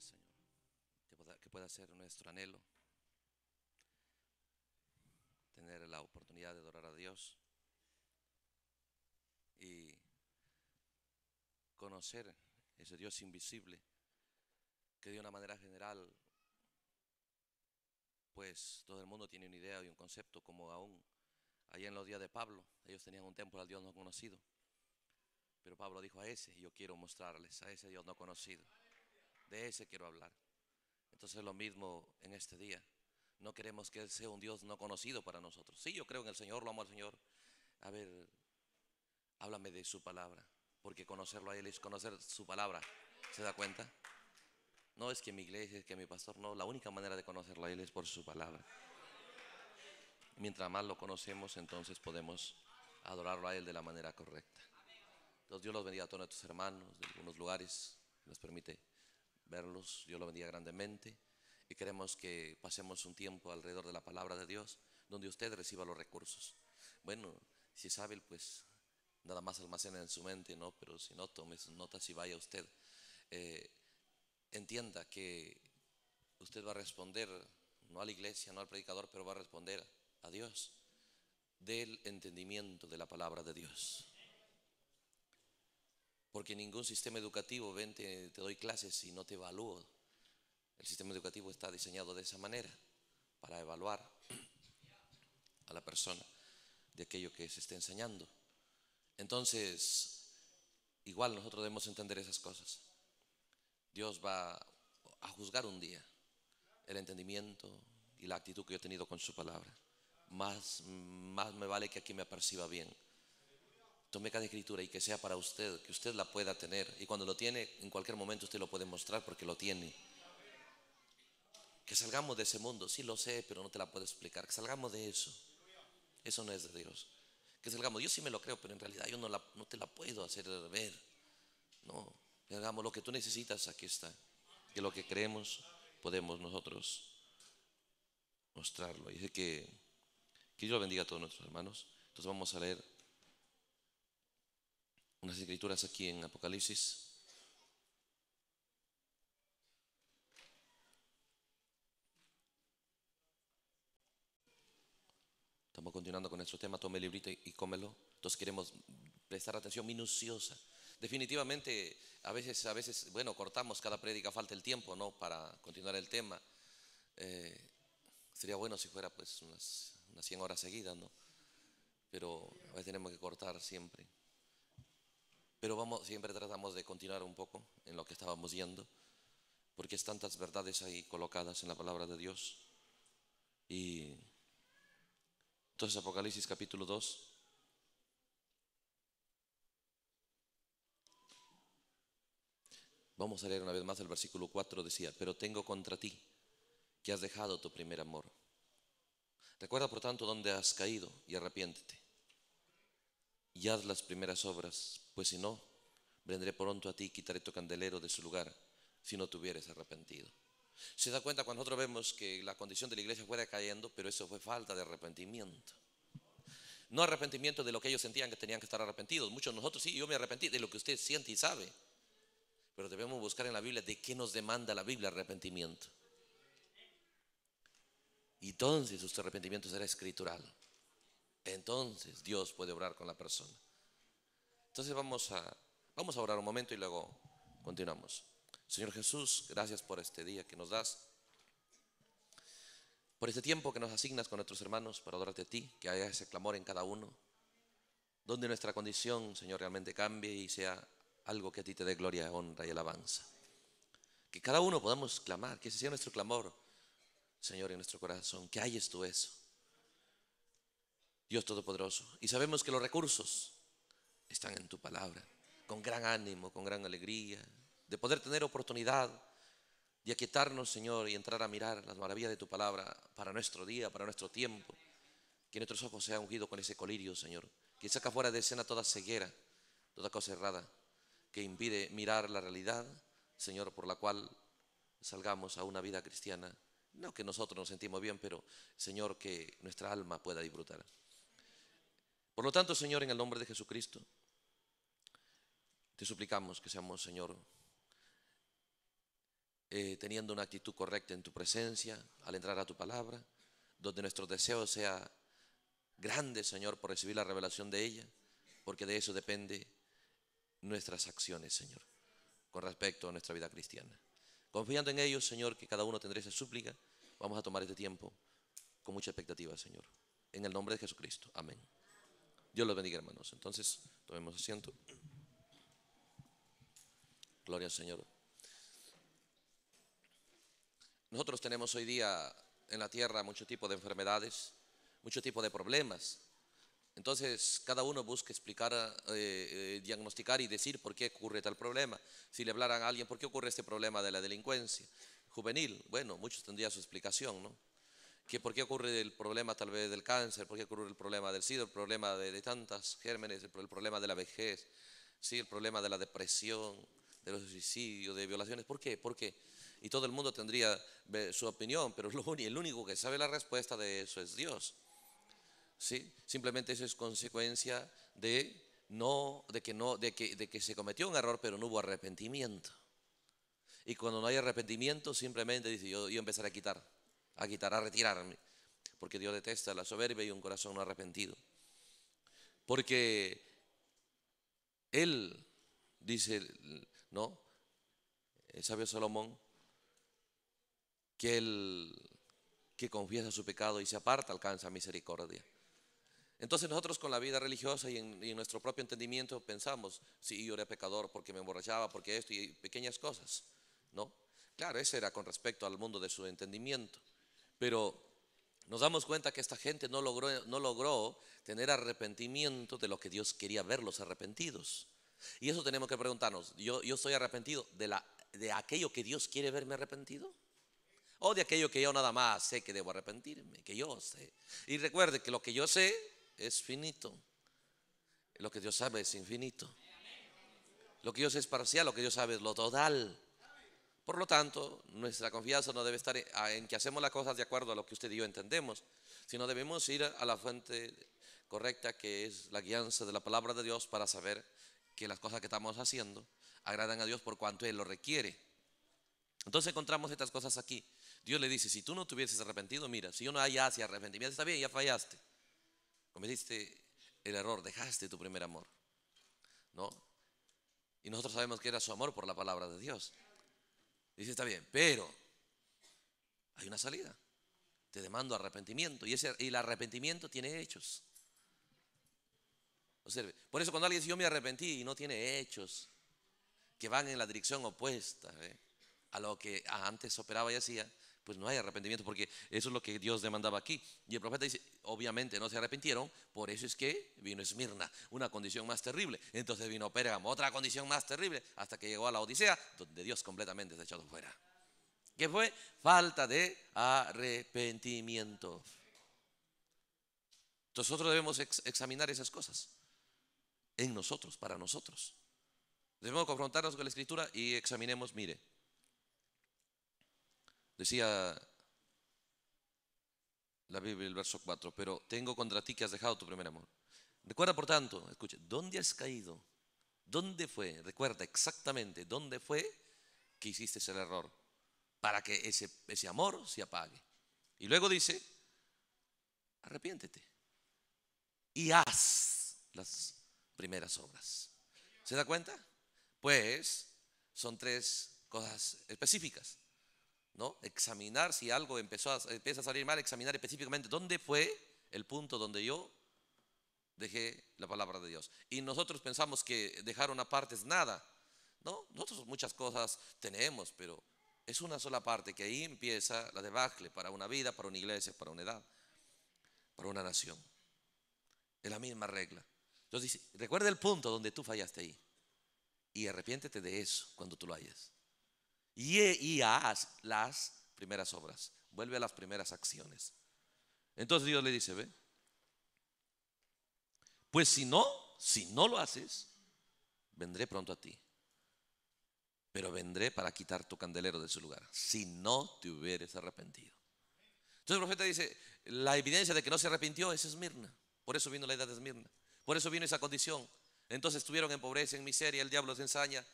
Señor, que pueda, ser nuestro anhelo, tener la oportunidad de adorar a Dios y conocer ese Dios invisible que de una manera general, pues todo el mundo tiene una idea y un concepto, como aún allá en los días de Pablo, ellos tenían un templo al Dios no conocido. Pero Pablo dijo a ese, yo quiero mostrarles a ese Dios no conocido. De ese quiero hablar. Entonces lo mismo en este día. No queremos que Él sea un Dios no conocido para nosotros. Sí, yo creo en el Señor, lo amo al Señor. A ver, háblame de su palabra, porque conocerlo a Él es conocer su palabra. ¿Se da cuenta? No es que mi iglesia, es que mi pastor, no. La única manera de conocerlo a Él es por su palabra. Mientras más lo conocemos, entonces podemos adorarlo a Él de la manera correcta. Entonces Dios los bendiga a todos nuestros hermanos de algunos lugares, nos permite verlos. yo lo bendiga grandemente. Y queremos que pasemos un tiempo alrededor de la palabra de Dios, donde usted reciba los recursos. Bueno, si sabe pues nada más almacena en su mente, ¿no? Pero si no, tome sus notas y vaya usted. Eh, entienda que usted va a responder, no a la iglesia, no al predicador, pero va a responder a Dios del entendimiento de la palabra de Dios. Porque ningún sistema educativo, vente, te doy clases y no te evalúo. El sistema educativo está diseñado de esa manera, para evaluar a la persona de aquello que se está enseñando. Entonces, igual nosotros debemos entender esas cosas. Dios va a juzgar un día el entendimiento y la actitud que yo he tenido con su palabra. Más, más me vale que aquí me perciba bien. Tome cada escritura y que sea para usted, que usted la pueda tener. Y cuando lo tiene, en cualquier momento usted lo puede mostrar porque lo tiene. Que salgamos de ese mundo, sí lo sé, pero no te la puedo explicar. Que salgamos de eso. Eso no es de Dios. Que salgamos, yo sí me lo creo, pero en realidad yo no, te la puedo hacer ver. No, que hagamos lo que tú necesitas, aquí está. Que lo que creemos podemos nosotros mostrarlo. dice que, que lo bendiga a todos nuestros hermanos. Entonces vamos a leer unas escrituras aquí en Apocalipsis. Estamos continuando con nuestro tema, tome el librito y cómelo. Entonces queremos prestar atención minuciosa. Definitivamente, a veces, a veces, bueno, cortamos cada prédica, falta el tiempo, ¿no? Para continuar el tema. Eh, sería bueno si fuera pues unas, unas 100 horas seguidas, ¿no? Pero a veces tenemos que cortar siempre. Pero vamos, siempre tratamos de continuar un poco en lo que estábamos yendo, porque es tantas verdades ahí colocadas en la palabra de Dios. Y entonces Apocalipsis capítulo 2. Vamos a leer una vez más el versículo 4, decía, pero tengo contra ti que has dejado tu primer amor. Recuerda por tanto dónde has caído y arrepiéntete. Y haz las primeras obras, pues si no, vendré pronto a ti y quitaré tu candelero de su lugar si no te arrepentido. Se da cuenta cuando nosotros vemos que la condición de la iglesia fue cayendo pero eso fue falta de arrepentimiento. No arrepentimiento de lo que ellos sentían que tenían que estar arrepentidos. Muchos de nosotros sí, yo me arrepentí de lo que usted siente y sabe. Pero debemos buscar en la Biblia de qué nos demanda la Biblia arrepentimiento. Y entonces su arrepentimiento será escritural. Entonces Dios puede obrar con la persona. Entonces vamos a, vamos a orar un momento y luego continuamos. Señor Jesús, gracias por este día que nos das, por este tiempo que nos asignas con nuestros hermanos para adorarte a ti, que haya ese clamor en cada uno, donde nuestra condición, Señor, realmente cambie y sea algo que a ti te dé gloria, honra y alabanza. Que cada uno podamos clamar, que ese sea nuestro clamor, Señor, en nuestro corazón, que hay tú eso. Dios Todopoderoso. Y sabemos que los recursos están en tu palabra, con gran ánimo, con gran alegría, de poder tener oportunidad de aquietarnos, Señor, y entrar a mirar las maravillas de tu palabra para nuestro día, para nuestro tiempo. Que nuestros ojos sean ungidos con ese colirio, Señor, que saca fuera de escena toda ceguera, toda cosa errada, que impide mirar la realidad, Señor, por la cual salgamos a una vida cristiana. No que nosotros nos sentimos bien, pero, Señor, que nuestra alma pueda disfrutar. Por lo tanto, Señor, en el nombre de Jesucristo, te suplicamos que seamos, Señor, eh, teniendo una actitud correcta en tu presencia, al entrar a tu palabra, donde nuestro deseo sea grande, Señor, por recibir la revelación de ella, porque de eso depende nuestras acciones, Señor, con respecto a nuestra vida cristiana. Confiando en ellos, Señor, que cada uno tendrá esa súplica, vamos a tomar este tiempo con mucha expectativa, Señor. En el nombre de Jesucristo. Amén. Dios los bendiga, hermanos. Entonces, tomemos asiento. Gloria al Señor. Nosotros tenemos hoy día en la tierra mucho tipo de enfermedades, mucho tipo de problemas. Entonces, cada uno busca explicar, eh, eh, diagnosticar y decir por qué ocurre tal problema. Si le hablaran a alguien, ¿por qué ocurre este problema de la delincuencia juvenil? Bueno, muchos tendrían su explicación, ¿no? Que por qué ocurre el problema tal vez del cáncer, por qué ocurre el problema del SIDA, el problema de, tantas gérmenes, el problema de la vejez, ¿sí? el problema de la depresión, de los suicidios, de violaciones. ¿Por qué? ¿Por Y todo el mundo tendría eh, su opinión, pero el único que sabe la respuesta de eso es Dios. ¿Sí? Simplemente eso es consecuencia de no, de que no, de que, de que se cometió un error, pero no hubo arrepentimiento. Y cuando no hay arrepentimiento, simplemente dice yo, yo empezaré a quitar, a quitar, a retirarme, porque Dios detesta la soberbia y un corazón no arrepentido. Porque Él dice ¿no? El sabio Salomón, que confiesa su pecado y se aparta alcanza misericordia. Entonces nosotros con la vida religiosa y nuestro propio entendimiento pensamos, sí, yo era pecador porque me emborrachaba, porque esto y pequeñas cosas, ¿no? Claro, ese era con respecto al mundo de su entendimiento, pero nos damos cuenta que esta gente no logró, no logró tener arrepentimiento de lo que Dios quería verlos arrepentidos. Y eso tenemos que preguntarnos. Yo, yo soy arrepentido de, la, de aquello que Dios quiere verme arrepentido. O de aquello que yo nada más sé que debo arrepentirme, que yo sé. Y recuerde que lo que yo sé es finito. Lo que Dios sabe es infinito. Lo que yo sé es parcial, lo que Dios sabe es lo total. Por lo tanto, nuestra confianza no debe estar en que hacemos las cosas de acuerdo a lo que usted y yo entendemos, sino debemos ir a la fuente correcta que es la guianza de la palabra de Dios para saber que las cosas que estamos haciendo agradan a Dios por cuanto Él lo requiere. Entonces encontramos estas cosas aquí. Dios le dice, si tú no te hubieses arrepentido, mira, si yo no haya hacia arrepentimiento, está bien, ya fallaste. Cometiste el error, dejaste tu primer amor. ¿No? Y nosotros sabemos que era su amor por la palabra de Dios. Dice, está bien, pero hay una salida. Te demando arrepentimiento. y el arrepentimiento tiene hechos. Por eso cuando alguien dice yo me arrepentí y no tiene hechos que van en la dirección opuesta ¿eh? a lo que antes operaba y hacía, pues no hay arrepentimiento porque eso es lo que Dios demandaba aquí. Y el profeta dice, obviamente no se arrepintieron, por eso es que vino Esmirna, una condición más terrible. Entonces vino Pérgamo, otra condición más terrible, hasta que llegó a la Odisea, donde Dios completamente se ha echado fuera. ¿Qué fue? Falta de arrepentimiento. Nosotros debemos examinar esas cosas en nosotros, para nosotros. Debemos confrontarnos con la escritura y examinemos, mire, decía la Biblia, el verso 4, pero tengo contra ti que has dejado tu primer amor. Recuerda, por tanto, escuche, ¿dónde has caído? ¿Dónde fue? Recuerda exactamente dónde fue que hiciste ese error para que ese, ese amor se apague. Y luego dice, arrepiéntete y haz las primeras obras. ¿Se da cuenta? Pues son tres cosas específicas. ¿No? Examinar si algo empezó a, empieza a salir mal, examinar específicamente dónde fue el punto donde yo dejé la palabra de Dios. Y nosotros pensamos que dejar una parte es nada. No, nosotros muchas cosas tenemos, pero es una sola parte que ahí empieza la debacle para una vida, para una iglesia, para una edad, para una nación. Es la misma regla. Entonces dice, recuerda el punto donde tú fallaste ahí. Y arrepiéntete de eso cuando tú lo hayas. Y, haz las primeras obras. Vuelve a las primeras acciones. Entonces Dios le dice, ve. Pues si no, si no lo haces, vendré pronto a ti. Pero vendré para quitar tu candelero de su lugar. Si no te hubieres arrepentido. Entonces el profeta dice, la evidencia de que no se arrepintió es Esmirna. Por eso vino la edad de Esmirna. Por eso vino esa condición. Entonces estuvieron en pobreza, en miseria, el diablo se ensaña.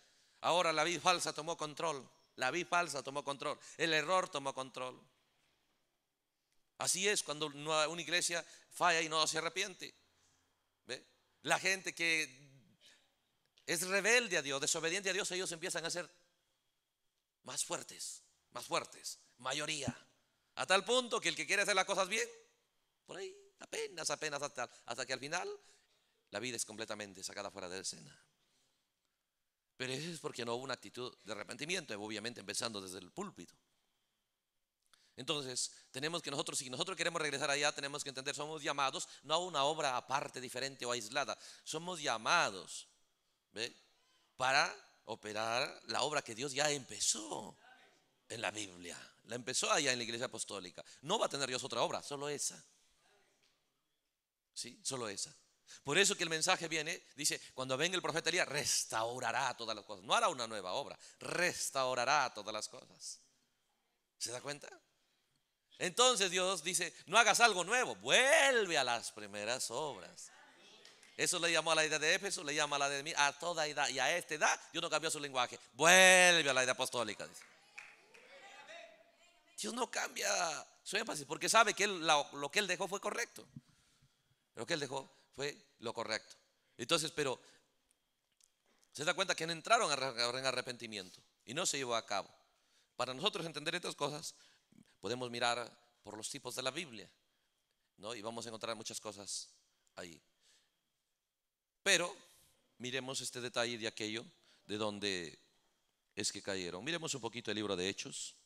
Ahora la vida falsa tomó control. La vida falsa tomó control. El error tomó control. Así es cuando una iglesia falla y no se arrepiente. ¿Ve? La gente que es rebelde a Dios, desobediente a Dios, ellos empiezan a ser más fuertes, más fuertes, mayoría. A tal punto que el que quiere hacer las cosas bien, por ahí, apenas, apenas hasta que al final la vida es completamente sacada fuera de escena. Pero eso es porque no hubo una actitud de arrepentimiento, obviamente empezando desde el púlpito. Entonces, tenemos que nosotros, si nosotros queremos regresar allá, tenemos que entender, somos llamados, no a una obra aparte, diferente o aislada, somos llamados para operar la obra que Dios ya empezó en la Biblia, la empezó allá en la iglesia apostólica. No va a tener Dios otra obra, solo esa. ¿Sí? Solo esa. Por eso que el mensaje viene, dice, cuando venga el profeta Elías, restaurará todas las cosas. No hará una nueva obra, restaurará todas las cosas. ¿Se da cuenta? Entonces Dios dice, no hagas algo nuevo, vuelve a las primeras obras. Eso le llamó a la edad de Éfeso, le llama a la de mí, a toda edad. Y a esta edad Dios no cambió su lenguaje. Vuelve a la edad apostólica. Dios no cambia su énfasis porque sabe que lo que él dejó fue correcto. Lo que él dejó fue lo correcto. Entonces, pero se da cuenta que no entraron en arrepentimiento y no se llevó a cabo. Para nosotros entender estas cosas, podemos mirar por los tipos de la Biblia, ¿no? Y vamos a encontrar muchas cosas ahí. Pero miremos este detalle de aquello de donde es que cayeron. Miremos un poquito el libro de Hechos.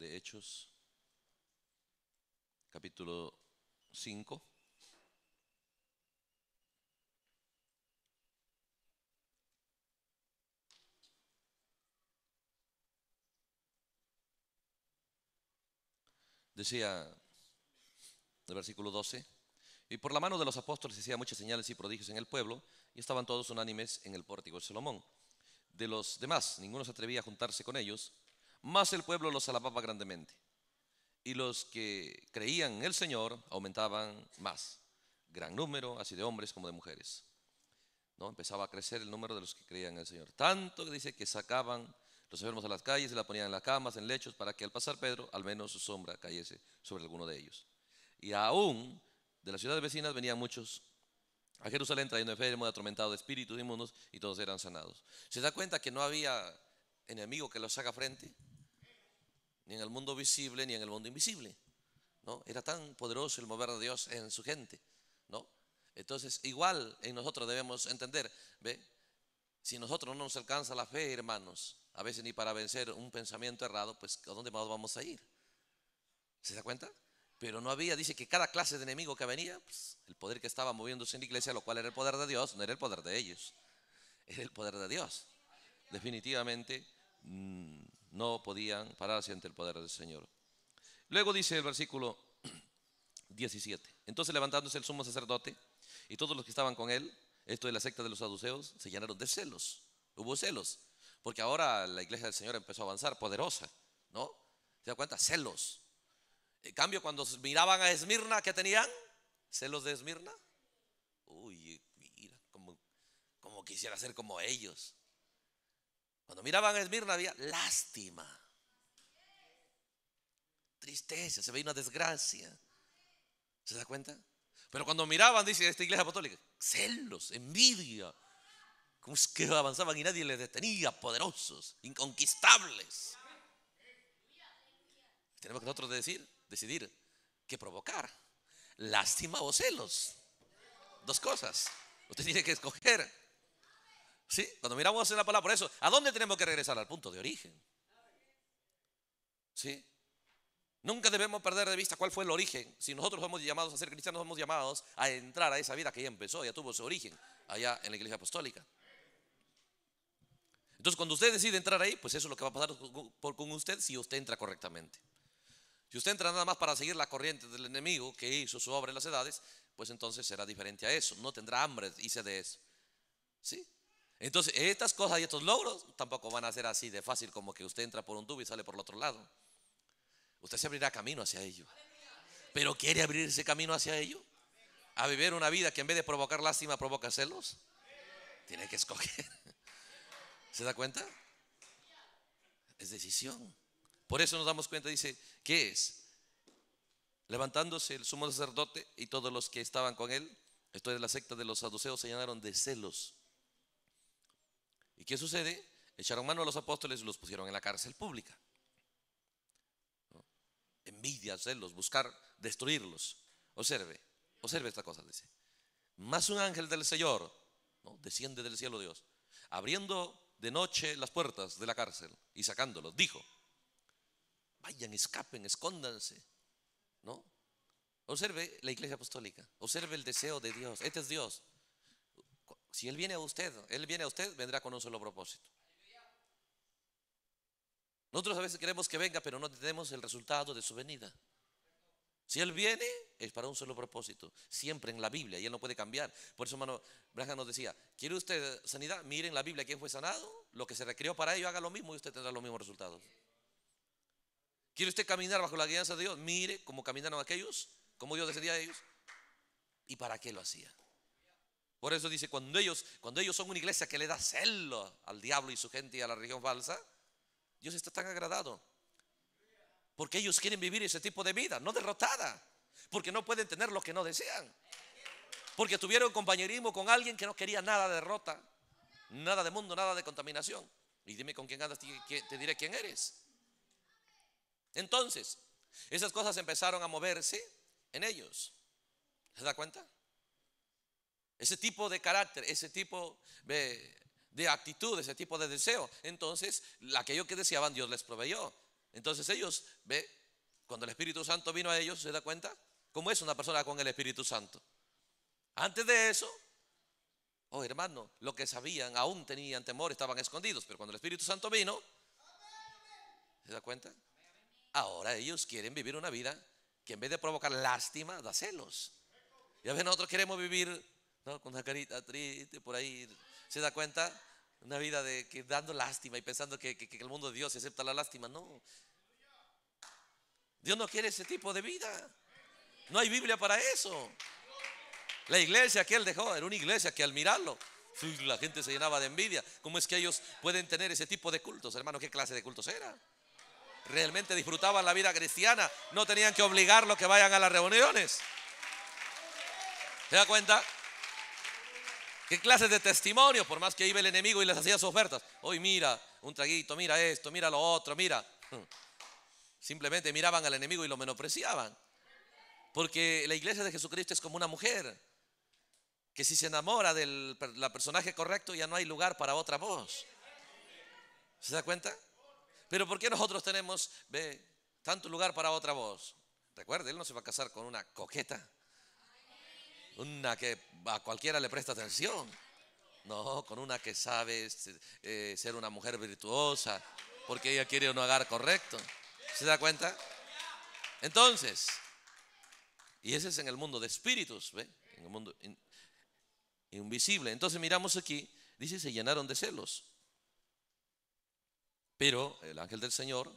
de Hechos, capítulo 5. Decía el versículo 12, y por la mano de los apóstoles hacía muchas señales y prodigios en el pueblo, y estaban todos unánimes en el pórtico de Salomón. De los demás, ninguno se atrevía a juntarse con ellos, más el pueblo los alababa grandemente. Y los que creían en el Señor aumentaban más. Gran número, así de hombres como de mujeres. ¿No? Empezaba a crecer el número de los que creían en el Señor. Tanto que dice que sacaban los enfermos a las calles y la ponían en las camas, en lechos, para que al pasar Pedro, al menos su sombra cayese sobre alguno de ellos. Y aún de las ciudades vecinas venían muchos a Jerusalén trayendo enfermos, atormentados de espíritus inmundos, y todos eran sanados. ¿Se da cuenta que no había enemigo que los haga frente? ni en el mundo visible ni en el mundo invisible. ¿no? Era tan poderoso el mover de Dios en su gente. ¿no? Entonces, igual en nosotros debemos entender, ¿ve? si nosotros no nos alcanza la fe, hermanos, a veces ni para vencer un pensamiento errado, pues ¿a dónde más vamos a ir? ¿Se da cuenta? Pero no había, dice que cada clase de enemigo que venía, pues, el poder que estaba moviéndose en la iglesia, lo cual era el poder de Dios, no era el poder de ellos, era el poder de Dios. Definitivamente, mm, no podían pararse ante el poder del Señor. Luego dice el versículo 17. Entonces levantándose el sumo sacerdote y todos los que estaban con él, esto de la secta de los saduceos, se llenaron de celos. Hubo celos, porque ahora la iglesia del Señor empezó a avanzar poderosa, ¿no? ¿Se da cuenta? Celos. En cambio, cuando miraban a Esmirna, que tenían? ¿Celos de Esmirna? Uy, mira, como, como quisiera ser como ellos. Cuando miraban a Esmirna había lástima, tristeza, se veía una desgracia. ¿Se da cuenta? Pero cuando miraban, dice esta iglesia apostólica, celos, envidia. Como es que avanzaban y nadie les detenía, poderosos, inconquistables. Tenemos que nosotros decir, decidir qué provocar, lástima o celos. Dos cosas. Usted tiene que escoger. Sí, cuando miramos en la palabra, por eso, ¿a dónde tenemos que regresar? Al punto de origen. Sí. Nunca debemos perder de vista cuál fue el origen. Si nosotros fuimos llamados a ser cristianos, somos llamados a entrar a esa vida que ya empezó, ya tuvo su origen allá en la iglesia apostólica. Entonces, cuando usted decide entrar ahí, pues eso es lo que va a pasar con usted si usted entra correctamente. Si usted entra nada más para seguir la corriente del enemigo que hizo su obra en las edades, pues entonces será diferente a eso. No tendrá hambre y sed de eso. ¿Sí? Entonces, estas cosas y estos logros tampoco van a ser así de fácil como que usted entra por un tubo y sale por el otro lado. Usted se abrirá camino hacia ello. Pero quiere abrirse camino hacia ello. A vivir una vida que en vez de provocar lástima provoca celos. Tiene que escoger. ¿Se da cuenta? Es decisión. Por eso nos damos cuenta, dice, ¿qué es? Levantándose el sumo sacerdote y todos los que estaban con él, esto es la secta de los saduceos, se llenaron de celos ¿Y qué sucede? Echaron mano a los apóstoles y los pusieron en la cárcel pública. Envidia, celos, buscar destruirlos. Observe, observe esta cosa, dice. Más un ángel del Señor, ¿no? desciende del cielo Dios, abriendo de noche las puertas de la cárcel y sacándolos, dijo, vayan, escapen, escóndanse, ¿no? Observe la iglesia apostólica, observe el deseo de Dios, este es Dios, si Él viene a usted, Él viene a usted, vendrá con un solo propósito. Nosotros a veces queremos que venga, pero no tenemos el resultado de su venida. Si Él viene, es para un solo propósito, siempre en la Biblia, y Él no puede cambiar. Por eso, hermano Branham nos decía, ¿quiere usted sanidad? Mire en la Biblia, ¿quién fue sanado? Lo que se recreó para ello, haga lo mismo y usted tendrá los mismos resultados. ¿Quiere usted caminar bajo la guía de Dios? Mire cómo caminaron aquellos, cómo Dios decidía a ellos. ¿Y para qué lo hacía? Por eso dice, cuando ellos, cuando ellos son una iglesia que le da celo al diablo y su gente y a la religión falsa, Dios está tan agradado. Porque ellos quieren vivir ese tipo de vida, no derrotada. Porque no pueden tener lo que no desean. Porque tuvieron compañerismo con alguien que no quería nada de derrota, nada de mundo, nada de contaminación. Y dime con quién andas, te diré quién eres. Entonces, esas cosas empezaron a moverse en ellos. ¿Se da cuenta? ese tipo de carácter, ese tipo de, actitud, ese tipo de deseo. Entonces, aquello que deseaban, Dios les proveyó. Entonces ellos, ve, cuando el Espíritu Santo vino a ellos, ¿se da cuenta? ¿Cómo es una persona con el Espíritu Santo? Antes de eso, oh hermano, lo que sabían, aún tenían temor, estaban escondidos, pero cuando el Espíritu Santo vino, ¿se da cuenta? Ahora ellos quieren vivir una vida que en vez de provocar lástima, da celos. Y a veces nosotros queremos vivir con una carita triste por ahí. ¿Se da cuenta? Una vida de que dando lástima y pensando que, el mundo de Dios acepta la lástima. No. Dios no quiere ese tipo de vida. No hay Biblia para eso. La iglesia que él dejó era una iglesia que al mirarlo la gente se llenaba de envidia. ¿Cómo es que ellos pueden tener ese tipo de cultos, hermano? ¿Qué clase de cultos era? Realmente disfrutaban la vida cristiana. No tenían que obligarlo que vayan a las reuniones. ¿Se da cuenta? ¿Qué clases de testimonio? Por más que iba el enemigo y les hacía sus ofertas. Hoy mira, un traguito, mira esto, mira lo otro, mira. Simplemente miraban al enemigo y lo menospreciaban. Porque la iglesia de Jesucristo es como una mujer que si se enamora del personaje correcto ya no hay lugar para otra voz. ¿Se da cuenta? Pero ¿por qué nosotros tenemos tanto lugar para otra voz? Recuerde, él no se va a casar con una coqueta una que a cualquiera le presta atención. No, con una que sabe eh, ser una mujer virtuosa, porque ella quiere no hogar correcto. ¿Se da cuenta? Entonces, y ese es en el mundo de espíritus, ¿ve? En el mundo invisible. Entonces miramos aquí, dice, se llenaron de celos. Pero el ángel del Señor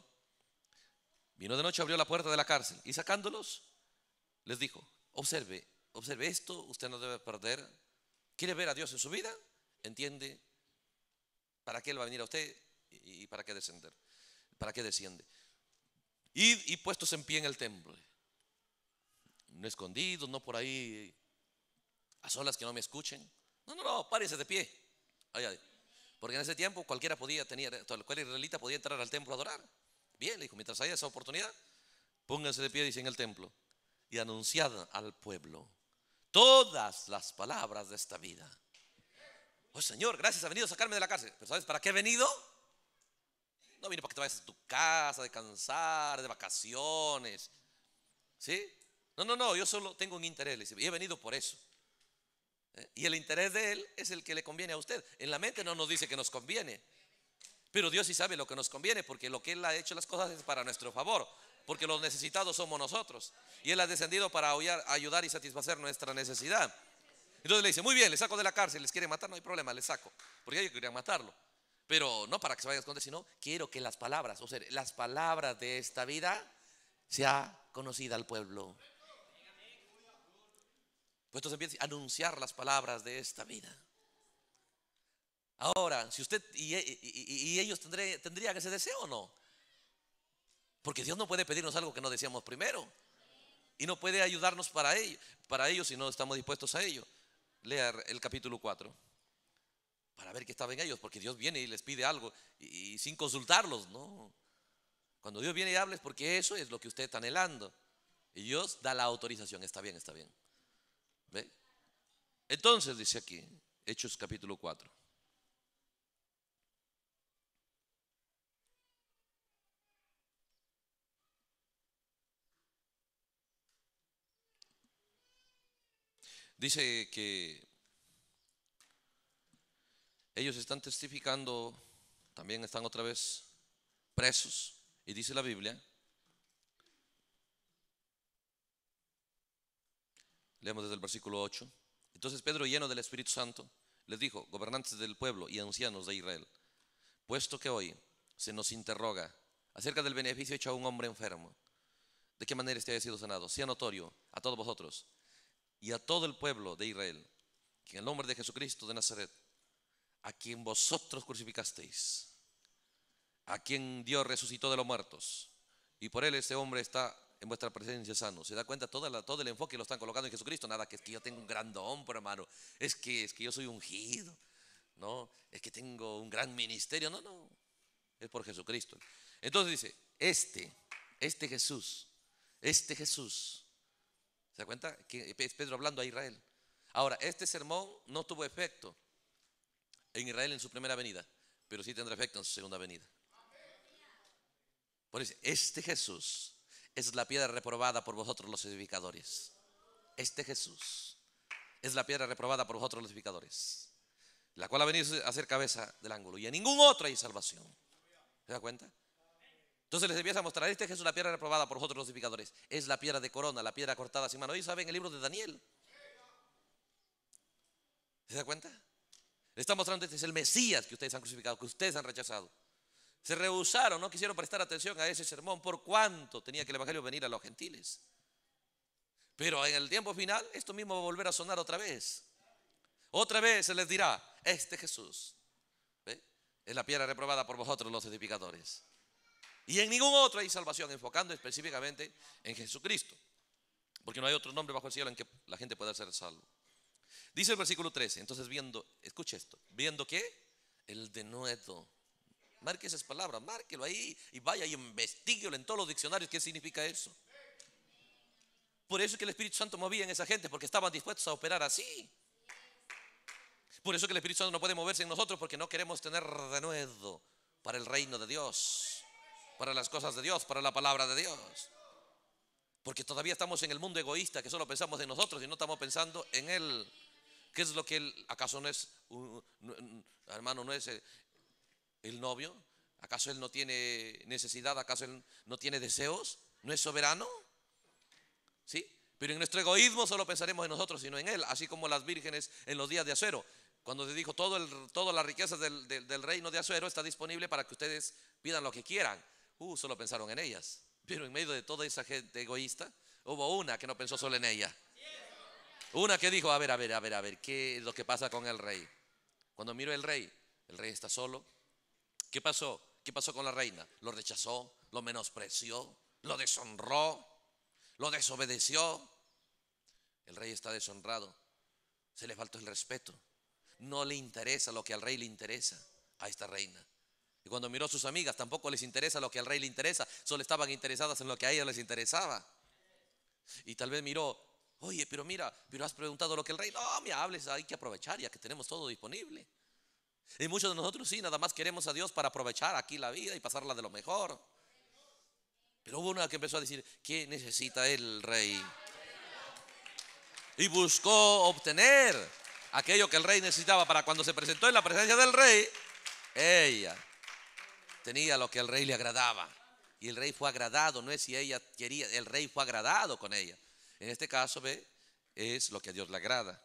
vino de noche, abrió la puerta de la cárcel y sacándolos, les dijo, observe, observe esto, usted no debe perder. ¿Quiere ver a Dios en su vida? ¿Entiende? ¿Para qué Él va a venir a usted y para qué descender? ¿Para qué desciende? Id y puestos en pie en el templo. No escondidos, no por ahí a solas que no me escuchen. No, no, no, párese de pie. Porque en ese tiempo cualquiera podía, tener cualquier israelita podía entrar al templo a adorar. Bien, le dijo, mientras haya esa oportunidad, pónganse de pie, dice en el templo, y anunciad al pueblo todas las palabras de esta vida. Oh Señor, gracias, ha venido a sacarme de la cárcel. Pero ¿sabes para qué he venido? No vine para que te vayas a tu casa, a descansar, de vacaciones. ¿Sí? No, no, no, yo solo tengo un interés. Y he venido por eso. ¿Eh? Y el interés de Él es el que le conviene a usted. En la mente no nos dice que nos conviene. Pero Dios sí sabe lo que nos conviene, porque lo que Él ha hecho las cosas es para nuestro favor porque los necesitados somos nosotros. Y Él ha descendido para ayudar y satisfacer nuestra necesidad. Entonces le dice, muy bien, le saco de la cárcel, les quiere matar, no hay problema, le saco, porque ellos querían matarlo. Pero no para que se vayan a esconder, sino quiero que las palabras, o sea, las palabras de esta vida sea conocida al pueblo. Pues entonces empieza a anunciar las palabras de esta vida. Ahora, si usted y, ellos tendré, que ese deseo o no, porque Dios no puede pedirnos algo que no decíamos primero. Y no puede ayudarnos para ello, para ello si no estamos dispuestos a ello. Lea el capítulo 4 para ver qué estaba en ellos, porque Dios viene y les pide algo y, sin consultarlos, ¿no? Cuando Dios viene y habla es porque eso es lo que usted está anhelando. Y Dios da la autorización, está bien, está bien. Entonces dice aquí, Hechos capítulo 4. Dice que ellos están testificando, también están otra vez presos, y dice la Biblia, leemos desde el versículo 8, entonces Pedro lleno del Espíritu Santo les dijo, gobernantes del pueblo y ancianos de Israel, puesto que hoy se nos interroga acerca del beneficio hecho a un hombre enfermo, de qué manera este haya sido sanado, sea notorio a todos vosotros y a todo el pueblo de Israel, que en el nombre de Jesucristo de Nazaret, a quien vosotros crucificasteis, a quien Dios resucitó de los muertos, y por él este hombre está en vuestra presencia sano. ¿Se da cuenta? Todo, la, todo el enfoque lo están colocando en Jesucristo. Nada, que es que yo tengo un gran don, hermano, es que, es que yo soy ungido, ¿no? Es que tengo un gran ministerio. No, no, es por Jesucristo. Entonces dice, este, este Jesús, este Jesús ¿Se da cuenta? Que es Pedro hablando a Israel. Ahora, este sermón no tuvo efecto en Israel en su primera venida, pero sí tendrá efecto en su segunda venida. Por eso, este Jesús es la piedra reprobada por vosotros los edificadores. Este Jesús es la piedra reprobada por vosotros los edificadores, la cual ha venido a ser cabeza del ángulo. Y a ningún otro hay salvación. ¿Se da cuenta? Entonces les empieza a mostrar, este es la piedra reprobada por vosotros los edificadores. Es la piedra de corona, la piedra cortada sin mano. y saben el libro de Daniel. ¿Se da cuenta? Le está mostrando, este es el Mesías que ustedes han crucificado, que ustedes han rechazado. Se rehusaron, no quisieron prestar atención a ese sermón por cuánto tenía que el Evangelio venir a los gentiles. Pero en el tiempo final esto mismo va a volver a sonar otra vez. Otra vez se les dirá, este Jesús es la piedra reprobada por vosotros los edificadores. Y en ningún otro hay salvación, enfocando específicamente en Jesucristo. Porque no hay otro nombre bajo el cielo en que la gente pueda ser salvo. Dice el versículo 13, entonces viendo, escuche esto, viendo que el denuedo, marque esas palabras, márquelo ahí y vaya y investiguelo en todos los diccionarios qué significa eso. Por eso es que el Espíritu Santo movía en esa gente, porque estaban dispuestos a operar así. Por eso es que el Espíritu Santo no puede moverse en nosotros, porque no queremos tener denuedo para el reino de Dios para las cosas de Dios, para la palabra de Dios. Porque todavía estamos en el mundo egoísta, que solo pensamos en nosotros y no estamos pensando en Él. ¿Qué es lo que Él, acaso no es, hermano, no es eh, el novio? ¿Acaso Él no tiene necesidad? ¿Acaso Él no tiene deseos? ¿No es soberano? ¿Sí? Pero en nuestro egoísmo solo pensaremos en nosotros, Y no en Él, así como las vírgenes en los días de acero. Cuando se dijo, todo el, toda la riqueza del, del reino de acero está disponible para que ustedes pidan lo que quieran. Uh, solo pensaron en ellas. Pero en medio de toda esa gente egoísta, hubo una que no pensó solo en ella. Una que dijo, a ver, a ver, a ver, a ver, ¿qué es lo que pasa con el rey? Cuando miro el rey, el rey está solo. ¿Qué pasó? ¿Qué pasó con la reina? Lo rechazó, lo menospreció, lo deshonró, lo desobedeció. El rey está deshonrado. Se le faltó el respeto. No le interesa lo que al rey le interesa a esta reina. Y cuando miró a sus amigas, tampoco les interesa lo que al rey le interesa, solo estaban interesadas en lo que a ella les interesaba. Y tal vez miró, oye, pero mira, pero has preguntado lo que el rey, no, me hables, hay que aprovechar ya que tenemos todo disponible. Y muchos de nosotros sí, nada más queremos a Dios para aprovechar aquí la vida y pasarla de lo mejor. Pero hubo una que empezó a decir, ¿qué necesita el rey? Y buscó obtener aquello que el rey necesitaba para cuando se presentó en la presencia del rey, ella tenía lo que al rey le agradaba. Y el rey fue agradado, no es si ella quería, el rey fue agradado con ella. En este caso, ve, es lo que a Dios le agrada.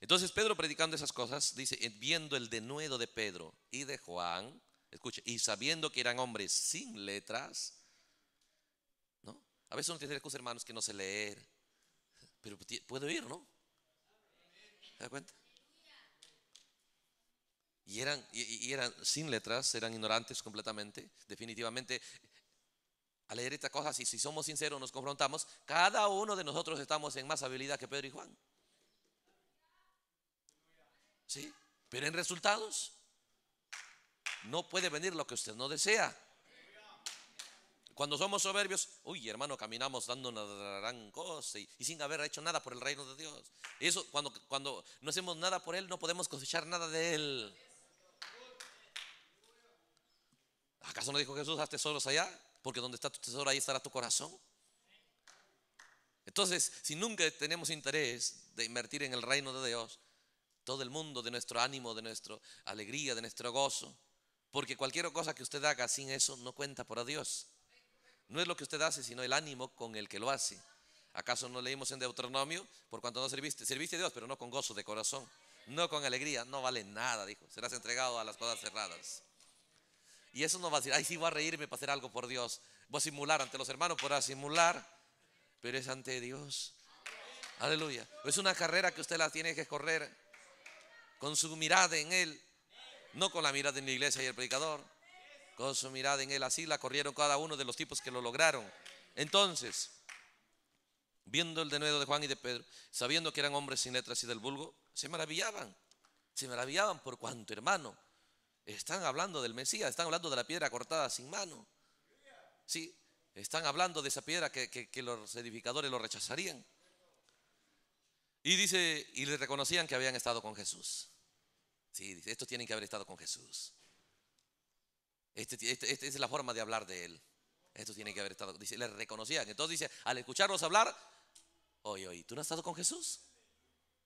Entonces Pedro predicando esas cosas, dice, viendo el denuedo de Pedro y de Juan, escuche, y sabiendo que eran hombres sin letras, ¿no? A veces uno tiene excusa, hermanos, que no se leer, pero puedo oír ¿no? ¿Se da cuenta? y eran, y, eran sin letras, eran ignorantes completamente, definitivamente. Al leer estas cosas, y si somos sinceros, nos confrontamos, cada uno de nosotros estamos en más habilidad que Pedro y Juan. ¿Sí? Pero en resultados, no puede venir lo que usted no desea. Cuando somos soberbios, uy hermano, caminamos dando una gran cosa y, y, sin haber hecho nada por el reino de Dios. Eso, cuando, cuando no hacemos nada por Él, no podemos cosechar nada de Él. ¿Acaso no dijo Jesús, haz tesoros allá? Porque donde está tu tesoro, ahí estará tu corazón. Entonces, si nunca tenemos interés de invertir en el reino de Dios, todo el mundo de nuestro ánimo, de nuestra alegría, de nuestro gozo, porque cualquier cosa que usted haga sin eso no cuenta para Dios. No es lo que usted hace, sino el ánimo con el que lo hace. ¿Acaso no leímos en Deuteronomio? Por cuanto no serviste, serviste a Dios, pero no con gozo de corazón, no con alegría, no vale nada, dijo. Serás entregado a las cosas cerradas. Y eso no va a decir, ay, sí, voy a reírme para hacer algo por Dios. Voy a simular ante los hermanos, podrá simular, pero es ante Dios. Aleluya. Es una carrera que usted la tiene que correr con su mirada en Él, no con la mirada en la iglesia y el predicador, con su mirada en Él. Así la corrieron cada uno de los tipos que lo lograron. Entonces, viendo el denuedo de Juan y de Pedro, sabiendo que eran hombres sin letras y del vulgo, se maravillaban. Se maravillaban por cuanto, hermano, están hablando del Mesías, están hablando de la piedra cortada sin mano. Sí, están hablando de esa piedra que, los edificadores lo rechazarían. Y dice, y le reconocían que habían estado con Jesús. Sí, dice, estos tienen que haber estado con Jesús. Este, este, este es la forma de hablar de él. Esto tienen que haber estado. Dice, le reconocían. Entonces dice, al escucharlos hablar, oye, oye, ¿tú no has estado con Jesús?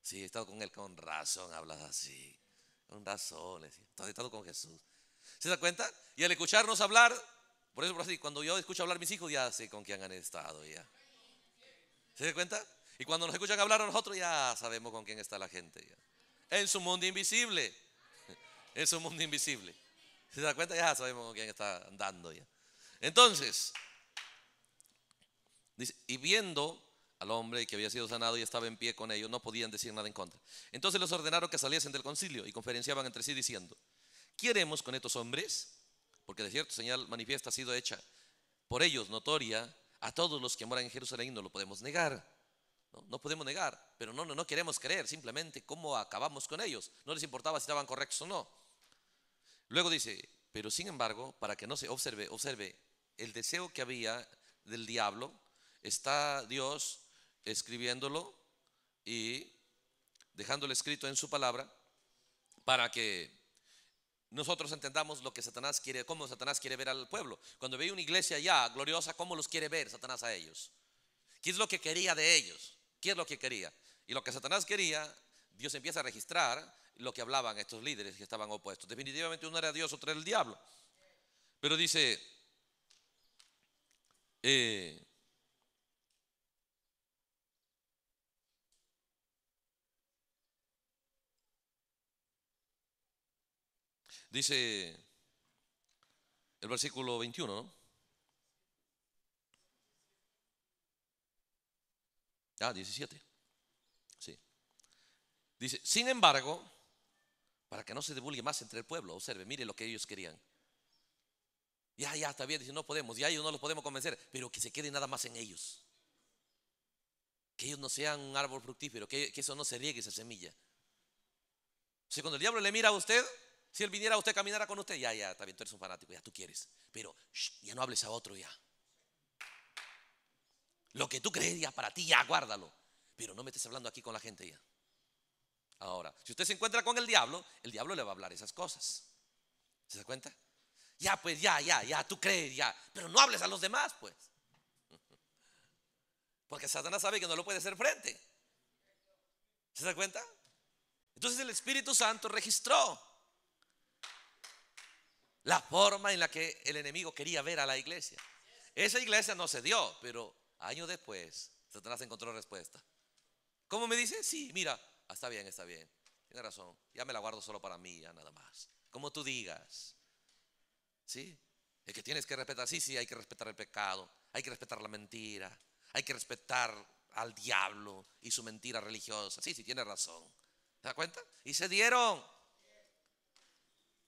Sí, he estado con él. Con razón hablas así. Con razón, está con Jesús. ¿Se da cuenta? Y al escucharnos hablar, por eso, por así, cuando yo escucho hablar a mis hijos, ya sé con quién han estado. ya ¿Se da cuenta? Y cuando nos escuchan hablar a nosotros, ya sabemos con quién está la gente. Ya. En su mundo invisible. En su mundo invisible. ¿Se da cuenta? Ya sabemos con quién está andando. ya Entonces, dice, y viendo al hombre que había sido sanado y estaba en pie con ellos, no podían decir nada en contra. Entonces les ordenaron que saliesen del concilio y conferenciaban entre sí diciendo, Queremos con estos hombres? Porque de cierto señal manifiesta ha sido hecha por ellos notoria a todos los que moran en Jerusalén, no lo podemos negar. No, podemos negar, pero no, no, no queremos creer simplemente cómo acabamos con ellos. No les importaba si estaban correctos o no. Luego dice, pero sin embargo, para que no se observe, observe, el deseo que había del diablo, está Dios escribiéndolo y dejándolo escrito en su palabra para que nosotros entendamos lo que Satanás quiere, cómo Satanás quiere ver al pueblo. Cuando veía una iglesia ya gloriosa, ¿cómo los quiere ver Satanás a ellos? ¿Qué es lo que quería de ellos? ¿Qué es lo que quería? Y lo que Satanás quería, Dios empieza a registrar lo que hablaban estos líderes que estaban opuestos. Definitivamente uno era Dios, otro era el diablo. Pero dice, eh, Dice el versículo 21, ¿no? Ah, 17. Sí. Dice, sin embargo, para que no se divulgue más entre el pueblo, observe, mire lo que ellos querían. Ya, ya, está bien, dice, no podemos, ya ellos no los podemos convencer, pero que se quede nada más en ellos. Que ellos no sean un árbol fructífero, que, que eso no se riegue esa semilla. O cuando el diablo le mira a usted, si él viniera, usted caminara con usted, ya, ya, también tú eres un fanático, ya tú quieres. Pero ya no hables a otro, ya. Lo que tú crees ya para ti, ya guárdalo. Pero no me estés hablando aquí con la gente ya. Ahora, si usted se encuentra con el diablo, el diablo le va a hablar esas cosas. ¿Se da cuenta? Ya, pues, ya, ya, ya, tú crees, ya. Pero no hables a los demás, pues. Porque Satanás sabe que no lo puede hacer frente. ¿Se da cuenta? Entonces el Espíritu Santo registró la forma en la que el enemigo quería ver a la iglesia. Esa iglesia no se dio, pero años después Satanás encontró respuesta. ¿Cómo me dice? Sí, mira, ah, está bien, está bien. Tiene razón, ya me la guardo solo para mí, ya nada más. Como tú digas. ¿Sí? El que tienes que respetar, sí, sí, hay que respetar el pecado, hay que respetar la mentira, hay que respetar al diablo y su mentira religiosa. Sí, sí, tiene razón. ¿Te das cuenta? Y se dieron.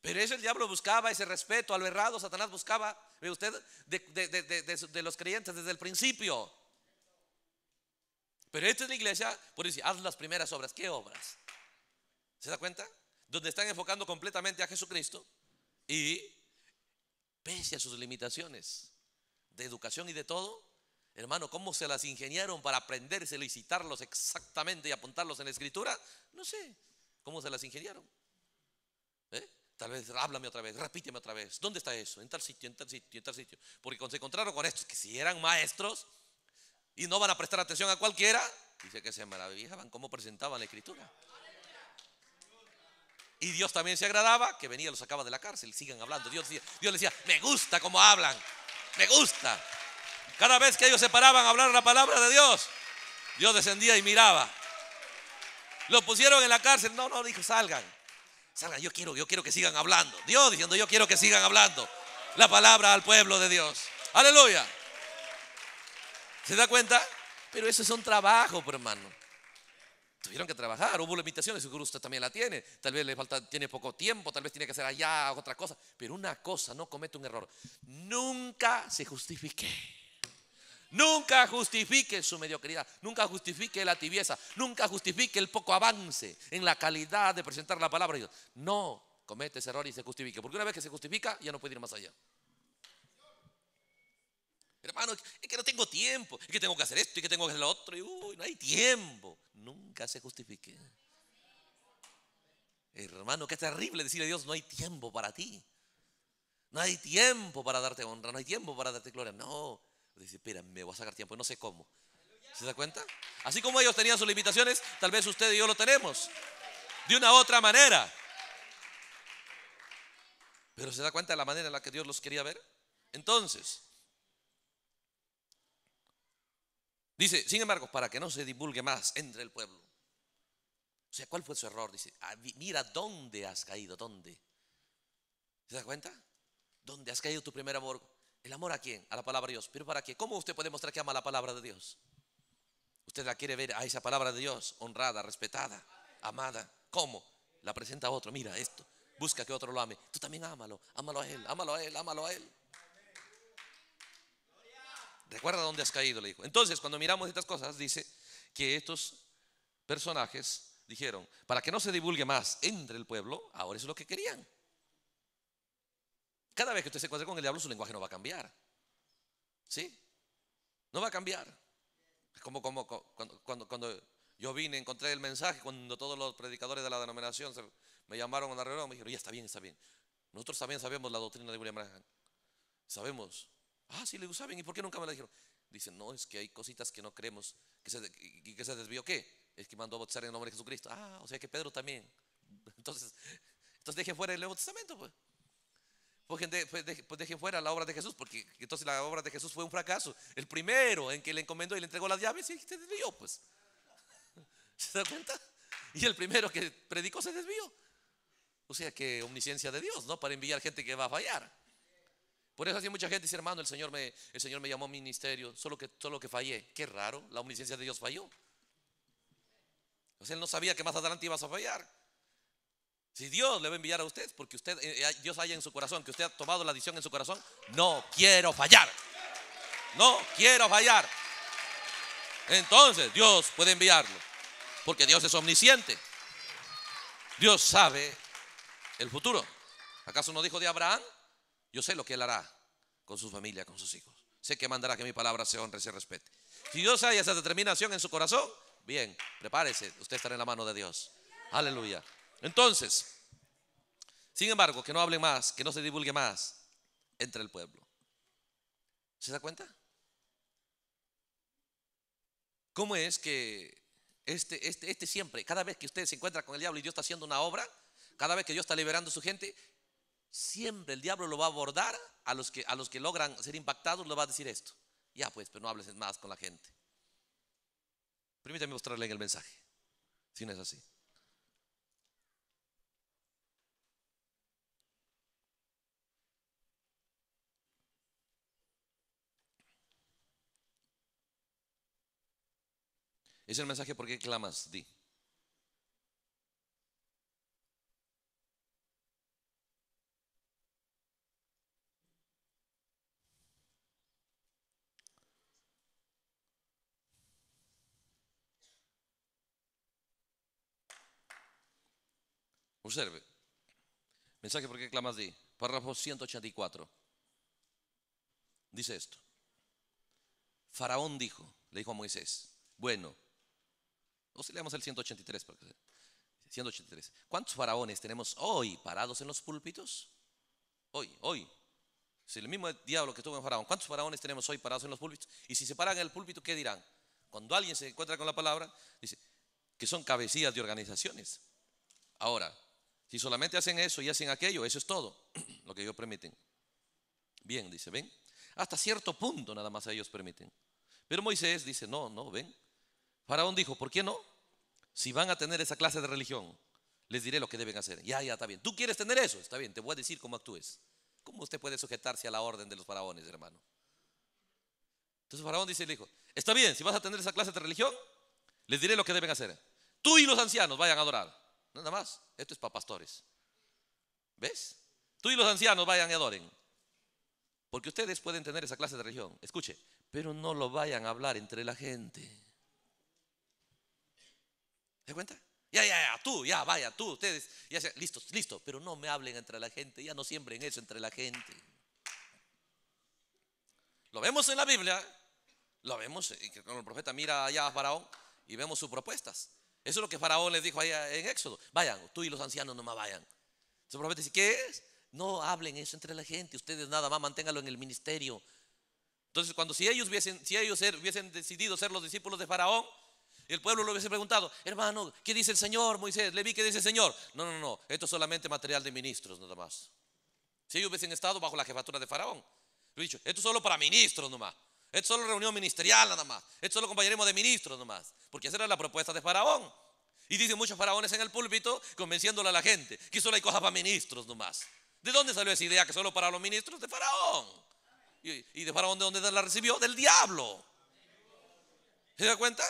Pero eso el diablo buscaba, ese respeto a lo errado, Satanás buscaba, ve usted, de, los creyentes desde el principio. Pero esta es la iglesia, por eso haz las primeras obras. ¿Qué obras? ¿Se da cuenta? Donde están enfocando completamente a Jesucristo y pese a sus limitaciones de educación y de todo, hermano, cómo se las ingeniaron para aprenderse, y citarlos exactamente y apuntarlos en la escritura, no sé cómo se las ingeniaron. ¿Eh? Tal vez háblame otra vez, repíteme otra vez. ¿Dónde está eso? En tal sitio, en tal sitio, en tal sitio. Porque cuando se encontraron con estos, que si eran maestros y no van a prestar atención a cualquiera, dice que se maravillaban cómo presentaban la escritura. Y Dios también se agradaba que venía, los sacaba de la cárcel, sigan hablando. Dios, Dios decía, me gusta cómo hablan, me gusta. Cada vez que ellos se paraban a hablar la palabra de Dios, Dios descendía y miraba. Lo pusieron en la cárcel, no, no, dijo, salgan. Salgan, yo quiero, yo quiero que sigan hablando. Dios diciendo, yo quiero que sigan hablando la palabra al pueblo de Dios. Aleluya. ¿Se da cuenta? Pero eso es un trabajo, hermano. Tuvieron que trabajar, hubo limitaciones, seguro usted también la tiene. Tal vez le falta, tiene poco tiempo, tal vez tiene que hacer allá otra cosa. Pero una cosa, no comete un error. Nunca se justifique. Nunca justifique su mediocridad, nunca justifique la tibieza, nunca justifique el poco avance en la calidad de presentar la palabra de Dios. No cometes error y se justifique, porque una vez que se justifica ya no puede ir más allá. Hermano, es que no tengo tiempo, es que tengo que hacer esto y que tengo que hacer lo otro, y uy, no hay tiempo. Nunca se justifique. Hermano, qué terrible decirle a Dios, no hay tiempo para ti. No hay tiempo para darte honra, no hay tiempo para darte gloria. No, Dice, espera, me voy a sacar tiempo no sé cómo. ¿Se da cuenta? Así como ellos tenían sus limitaciones, tal vez usted y yo lo tenemos. De una otra manera. Pero se da cuenta de la manera en la que Dios los quería ver. Entonces, dice, sin embargo, para que no se divulgue más entre el pueblo. O sea, ¿cuál fue su error? Dice, ah, mira dónde has caído, dónde. ¿Se da cuenta? ¿Dónde has caído tu primer amor? ¿El amor a quién? A la palabra de Dios. ¿Pero para qué? ¿Cómo usted puede mostrar que ama la palabra de Dios? Usted la quiere ver a esa palabra de Dios, honrada, respetada, amada. ¿Cómo? La presenta a otro. Mira esto. Busca que otro lo ame. Tú también ámalo. Ámalo a él. Ámalo a él. Ámalo a él. Recuerda dónde has caído, le dijo. Entonces, cuando miramos estas cosas, dice que estos personajes dijeron, para que no se divulgue más entre el pueblo, ahora es lo que querían. Cada vez que usted se encuentre con el diablo, su lenguaje no va a cambiar. ¿Sí? No va a cambiar. Es como, cuando, cuando, yo vine, encontré el mensaje, cuando todos los predicadores de la denominación me llamaron a la reunión, me dijeron, ya está bien, está bien. Nosotros también sabemos la doctrina de William Branham. Sabemos. Ah, sí, le saben. ¿Y por qué nunca me la dijeron? Dicen, no, es que hay cositas que no creemos. Que se, y que se desvió qué? Es que mandó a bautizar en el nombre de Jesucristo. Ah, o sea que Pedro también. Entonces, entonces deje fuera el Nuevo Testamento, pues. Pues, dejen fuera la obra de Jesús, porque entonces la obra de Jesús fue un fracaso. El primero en que le encomendó y le entregó las llaves, y se desvió, pues. ¿Se da cuenta? Y el primero que predicó se desvió. O sea, que omnisciencia de Dios, ¿no? Para enviar gente que va a fallar. Por eso así mucha gente dice, hermano, el Señor me, el Señor me llamó a ministerio, solo que, solo que fallé. Qué raro, la omnisciencia de Dios falló. O sea, él no sabía que más adelante ibas a fallar. Si Dios le va a enviar a usted, porque usted, eh, eh, Dios haya en su corazón, que usted ha tomado la decisión en su corazón, no quiero fallar. No quiero fallar. Entonces Dios puede enviarlo, porque Dios es omnisciente. Dios sabe el futuro. ¿Acaso no dijo de Abraham? Yo sé lo que él hará con su familia, con sus hijos. Sé que mandará que mi palabra se honre y se respete. Si Dios haya esa determinación en su corazón, bien, prepárese, usted está en la mano de Dios. Aleluya. Entonces, sin embargo, que no hable más, que no se divulgue más entre el pueblo. ¿Se da cuenta? ¿Cómo es que este, este, este, siempre, cada vez que usted se encuentra con el diablo y Dios está haciendo una obra, cada vez que Dios está liberando a su gente, siempre el diablo lo va a abordar a los que, a los que logran ser impactados, le va a decir esto. Ya pues, pero no hables más con la gente. Permítame mostrarle en el mensaje, si no es así. Es el mensaje, ¿por qué clamas? Di. Observe. Mensaje, ¿por qué clamas? Di. Párrafo 184. Dice esto. Faraón dijo, le dijo a Moisés, bueno, o si leamos el 183, 183. ¿Cuántos faraones tenemos hoy parados en los púlpitos? Hoy, hoy. Si el mismo diablo que tuvo en faraón, ¿cuántos faraones tenemos hoy parados en los púlpitos? Y si se paran en el púlpito, ¿qué dirán? Cuando alguien se encuentra con la palabra, dice que son cabecillas de organizaciones. Ahora, si solamente hacen eso y hacen aquello, eso es todo lo que ellos permiten. Bien, dice, ven. Hasta cierto punto nada más ellos permiten. Pero Moisés dice, no, no, ven. Faraón dijo, ¿por qué no? Si van a tener esa clase de religión, les diré lo que deben hacer. Ya, ya, está bien. ¿Tú quieres tener eso? Está bien, te voy a decir cómo actúes. ¿Cómo usted puede sujetarse a la orden de los faraones, hermano? Entonces Faraón dice, le dijo, está bien, si vas a tener esa clase de religión, les diré lo que deben hacer. Tú y los ancianos vayan a adorar. Nada más, esto es para pastores. ¿Ves? Tú y los ancianos vayan y adoren. Porque ustedes pueden tener esa clase de religión, escuche, pero no lo vayan a hablar entre la gente cuenta? Ya, ya, ya, tú, ya, vaya, tú, ustedes, ya, listos listo, pero no me hablen entre la gente, ya no siembren eso entre la gente. Lo vemos en la Biblia, lo vemos, Y con el profeta mira allá a Faraón y vemos sus propuestas. Eso es lo que Faraón les dijo allá en Éxodo. Vayan, tú y los ancianos no más vayan. Entonces el profeta dice, ¿qué es? No hablen eso entre la gente, ustedes nada más manténganlo en el ministerio. Entonces, cuando si ellos hubiesen, si ellos hubiesen decidido ser los discípulos de Faraón, el pueblo lo hubiese preguntado, hermano, ¿qué dice el Señor, Moisés? Le vi que dice el Señor. No, no, no, esto es solamente material de ministros, nada más. Si ellos hubiesen estado bajo la jefatura de Faraón, lo he dicho, esto es solo para ministros, nomás. Esto es solo reunión ministerial, nada más. Esto es solo compañerismo de ministros, nomás. Porque esa era la propuesta de Faraón. Y dicen muchos faraones en el púlpito, convenciéndole a la gente que solo hay cosas para ministros, nomás. ¿De dónde salió esa idea que solo para los ministros? De Faraón. ¿Y, de Faraón de dónde la recibió? Del diablo. ¿Se da cuenta?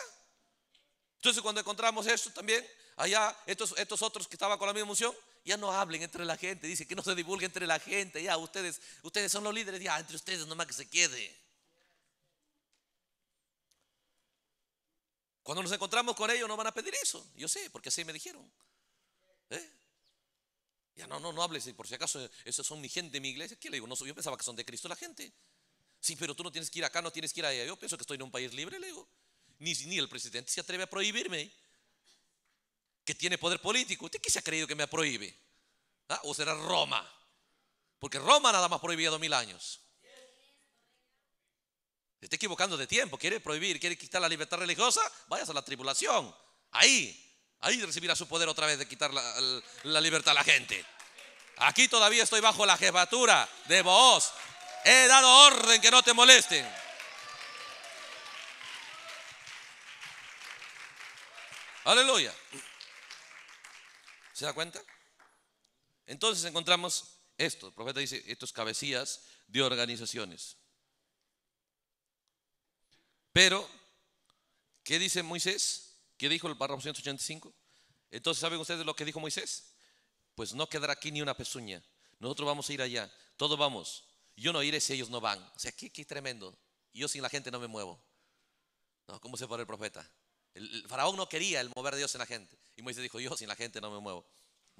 Entonces cuando encontramos esto también, allá estos, estos otros que estaban con la misma emoción ya no hablen entre la gente, dice que no se divulgue entre la gente, ya ustedes, ustedes son los líderes, ya entre ustedes nomás que se quede. Cuando nos encontramos con ellos no van a pedir eso, yo sé, porque así me dijeron. ¿Eh? Ya no, no, no hables, por si acaso esos son mi gente, mi iglesia, ¿qué le digo? yo pensaba que son de Cristo la gente. Sí, pero tú no tienes que ir acá, no tienes que ir allá. Yo pienso que estoy en un país libre, le digo. Ni, el presidente se atreve a prohibirme, ¿eh? que tiene poder político. ¿Usted qué se ha creído que me prohíbe? ¿Ah? ¿O será Roma? Porque Roma nada más prohibía dos mil años. Se está equivocando de tiempo. Quiere prohibir, quiere quitar la libertad religiosa. Vayas a la tribulación. Ahí, ahí recibirá su poder otra vez de quitar la libertad a la gente. Aquí todavía estoy bajo la jefatura de vos. He dado orden que no te molesten. Aleluya. ¿Se da cuenta? Entonces encontramos esto. El profeta dice, estos cabecillas de organizaciones. Pero, ¿qué dice Moisés? ¿Qué dijo el párrafo 185? Entonces, ¿saben ustedes lo que dijo Moisés? Pues no quedará aquí ni una pezuña. Nosotros vamos a ir allá. Todos vamos. Yo no iré si ellos no van. O sea, qué, qué tremendo. Yo sin la gente no me muevo. No, ¿Cómo se para el profeta? El, faraón no quería el mover de Dios en la gente. Y Moisés dijo, yo sin la gente no me muevo.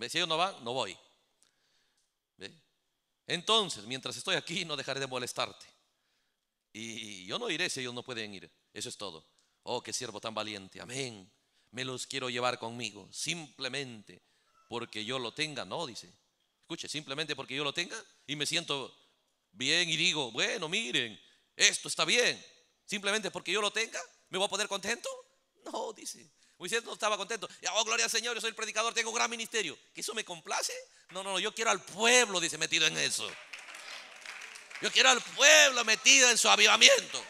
Si ellos no van, no voy. Entonces, mientras estoy aquí, no dejaré de molestarte. Y yo no iré si ellos no pueden ir. Eso es todo. Oh, qué siervo tan valiente. Amén. Me los quiero llevar conmigo. Simplemente porque yo lo tenga. No, dice. Escuche, simplemente porque yo lo tenga y me siento bien y digo, bueno, miren, esto está bien. Simplemente porque yo lo tenga, me voy a poner contento. No, dice. Moisés no estaba contento. Oh, gloria al Señor, yo soy el predicador, tengo un gran ministerio. ¿Que eso me complace? No, no, no, yo quiero al pueblo, dice, metido en eso. Yo quiero al pueblo metido en su avivamiento.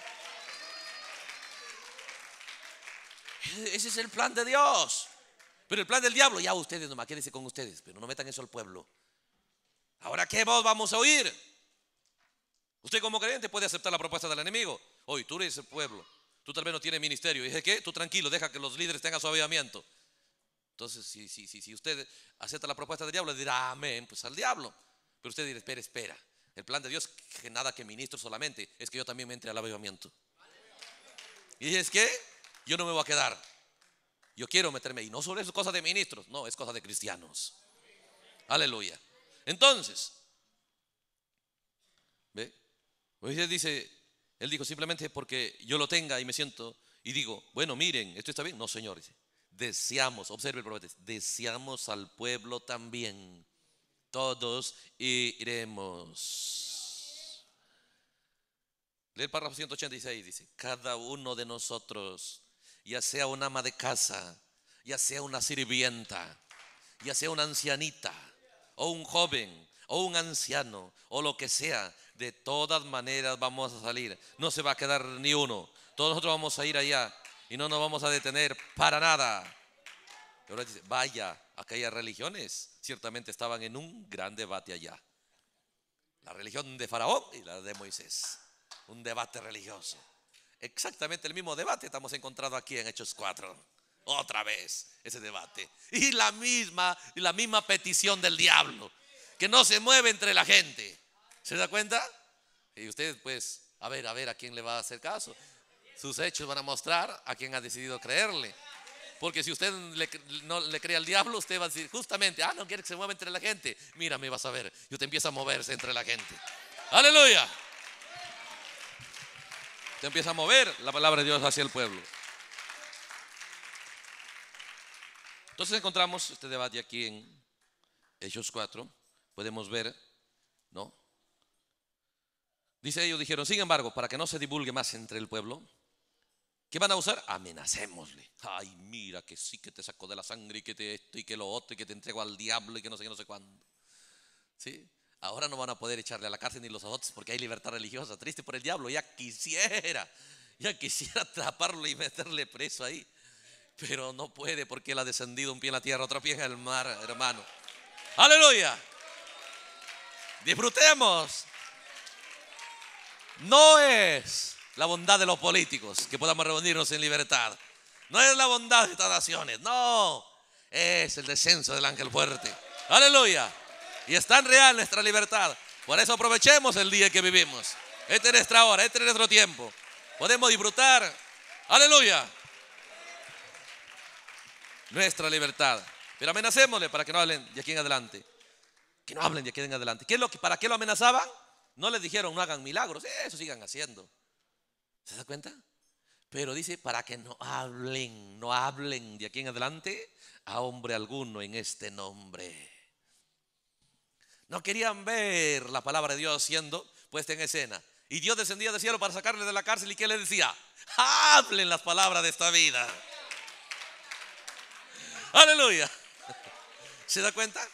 E-, ese es el plan de Dios. Pero el plan del diablo, ya ustedes nomás, quédense con ustedes, pero no metan eso al pueblo. Ahora, ¿qué voz vamos a oír? Usted como creyente puede aceptar la propuesta del enemigo. Hoy tú eres el pueblo. Tú tal vez no tiene ministerio. Y dije, ¿qué? Tú tranquilo, deja que los líderes tengan su avivamiento. Entonces, si, si, si, si usted acepta la propuesta del diablo, dirá amén, pues al diablo. Pero usted dirá, espera, espera. El plan de Dios, que nada que ministro solamente, es que yo también me entre al avivamiento. Y es que yo no me voy a quedar. Yo quiero meterme. Y no sobre eso, cosa de ministros. No, es cosa de cristianos. Aleluya. Entonces, ¿ve? Moisés pues dice, él dijo simplemente porque yo lo tenga y me siento y digo, bueno, miren, esto está bien. No, Señor, dice, deseamos, observe el profeta, deseamos al pueblo también. Todos iremos. Lee el párrafo 186, dice, cada uno de nosotros, ya sea un ama de casa, ya sea una sirvienta, ya sea una ancianita, o un joven, o un anciano, o lo que sea, de todas maneras vamos a salir. No se va a quedar ni uno. Todos nosotros vamos a ir allá y no nos vamos a detener para nada. vaya, aquellas religiones ciertamente estaban en un gran debate allá. La religión de Faraón y la de Moisés. Un debate religioso. Exactamente el mismo debate estamos encontrado aquí en Hechos 4. Otra vez ese debate. Y la misma, y la misma petición del diablo, que no se mueve entre la gente. ¿Se da cuenta? Y usted pues, a ver, a ver, ¿a quién le va a hacer caso? Sus hechos van a mostrar a quién ha decidido creerle. Porque si usted no le cree al diablo, usted va a decir justamente, ah, no quiere que se mueva entre la gente. mira me vas a ver, yo te empieza a moverse entre la gente. Aleluya. Te empieza a mover la palabra de Dios hacia el pueblo. Entonces encontramos este debate aquí en Hechos 4. Podemos ver Dice ellos, dijeron, sin embargo, para que no se divulgue más entre el pueblo, ¿qué van a usar? Amenacémosle. Ay, mira que sí, que te sacó de la sangre y que te esto y que lo otro y que te entrego al diablo y que no sé qué, no sé cuándo. ¿Sí? Ahora no van a poder echarle a la cárcel ni los azotes porque hay libertad religiosa. Triste por el diablo, ya quisiera, ya quisiera atraparlo y meterle preso ahí. Pero no puede porque él ha descendido un pie en la tierra, otro pie en el mar, hermano. Aleluya. Disfrutemos no es la bondad de los políticos que podamos reunirnos en libertad. No es la bondad de estas naciones. No. Es el descenso del ángel fuerte. Aleluya. Y es tan real nuestra libertad. Por eso aprovechemos el día que vivimos. Esta es nuestra hora, este es nuestro tiempo. Podemos disfrutar. Aleluya. Nuestra libertad. Pero amenacémosle para que no hablen de aquí en adelante. Que no hablen de aquí en adelante. ¿Qué es lo que, ¿Para qué lo amenazaban? No les dijeron no hagan milagros, eso sigan haciendo. ¿Se da cuenta? Pero dice, para que no hablen, no hablen de aquí en adelante a hombre alguno en este nombre. No querían ver la palabra de Dios siendo puesta en escena. Y Dios descendía del cielo para sacarle de la cárcel. ¿Y qué le decía? Hablen las palabras de esta vida. Aleluya. ¿Se da cuenta?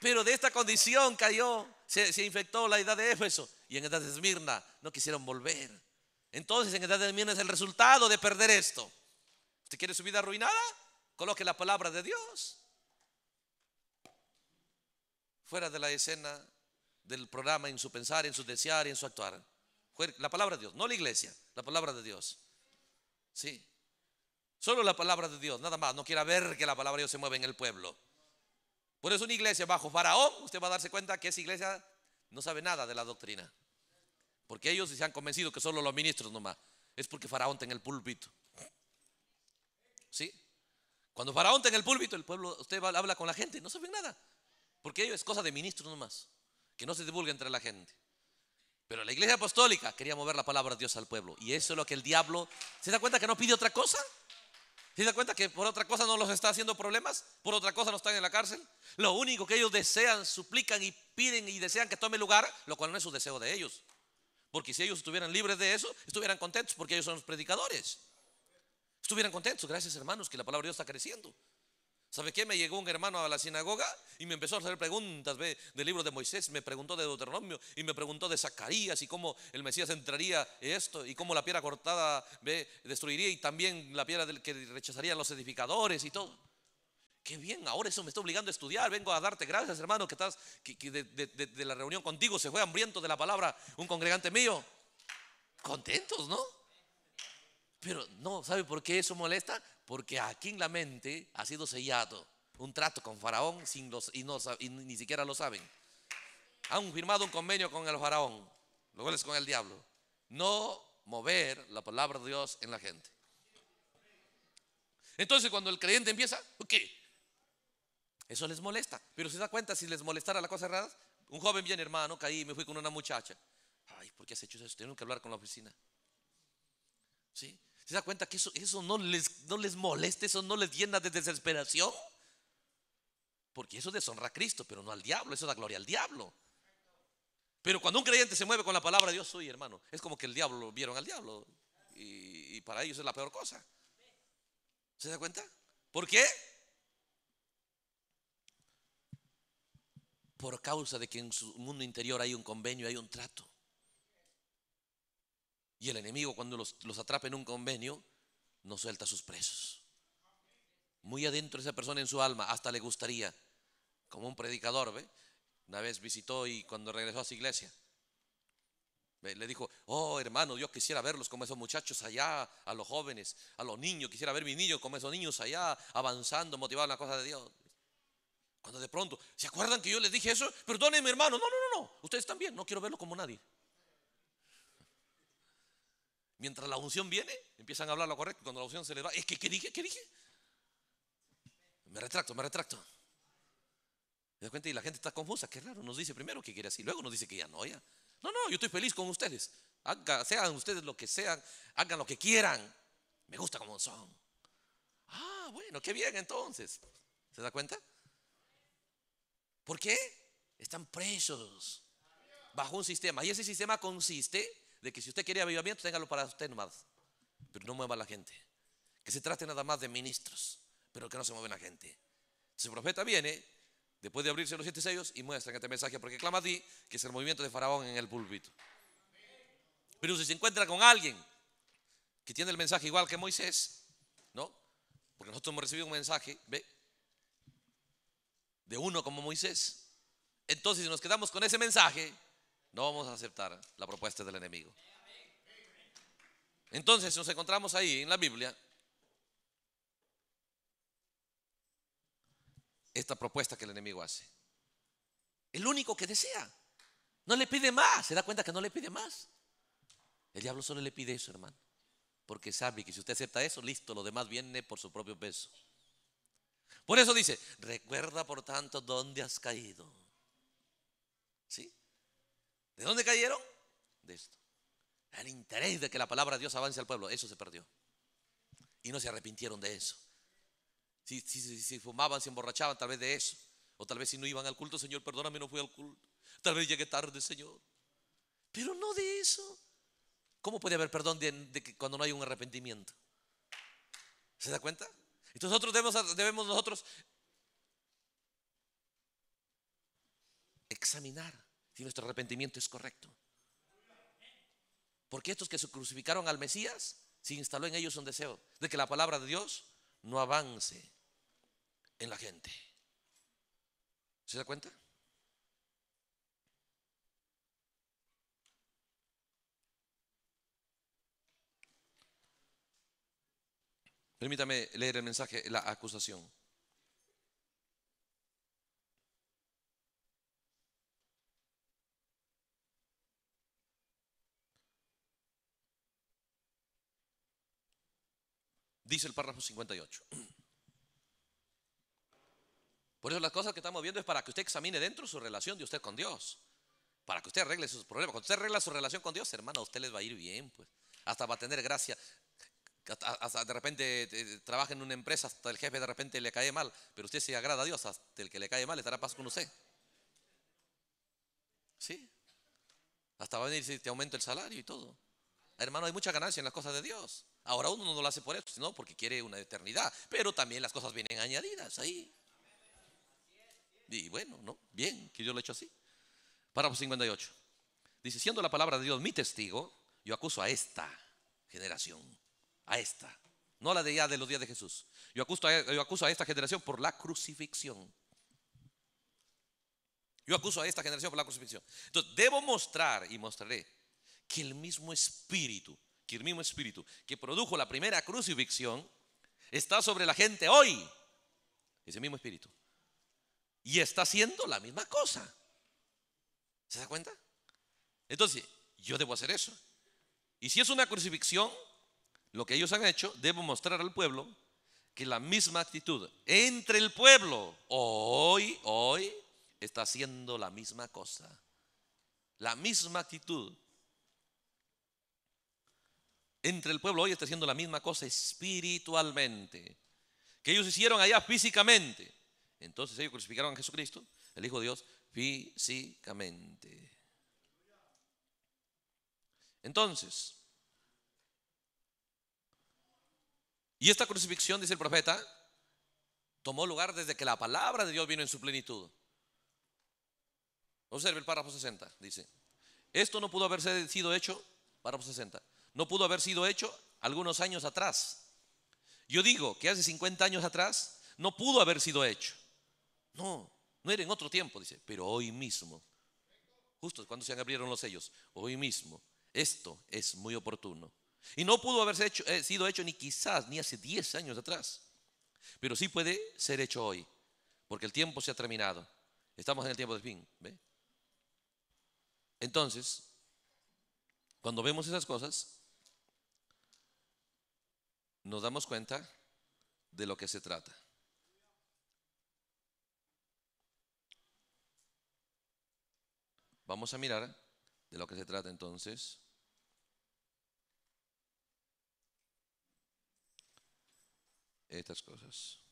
Pero de esta condición cayó se, infectó la edad de Éfeso y en edad de Esmirna no quisieron volver. Entonces en edad de Esmirna es el resultado de perder esto. ¿Usted quiere su vida arruinada? Coloque la palabra de Dios. Fuera de la escena del programa, en su pensar, en su desear, en su actuar. La palabra de Dios, no la iglesia, la palabra de Dios. Sí. Solo la palabra de Dios, nada más. No quiera ver que la palabra de Dios se mueve en el pueblo. Por eso una iglesia bajo faraón, usted va a darse cuenta que esa iglesia no sabe nada de la doctrina. Porque ellos se han convencido que solo los ministros nomás. Es porque faraón está en el púlpito. ¿Sí? Cuando faraón está en el púlpito, el pueblo, usted habla con la gente, no sabe nada. Porque ellos es cosa de ministros nomás. Que no se divulga entre la gente. Pero la iglesia apostólica quería mover la palabra de Dios al pueblo. Y eso es lo que el diablo... ¿Se da cuenta que no pide otra cosa? ¿Se da cuenta que por otra cosa no los está haciendo problemas? ¿Por otra cosa no están en la cárcel? Lo único que ellos desean, suplican y piden y desean que tome lugar, lo cual no es su deseo de ellos. Porque si ellos estuvieran libres de eso, estuvieran contentos porque ellos son los predicadores. Estuvieran contentos, gracias hermanos, que la palabra de Dios está creciendo. ¿Sabe qué? Me llegó un hermano a la sinagoga y me empezó a hacer preguntas ¿ve? del libro de Moisés, me preguntó de Deuteronomio y me preguntó de Zacarías y cómo el Mesías entraría esto y cómo la piedra cortada destruiría y también la piedra que rechazaría los edificadores y todo. Qué bien, ahora eso me está obligando a estudiar. Vengo a darte gracias, hermano, que estás de, de la reunión contigo se fue hambriento de la palabra un congregante mío. Contentos, ¿no? Pero no, ¿sabe por qué eso molesta? porque aquí en la mente ha sido sellado un trato con Faraón sin los, y, ni siquiera lo saben. Han firmado un convenio con el Faraón, lo cual es con el diablo. No mover la palabra de Dios en la gente. Entonces cuando el creyente empieza, ¿qué? Eso les molesta. Pero se da cuenta, si les molestara la cosa errada, un joven viene, hermano, caí, me fui con una muchacha. Ay, ¿por qué has hecho eso? Tenemos que hablar con la oficina. ¿Sí? ¿Se da cuenta que eso, no, les, molesta, eso no les llena de desesperación? Porque eso deshonra a Cristo, pero no al diablo, eso da gloria al diablo. Pero cuando un creyente se mueve con la palabra de Dios, soy hermano, es como que el diablo vieron al diablo. y para ellos es la peor cosa. ¿Se da cuenta? ¿Por qué? Por causa de que en su mundo interior hay un convenio, hay un trato. Y el enemigo cuando los, atrapa en un convenio, no suelta a sus presos. Muy adentro esa persona en su alma, hasta le gustaría, como un predicador, ¿ve? Una vez visitó y cuando regresó a su iglesia, le dijo, oh hermano, yo quisiera verlos como esos muchachos allá, a los jóvenes, a los niños, quisiera ver mis niños como esos niños allá, avanzando, motivados en la cosa de Dios. Cuando de pronto, ¿se acuerdan que yo les dije eso? Perdónenme hermano, no, no, no, no, ustedes también, no quiero verlo como nadie. Mientras la unción viene, empiezan a hablar lo correcto. Cuando la unción se le va, es que, ¿qué dije? ¿Qué dije? Me retracto, me retracto. Se da cuenta? Y la gente está confusa. Qué raro. Nos dice primero que quiere así, luego nos dice que ya no, ya. No, no, yo estoy feliz con ustedes. sean ustedes lo que sean, hagan lo que quieran. Me gusta como son. Ah, bueno, qué bien entonces. ¿Se da cuenta? ¿Por qué? Están presos bajo un sistema. Y ese sistema consiste de que si usted quiere avivamiento, téngalo para usted nomás, pero no mueva a la gente. Que se trate nada más de ministros, pero que no se mueva la gente. Entonces el profeta viene, después de abrirse los siete sellos, y que este mensaje, porque clama a ti, que es el movimiento de Faraón en el púlpito. Pero si se encuentra con alguien que tiene el mensaje igual que Moisés, ¿no? Porque nosotros hemos recibido un mensaje, ¿ve? De uno como Moisés. Entonces, si nos quedamos con ese mensaje, no vamos a aceptar la propuesta del enemigo. Entonces nos encontramos ahí en la Biblia esta propuesta que el enemigo hace. El único que desea. No le pide más. Se da cuenta que no le pide más. El diablo solo le pide eso, hermano. Porque sabe que si usted acepta eso, listo, lo demás viene por su propio peso. Por eso dice, recuerda por tanto dónde has caído. ¿Sí? ¿De dónde cayeron? De esto. El interés de que la palabra de Dios avance al pueblo, eso se perdió. Y no se arrepintieron de eso. Si, si, si fumaban, se emborrachaban, tal vez de eso. O tal vez si no iban al culto, Señor, perdóname, no fui al culto. Tal vez llegué tarde, Señor. Pero no de eso. ¿Cómo puede haber perdón cuando no hay un arrepentimiento? ¿Se da cuenta? Entonces nosotros debemos, debemos nosotros examinar si nuestro arrepentimiento es correcto. Porque estos que se crucificaron al Mesías, se instaló en ellos un deseo de que la palabra de Dios no avance en la gente. ¿Se da cuenta? Permítame leer el mensaje, la acusación. dice el párrafo 58. Por eso las cosas que estamos viendo es para que usted examine dentro su relación de usted con Dios, para que usted arregle sus problemas. Cuando usted arregla su relación con Dios, hermano, a usted les va a ir bien, pues. Hasta va a tener gracia. Hasta, de repente eh, eh, trabaja en una empresa, hasta el jefe de repente le cae mal, pero usted se agrada a Dios, hasta el que le cae mal estará paz con usted. ¿Sí? Hasta va a venir si te aumento el salario y todo. Hermano, hay mucha ganancia en las cosas de Dios. Ahora uno no lo hace por eso, sino porque quiere una eternidad. Pero también las cosas vienen añadidas ahí. Y bueno, ¿no? Bien, que yo lo he hecho así. Párrafo 58. Dice, siendo la palabra de Dios mi testigo, yo acuso a esta generación, a esta, no a la de ya de los días de Jesús. Yo acuso a, yo acuso a esta generación por la crucifixión. Yo acuso a esta generación por la crucifixión. Entonces, debo mostrar y mostraré que el mismo espíritu que el mismo Espíritu que produjo la primera crucifixión está sobre la gente hoy. Ese mismo Espíritu. Y está haciendo la misma cosa. ¿Se da cuenta? Entonces, yo debo hacer eso. Y si es una crucifixión, lo que ellos han hecho, debo mostrar al pueblo que la misma actitud entre el pueblo hoy, hoy, está haciendo la misma cosa. La misma actitud entre el pueblo hoy está haciendo la misma cosa espiritualmente que ellos hicieron allá físicamente. Entonces ellos crucificaron a Jesucristo, el Hijo de Dios, físicamente. Entonces, y esta crucifixión, dice el profeta, tomó lugar desde que la palabra de Dios vino en su plenitud. Observe el párrafo 60, dice, esto no pudo haberse sido hecho, párrafo 60, no pudo haber sido hecho algunos años atrás. Yo digo que hace 50 años atrás no pudo haber sido hecho. No, no era en otro tiempo, dice, pero hoy mismo, justo cuando se abrieron los sellos, hoy mismo, esto es muy oportuno. Y no pudo haber eh, sido hecho ni quizás ni hace 10 años atrás, pero sí puede ser hecho hoy, porque el tiempo se ha terminado. Estamos en el tiempo de fin. Entonces, cuando vemos esas cosas, nos damos cuenta de lo que se trata. Vamos a mirar de lo que se trata entonces. Estas cosas.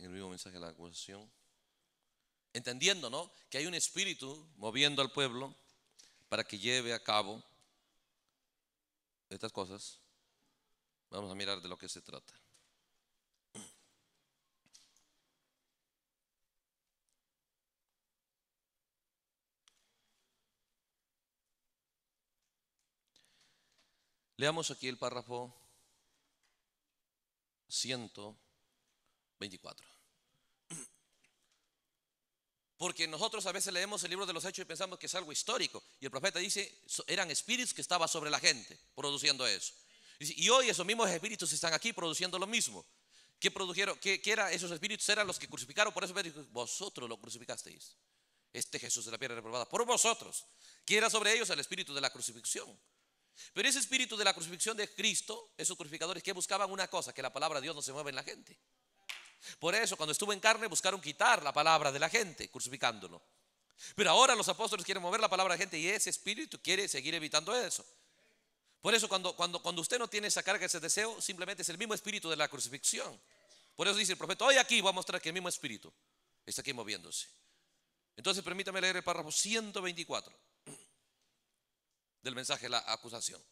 en el mismo mensaje de la acusación. Entendiendo, ¿no? Que hay un espíritu moviendo al pueblo para que lleve a cabo estas cosas. Vamos a mirar de lo que se trata. Leamos aquí el párrafo 100. 24. Porque nosotros a veces leemos el libro de los Hechos y pensamos que es algo histórico. Y el profeta dice, eran espíritus que estaban sobre la gente produciendo eso. Y hoy esos mismos espíritus están aquí produciendo lo mismo. ¿Qué produjeron? ¿Qué, qué eran esos espíritus? Eran los que crucificaron. Por eso vosotros lo crucificasteis. Este Jesús de la piedra reprobada. Por vosotros. Que era sobre ellos el espíritu de la crucifixión. Pero ese espíritu de la crucifixión de Cristo, esos crucificadores que buscaban una cosa, que la palabra de Dios no se mueve en la gente. Por eso, cuando estuvo en carne, buscaron quitar la palabra de la gente, crucificándolo. Pero ahora los apóstoles quieren mover la palabra de la gente y ese espíritu quiere seguir evitando eso. Por eso, cuando, cuando, usted no tiene esa carga, ese deseo, simplemente es el mismo espíritu de la crucifixión. Por eso dice el profeta: Hoy aquí voy a mostrar que el mismo espíritu está aquí moviéndose. Entonces, permítame leer el párrafo 124 del mensaje, de la acusación.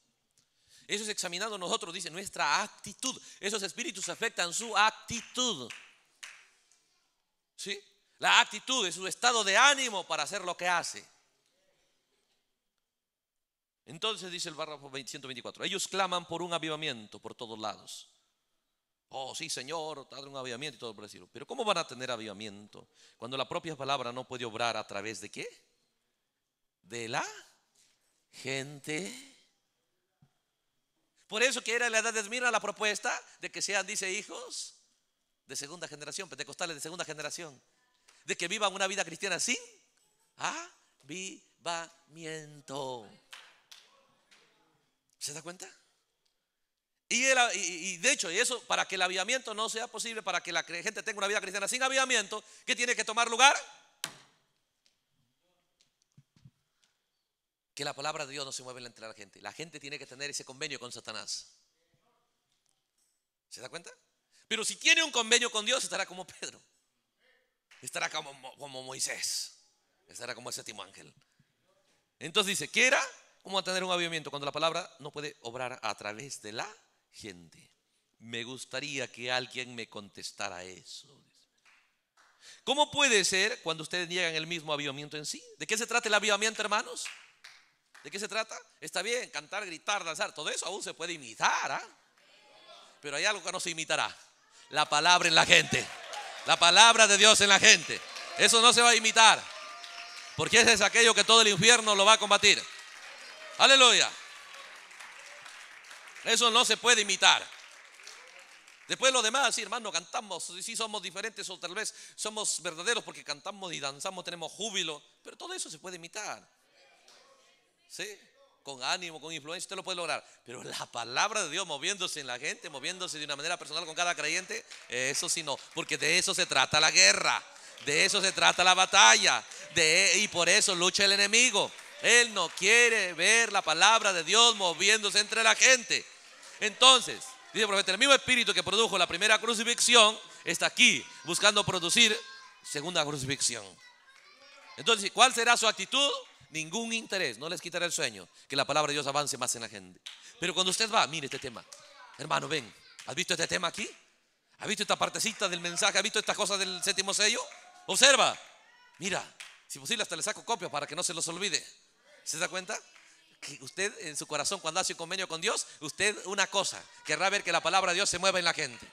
Eso es examinado nosotros, dice nuestra actitud. Esos espíritus afectan su actitud. ¿Sí? La actitud es su estado de ánimo para hacer lo que hace. Entonces dice el párrafo 124, ellos claman por un avivamiento por todos lados. Oh, sí, Señor, un avivamiento y todo por decirlo. Pero ¿cómo van a tener avivamiento cuando la propia palabra no puede obrar a través de qué? De la gente. Por eso que era la edad de Esmirna la propuesta de que sean, dice, hijos de segunda generación, pentecostales de segunda generación, de que vivan una vida cristiana sin avivamiento. ¿Se da cuenta? Y, de hecho, eso, para que el avivamiento no sea posible, para que la gente tenga una vida cristiana sin avivamiento, ¿qué tiene que tomar lugar? que la palabra de Dios no se mueve entre la gente. La gente tiene que tener ese convenio con Satanás. ¿Se da cuenta? Pero si tiene un convenio con Dios, estará como Pedro. Estará como, Moisés. Estará como el séptimo ángel. Entonces dice, ¿qué era? ¿Cómo tener un avivamiento cuando la palabra no puede obrar a través de la gente? Me gustaría que alguien me contestara eso. ¿Cómo puede ser cuando ustedes llegan el mismo avivamiento en sí? ¿De qué se trata el avivamiento, hermanos? ¿De qué se trata? Está bien, cantar, gritar, danzar, todo eso aún se puede imitar. ¿ah? Pero hay algo que no se imitará. La palabra en la gente. La palabra de Dios en la gente. Eso no se va a imitar. Porque ese es aquello que todo el infierno lo va a combatir. Aleluya. Eso no se puede imitar. Después lo demás, sí, hermano, cantamos, si somos diferentes o tal vez somos verdaderos porque cantamos y danzamos, tenemos júbilo, pero todo eso se puede imitar. ¿sí? Con ánimo, con influencia, usted lo puede lograr. Pero la palabra de Dios moviéndose en la gente, moviéndose de una manera personal con cada creyente, eso sí no, porque de eso se trata la guerra, de eso se trata la batalla, de, y por eso lucha el enemigo. Él no quiere ver la palabra de Dios moviéndose entre la gente. Entonces, dice el profeta, el mismo espíritu que produjo la primera crucifixión está aquí buscando producir segunda crucifixión. Entonces, ¿cuál será su actitud? ningún interés, no les quitará el sueño, que la palabra de Dios avance más en la gente. Pero cuando usted va, mire este tema. Hermano, ven, ¿has visto este tema aquí? ¿Has visto esta partecita del mensaje? ¿Has visto estas cosas del séptimo sello? Observa, mira, si posible hasta le saco copia para que no se los olvide. ¿Se da cuenta? Que usted en su corazón cuando hace un convenio con Dios, usted una cosa, querrá ver que la palabra de Dios se mueva en la gente.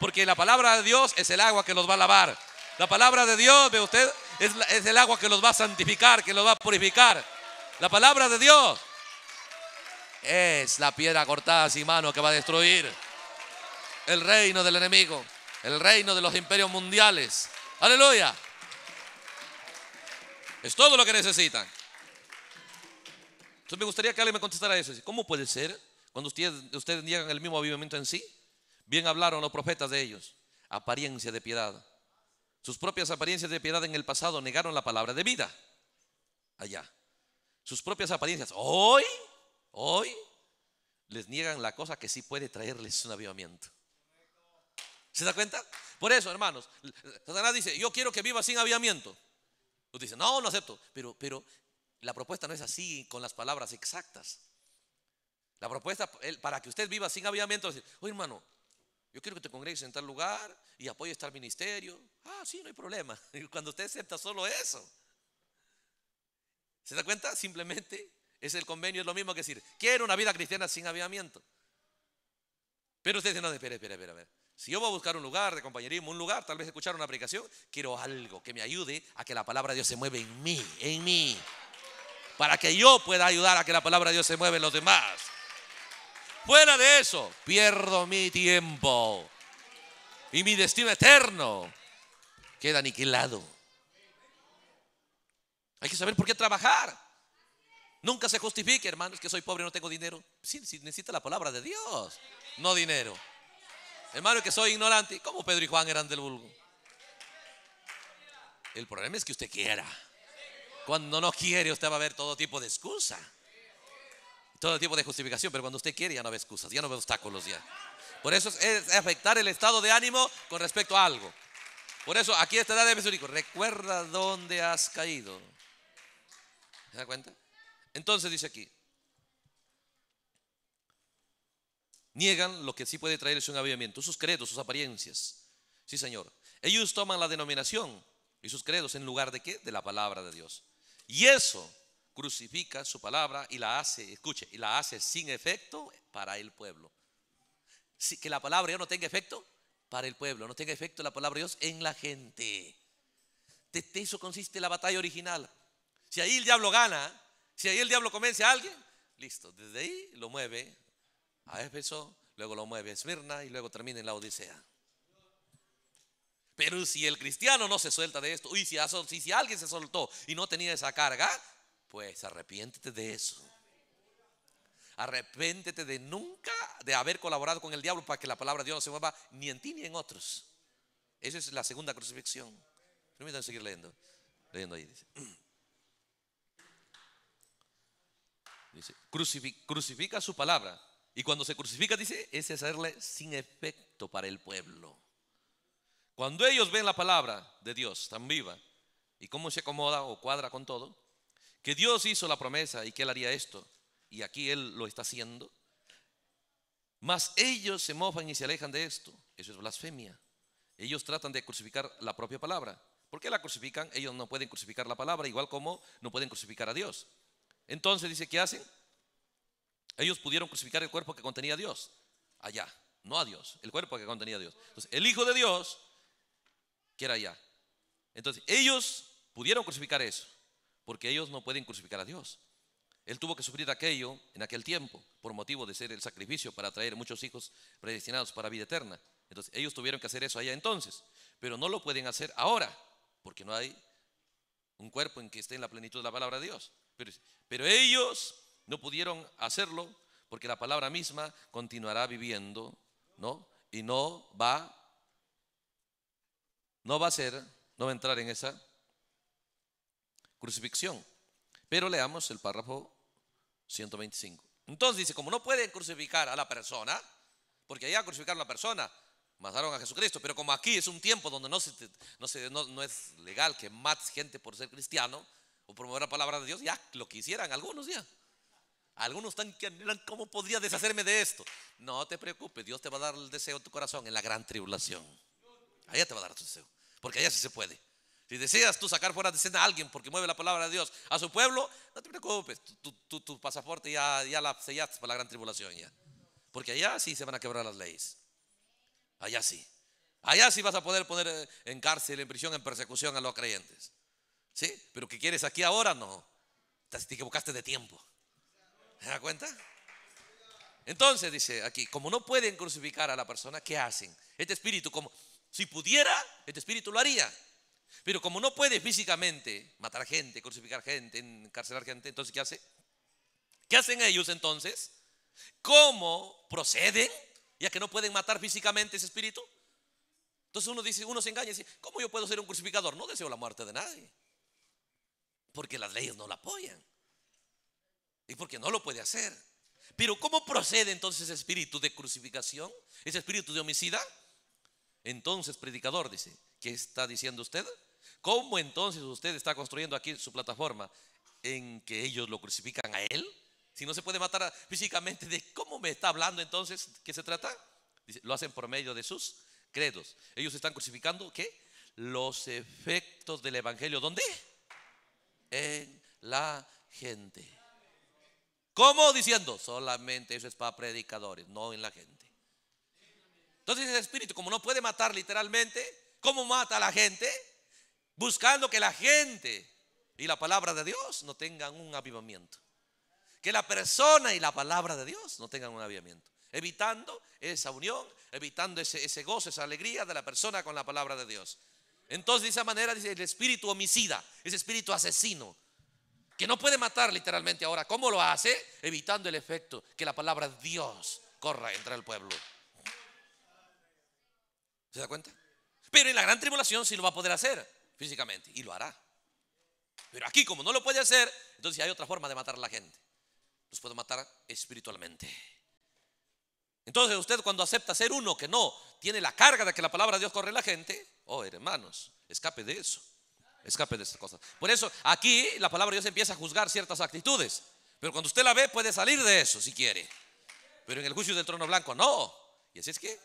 Porque la palabra de Dios es el agua que los va a lavar. La palabra de Dios, ve usted, es, el agua que los va a santificar, que los va a purificar. La palabra de Dios es la piedra cortada sin mano que va a destruir el reino del enemigo, el reino de los imperios mundiales. Aleluya. Es todo lo que necesitan. Entonces me gustaría que alguien me contestara eso. ¿Cómo puede ser cuando ustedes, ustedes niegan el mismo avivamiento en sí? Bien hablaron los profetas de ellos. Apariencia de piedad. Sus propias apariencias de piedad en el pasado negaron la palabra de vida. Allá. Sus propias apariencias hoy, hoy, les niegan la cosa que sí puede traerles un avivamiento. ¿Se da cuenta? Por eso, hermanos, Satanás dice, yo quiero que viva sin avivamiento. Usted dice, no, no acepto. Pero, pero la propuesta no es así con las palabras exactas. La propuesta para que usted viva sin avivamiento es decir, oye hermano, yo quiero que te congregues en tal lugar y apoyes tal ministerio. Ah, sí, no hay problema. Cuando usted acepta solo eso. ¿Se da cuenta? Simplemente es el convenio, es lo mismo que decir, quiero una vida cristiana sin avivamiento. Pero usted dice, no, espera, espera, espera, Si yo voy a buscar un lugar de compañerismo, un lugar, tal vez escuchar una predicación, quiero algo que me ayude a que la palabra de Dios se mueva en mí, en mí. Para que yo pueda ayudar a que la palabra de Dios se mueva en los demás. Fuera de eso, pierdo mi tiempo. Y mi destino eterno queda aniquilado. Hay que saber por qué trabajar. Nunca se justifique, hermanos, que soy pobre y no tengo dinero. Sí, necesita la palabra de Dios, no dinero. Hermano, que soy ignorante. ¿Cómo Pedro y Juan eran del vulgo? El problema es que usted quiera. Cuando no quiere, usted va a ver todo tipo de excusa todo tipo de justificación, pero cuando usted quiere ya no ve excusas, ya no ve obstáculos. Ya. Por eso es afectar el estado de ánimo con respecto a algo. Por eso aquí está la de recuerda dónde has caído. ¿Se da cuenta? Entonces dice aquí, niegan lo que sí puede traerse un avivamiento, sus credos, sus apariencias. Sí, Señor. Ellos toman la denominación y sus credos en lugar de qué? De la palabra de Dios. Y eso crucifica su palabra y la hace, escuche, y la hace sin efecto para el pueblo. Si, que la palabra Dios no tenga efecto para el pueblo, no tenga efecto la palabra de Dios en la gente. De, eso consiste la batalla original. Si ahí el diablo gana, si ahí el diablo convence a alguien, listo, desde ahí lo mueve a Éfeso, luego lo mueve a Esmirna y luego termina en la Odisea. Pero si el cristiano no se suelta de esto, y si alguien se soltó y no tenía esa carga, pues arrepiéntete de eso. Arrepiéntete de nunca de haber colaborado con el diablo para que la palabra de Dios no se mueva ni en ti ni en otros. Esa es la segunda crucifixión. Permítanme seguir leyendo. Leyendo ahí dice. crucifica, su palabra. Y cuando se crucifica, dice, es hacerle sin efecto para el pueblo. Cuando ellos ven la palabra de Dios tan viva y cómo se acomoda o cuadra con todo, que Dios hizo la promesa y que Él haría esto, y aquí Él lo está haciendo, mas ellos se mofan y se alejan de esto. Eso es blasfemia. Ellos tratan de crucificar la propia palabra. ¿Por qué la crucifican? Ellos no pueden crucificar la palabra, igual como no pueden crucificar a Dios. Entonces dice, ¿qué hacen? Ellos pudieron crucificar el cuerpo que contenía a Dios, allá, no a Dios, el cuerpo que contenía a Dios. Entonces, el Hijo de Dios, que era allá. Entonces, ellos pudieron crucificar eso porque ellos no pueden crucificar a Dios. Él tuvo que sufrir aquello en aquel tiempo por motivo de ser el sacrificio para traer muchos hijos predestinados para vida eterna. Entonces ellos tuvieron que hacer eso allá entonces, pero no lo pueden hacer ahora porque no hay un cuerpo en que esté en la plenitud de la palabra de Dios. Pero, pero ellos no pudieron hacerlo porque la palabra misma continuará viviendo, ¿no? Y no va, no va a ser, no va a entrar en esa crucifixión. Pero leamos el párrafo 125. Entonces dice, como no pueden crucificar a la persona, porque allá crucificaron a la persona, mataron a Jesucristo, pero como aquí es un tiempo donde no, se, no, no, es legal que mates gente por ser cristiano o promover la palabra de Dios, ya lo quisieran algunos ya. Algunos están que ¿cómo podría deshacerme de esto? No te preocupes, Dios te va a dar el deseo de tu corazón en la gran tribulación. Allá te va a dar tu deseo, porque allá sí se puede. Si deseas tú sacar fuera de escena a alguien porque mueve la palabra de Dios a su pueblo, no te preocupes, tu, pasaporte ya, ya la sellaste para la gran tribulación ya. Porque allá sí se van a quebrar las leyes. Allá sí. Allá sí vas a poder poner eh, en cárcel, en prisión, en persecución a los creyentes. ¿Sí? Pero que quieres aquí ahora, no. Te equivocaste de tiempo. ¿te das cuenta? Entonces dice aquí, como no pueden crucificar a la persona, ¿qué hacen? Este espíritu, como si pudiera, este espíritu lo haría pero como no puede físicamente matar gente, crucificar gente, encarcelar gente, entonces ¿qué hace? ¿Qué hacen ellos entonces? ¿Cómo proceden? Ya que no pueden matar físicamente ese espíritu. Entonces uno dice, uno se engaña y dice, ¿cómo yo puedo ser un crucificador? No deseo la muerte de nadie. Porque las leyes no la apoyan. Y porque no lo puede hacer. Pero ¿cómo procede entonces ese espíritu de crucificación? Ese espíritu de homicida. Entonces, predicador dice, ¿Qué está diciendo usted? ¿Cómo entonces usted está construyendo aquí su plataforma en que ellos lo crucifican a él? Si no se puede matar físicamente, ¿de cómo me está hablando entonces? ¿Qué se trata? lo hacen por medio de sus credos. Ellos están crucificando, ¿qué? Los efectos del Evangelio. ¿Dónde? En la gente. ¿Cómo? Diciendo, solamente eso es para predicadores, no en la gente. Entonces el Espíritu, como no puede matar literalmente, ¿Cómo mata a la gente? Buscando que la gente y la palabra de Dios no tengan un avivamiento. Que la persona y la palabra de Dios no tengan un avivamiento. Evitando esa unión, evitando ese, gozo, esa alegría de la persona con la palabra de Dios. Entonces, de esa manera, dice el espíritu homicida, ese espíritu asesino, que no puede matar literalmente ahora. ¿Cómo lo hace? Evitando el efecto que la palabra Dios corra entre el pueblo. ¿Se da cuenta? Pero en la gran tribulación sí lo va a poder hacer físicamente y lo hará. Pero aquí como no lo puede hacer, entonces hay otra forma de matar a la gente. Los puedo matar espiritualmente. Entonces usted cuando acepta ser uno que no tiene la carga de que la palabra de Dios corre a la gente, oh hermanos, escape de eso. Escape de esas cosas. Por eso aquí la palabra de Dios empieza a juzgar ciertas actitudes. Pero cuando usted la ve puede salir de eso si quiere. Pero en el juicio del trono blanco no. Y así es que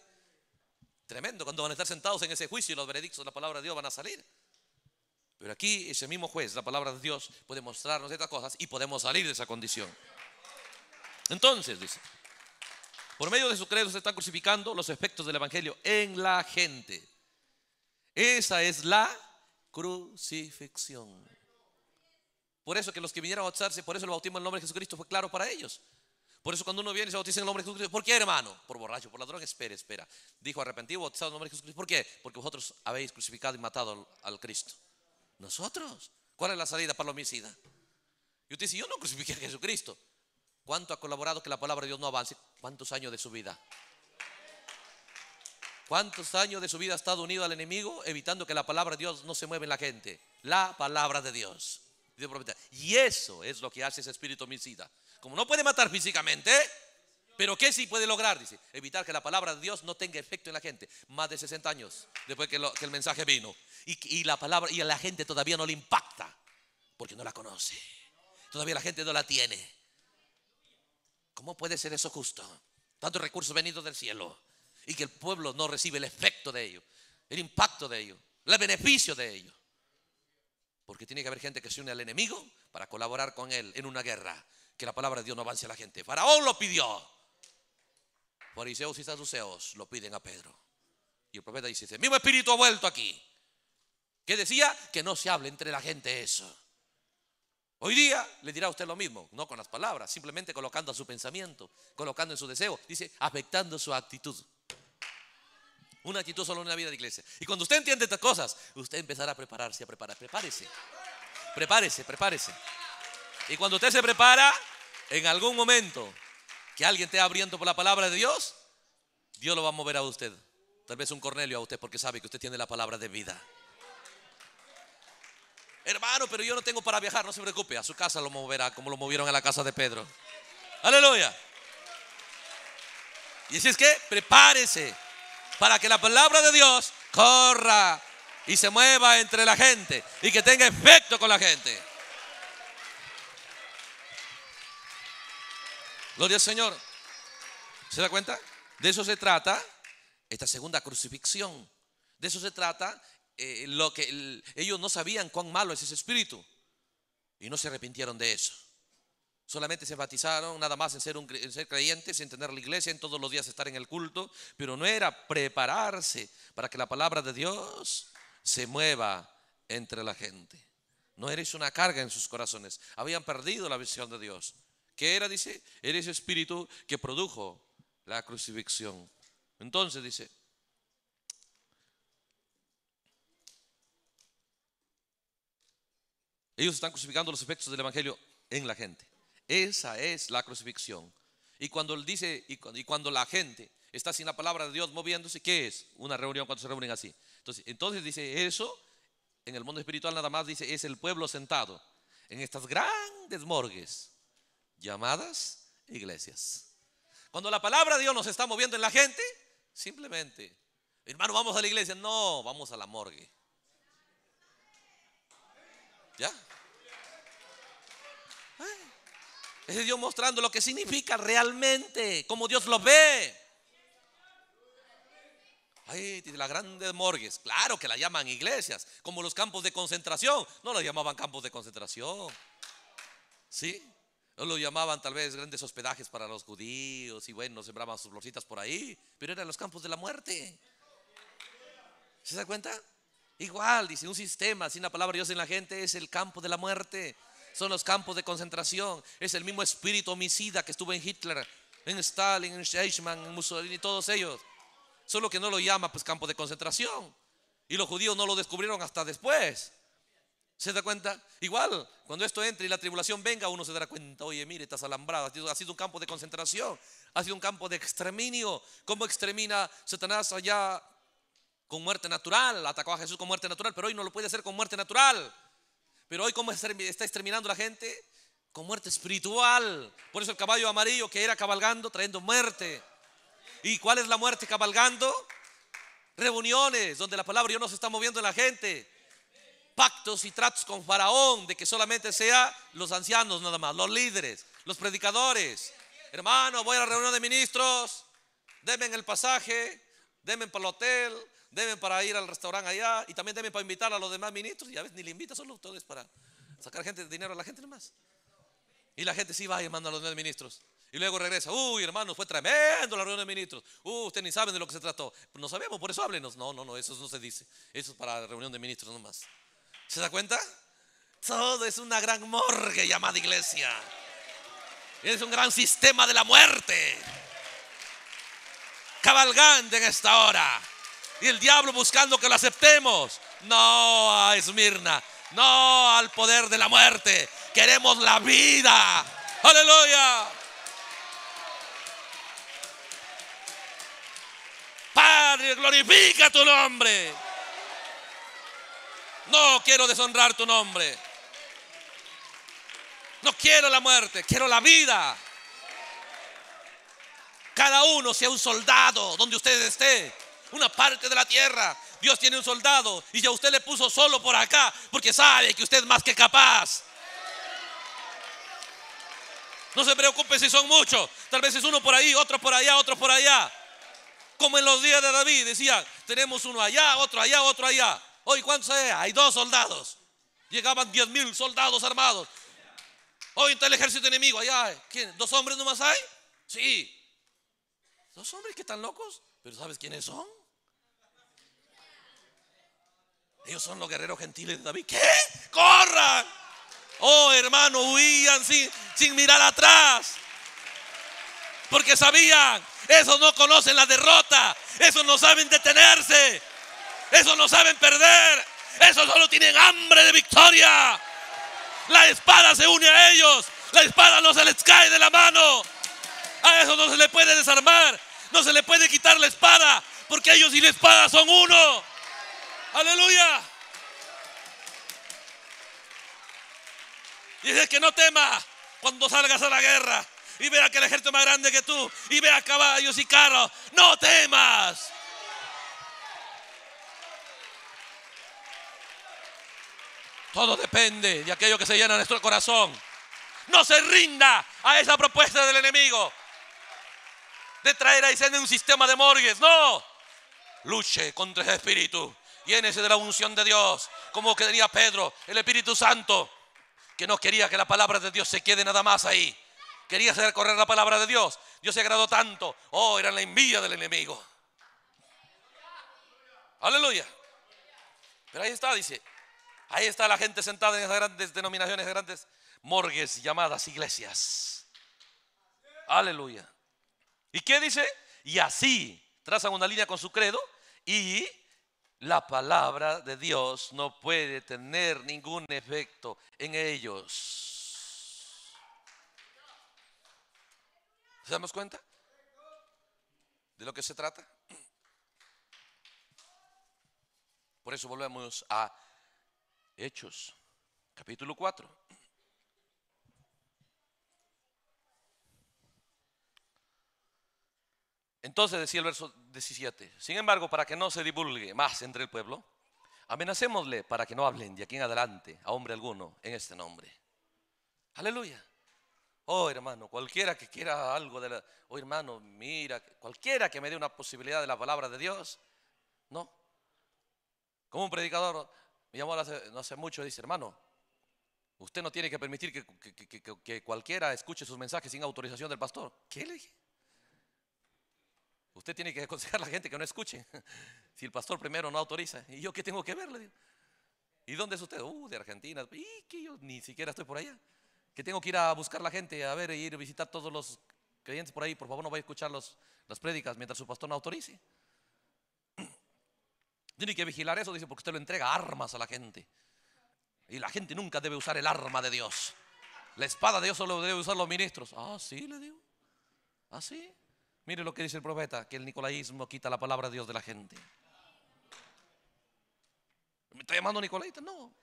Tremendo, cuando van a estar sentados en ese juicio y los veredictos de la palabra de Dios van a salir. Pero aquí ese mismo juez, la palabra de Dios, puede mostrarnos estas cosas y podemos salir de esa condición. Entonces, dice, por medio de su credo se están crucificando los aspectos del Evangelio en la gente. Esa es la crucifixión. Por eso que los que vinieron a bautizarse, por eso el bautismo en nombre de Jesucristo fue claro para ellos. Por eso cuando uno viene y se bautiza en el nombre de Jesucristo, ¿por qué hermano? Por borracho, por ladrón, espera, espera. Dijo arrepentido, bautizado en el nombre de Jesucristo. ¿Por qué? Porque vosotros habéis crucificado y matado al, Cristo. Nosotros. ¿Cuál es la salida para el homicida? Y usted dice, yo no crucifiqué a Jesucristo. ¿Cuánto ha colaborado que la palabra de Dios no avance? ¿Cuántos años de su vida? ¿Cuántos años de su vida ha estado unido al enemigo evitando que la palabra de Dios no se mueva en la gente? La palabra de Dios. Y eso es lo que hace ese espíritu homicida no puede matar físicamente, pero que sí puede lograr? Dice, evitar que la palabra de Dios no tenga efecto en la gente. Más de 60 años después que, el mensaje vino. Y, la palabra, y a la gente todavía no le impacta, porque no la conoce. Todavía la gente no la tiene. ¿Cómo puede ser eso justo? Tantos recursos venidos del cielo y que el pueblo no recibe el efecto de ello, el impacto de ello, el beneficio de ello. Porque tiene que haber gente que se une al enemigo para colaborar con él en una guerra que la palabra de Dios no avance a la gente. Faraón lo pidió. Fariseos y saduceos lo piden a Pedro. Y el profeta dice, el mismo espíritu ha vuelto aquí. Que decía que no se hable entre la gente eso. Hoy día le dirá a usted lo mismo, no con las palabras, simplemente colocando a su pensamiento, colocando en su deseo, dice, afectando su actitud. Una actitud solo en la vida de iglesia. Y cuando usted entiende estas cosas, usted empezará a prepararse, a prepararse, Prepárese, prepárese, prepárese. Y cuando usted se prepara, en algún momento que alguien esté abriendo por la palabra de Dios, Dios lo va a mover a usted. Tal vez un Cornelio a usted porque sabe que usted tiene la palabra de vida. Hermano, pero yo no tengo para viajar, no se preocupe, a su casa lo moverá como lo movieron a la casa de Pedro. Aleluya. Y así es que prepárese para que la palabra de Dios corra y se mueva entre la gente y que tenga efecto con la gente. Gloria al Señor. ¿Se da cuenta? De eso se trata esta segunda crucifixión. De eso se trata eh, lo que ellos no sabían cuán malo es ese espíritu. Y no se arrepintieron de eso. Solamente se batizaron nada más en ser, un, creyentes, en tener la iglesia, en todos los días estar en el culto. Pero no era prepararse para que la palabra de Dios se mueva entre la gente. No eso una carga en sus corazones. Habían perdido la visión de Dios. ¿Qué era? Dice, era ese espíritu que produjo la crucifixión. Entonces dice, ellos están crucificando los efectos del Evangelio en la gente. Esa es la crucifixión. Y cuando él dice, y cuando, la gente está sin la palabra de Dios moviéndose, ¿qué es? Una reunión cuando se reúnen así. Entonces, entonces dice eso, en el mundo espiritual nada más dice, es el pueblo sentado en estas grandes morgues llamadas iglesias. Cuando la palabra de Dios nos está moviendo en la gente, simplemente, hermano, vamos a la iglesia. No, vamos a la morgue. ¿Ya? es Dios mostrando lo que significa realmente, como Dios lo ve. Ay, las grandes morgues, claro que la llaman iglesias, como los campos de concentración, no las llamaban campos de concentración. ¿Sí? No Lo llamaban tal vez grandes hospedajes para los judíos y bueno, sembraban sus florcitas por ahí, pero eran los campos de la muerte. ¿Se da cuenta? Igual, dice, un sistema sin la palabra de Dios en la gente es el campo de la muerte. Son los campos de concentración. Es el mismo espíritu homicida que estuvo en Hitler, en Stalin, en Eichmann, en Mussolini, todos ellos. Solo que no lo llama pues campo de concentración. Y los judíos no lo descubrieron hasta después. ¿Se da cuenta? Igual, cuando esto entre y la tribulación venga, uno se dará cuenta, oye, mire, estas alambradas, ha sido un campo de concentración, ha sido un campo de exterminio. ¿Cómo extermina Satanás allá con muerte natural? Atacó a Jesús con muerte natural, pero hoy no lo puede hacer con muerte natural. Pero hoy, ¿cómo está exterminando la gente? Con muerte espiritual. Por eso el caballo amarillo que era cabalgando, trayendo muerte. ¿Y cuál es la muerte cabalgando? Reuniones, donde la palabra Dios no se está moviendo en la gente pactos y tratos con Faraón de que solamente sea los ancianos nada más, los líderes, los predicadores. Hermano, voy a la reunión de ministros, denme el pasaje, denme para el hotel, denme para ir al restaurante allá y también denme para invitar a los demás ministros. Y a veces ni le invita, solo ustedes para sacar gente, dinero a la gente nomás. Y la gente sí va y manda a los demás ministros. Y luego regresa, uy hermano, fue tremendo la reunión de ministros. Uh, ustedes ni saben de lo que se trató. Pues no sabemos, por eso háblenos. No, no, no, eso no se dice. Eso es para la reunión de ministros nomás. ¿Se da cuenta? Todo es una gran morgue llamada iglesia. Es un gran sistema de la muerte. Cabalgante en esta hora. Y el diablo buscando que lo aceptemos. No a Esmirna. No al poder de la muerte. Queremos la vida. Aleluya. Padre, glorifica tu nombre. No quiero deshonrar tu nombre. No quiero la muerte, quiero la vida. Cada uno sea un soldado donde usted esté, una parte de la tierra. Dios tiene un soldado y ya usted le puso solo por acá porque sabe que usted es más que capaz. No se preocupe si son muchos. Tal vez es uno por ahí, otro por allá, otro por allá. Como en los días de David decía, tenemos uno allá, otro allá, otro allá. Hoy, ¿cuántos hay? Hay dos soldados. Llegaban diez mil soldados armados. Hoy está el ejército enemigo. Allá, ¿quién? ¿Dos hombres nomás hay? Sí. ¿Dos hombres que están locos? Pero ¿sabes quiénes son? Ellos son los guerreros gentiles de David. ¿Qué? ¡Corran! Oh, hermano, huían sin, sin mirar atrás. Porque sabían, esos no conocen la derrota, esos no saben detenerse, esos no saben perder, esos solo tienen hambre de victoria. La espada se une a ellos, la espada no se les cae de la mano. A eso no se le puede desarmar, no se le puede quitar la espada, porque ellos y la espada son uno. Aleluya. dice que no temas cuando salgas a la guerra y vea que el ejército es más grande que tú y vea caballos y carros. No temas. Todo depende de aquello que se llena nuestro corazón. No se rinda a esa propuesta del enemigo de traer a Isenia un sistema de morgues. No. Luche contra ese espíritu. Llénese de la unción de Dios. Como que Pedro, el Espíritu Santo, que no quería que la palabra de Dios se quede nada más ahí. Quería hacer correr la palabra de Dios. Dios se agradó tanto. Oh, era la envidia del enemigo. Aleluya. Pero ahí está, dice, Ahí está la gente sentada en esas grandes denominaciones, grandes morgues llamadas iglesias. Aleluya. ¿Y qué dice? Y así trazan una línea con su credo y la palabra de Dios no puede tener ningún efecto en ellos. ¿Se damos cuenta de lo que se trata? Por eso volvemos a Hechos, capítulo 4. Entonces decía el verso 17, sin embargo, para que no se divulgue más entre el pueblo, amenacémosle para que no hablen de aquí en adelante a hombre alguno en este nombre. Aleluya. Oh hermano, cualquiera que quiera algo de la... Oh hermano, mira, cualquiera que me dé una posibilidad de la palabra de Dios, no. Como un predicador, llamó hace, no hace mucho dice, hermano, usted no tiene que permitir que, cualquiera escuche sus mensajes sin autorización del pastor. ¿Qué le dije? Usted tiene que aconsejar a la gente que no escuche. Si el pastor primero no autoriza, ¿y yo qué tengo que verle ¿Y dónde es usted? Uh, de Argentina. Y que yo ni siquiera estoy por allá. Que tengo que ir a buscar la gente, a ver, e ir a visitar todos los creyentes por ahí. Por favor, no vaya a escuchar las prédicas mientras su pastor no autorice. Tiene que vigilar eso, dice, porque usted lo entrega armas a la gente. Y la gente nunca debe usar el arma de Dios. La espada de Dios solo debe usar los ministros. Ah, sí, le digo. Ah, sí. Mire lo que dice el profeta, que el nicolaísmo quita la palabra de Dios de la gente. ¿Me está llamando nicolaita? No.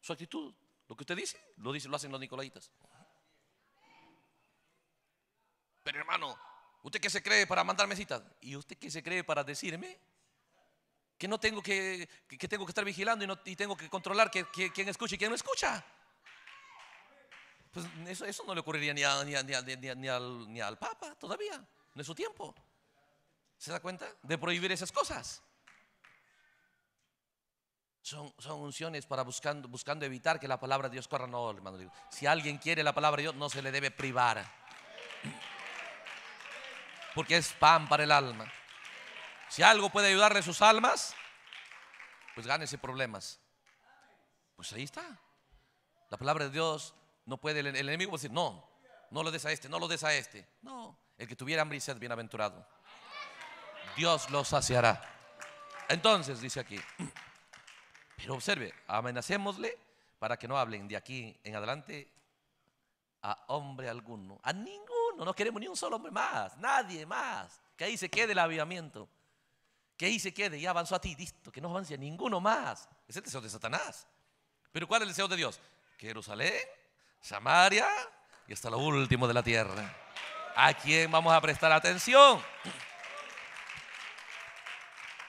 Su actitud, lo que usted dice, lo dice, lo hacen los nicolaitas. Pero hermano, ¿usted qué se cree para mandarme citas? ¿Y usted qué se cree para decirme? que no tengo que, tengo que estar vigilando y, no, y tengo que controlar que, quién escucha y quién no escucha. Pues eso, eso no le ocurriría ni, ni, ni, ni, al, ni al Papa todavía, no es su tiempo. ¿Se da cuenta? De prohibir esas cosas. Son, son, unciones para buscando, buscando evitar que la palabra de Dios corra. No, hermano, si alguien quiere la palabra de Dios, no se le debe privar. Porque es pan para el alma. Si algo puede ayudarle a sus almas, pues gánese problemas. Pues ahí está. La palabra de Dios no puede, el, enemigo puede decir, no, no lo des a este, no lo des a este. No, el que tuviera hambre y sed, bienaventurado. Dios lo saciará. Entonces, dice aquí, pero observe, amenacémosle para que no hablen de aquí en adelante a hombre alguno, a ninguno, no queremos ni un solo hombre más, nadie más, que ahí se quede el avivamiento que ahí se quede, ya avanzó a ti, listo, que no avance ninguno más. Es el deseo de Satanás. Pero ¿cuál es el deseo de Dios? Jerusalén, Samaria y hasta lo último de la tierra. ¿A quién vamos a prestar atención?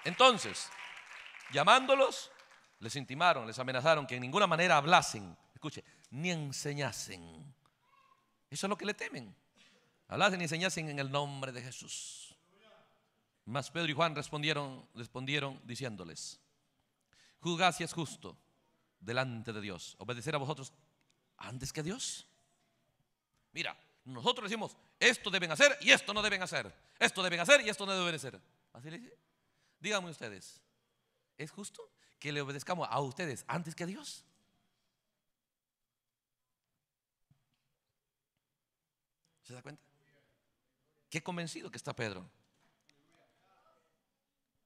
Entonces, llamándolos, les intimaron, les amenazaron que en ninguna manera hablasen, escuche, ni enseñasen. Eso es lo que le temen. Hablasen y enseñasen en el nombre de Jesús. Mas Pedro y Juan respondieron, respondieron diciéndoles, juzgad si es justo delante de Dios, obedecer a vosotros antes que a Dios. Mira, nosotros decimos, esto deben hacer y esto no deben hacer, esto deben hacer y esto no deben hacer. Así le dice. Díganme ustedes, ¿es justo que le obedezcamos a ustedes antes que a Dios? ¿Se da cuenta? Qué convencido que está Pedro.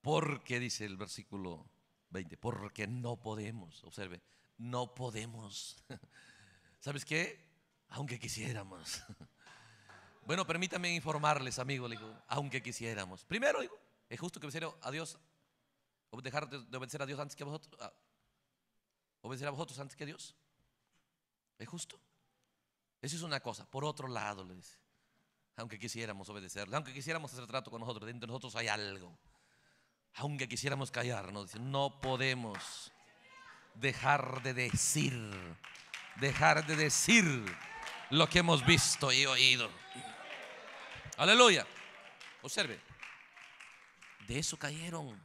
Porque, dice el versículo 20, porque no podemos, observe, no podemos. ¿Sabes qué? Aunque quisiéramos. Bueno, permítame informarles, amigo, le digo, aunque quisiéramos. Primero, digo, es justo que obedecer a Dios, dejar de obedecer a Dios antes que a vosotros, obedecer a vosotros antes que a Dios. ¿Es justo? Eso es una cosa. Por otro lado, le aunque quisiéramos obedecerle, aunque quisiéramos hacer trato con nosotros, dentro de nosotros hay algo aunque quisiéramos callarnos, no podemos dejar de decir, dejar de decir lo que hemos visto y oído. Aleluya. Observe. De eso cayeron.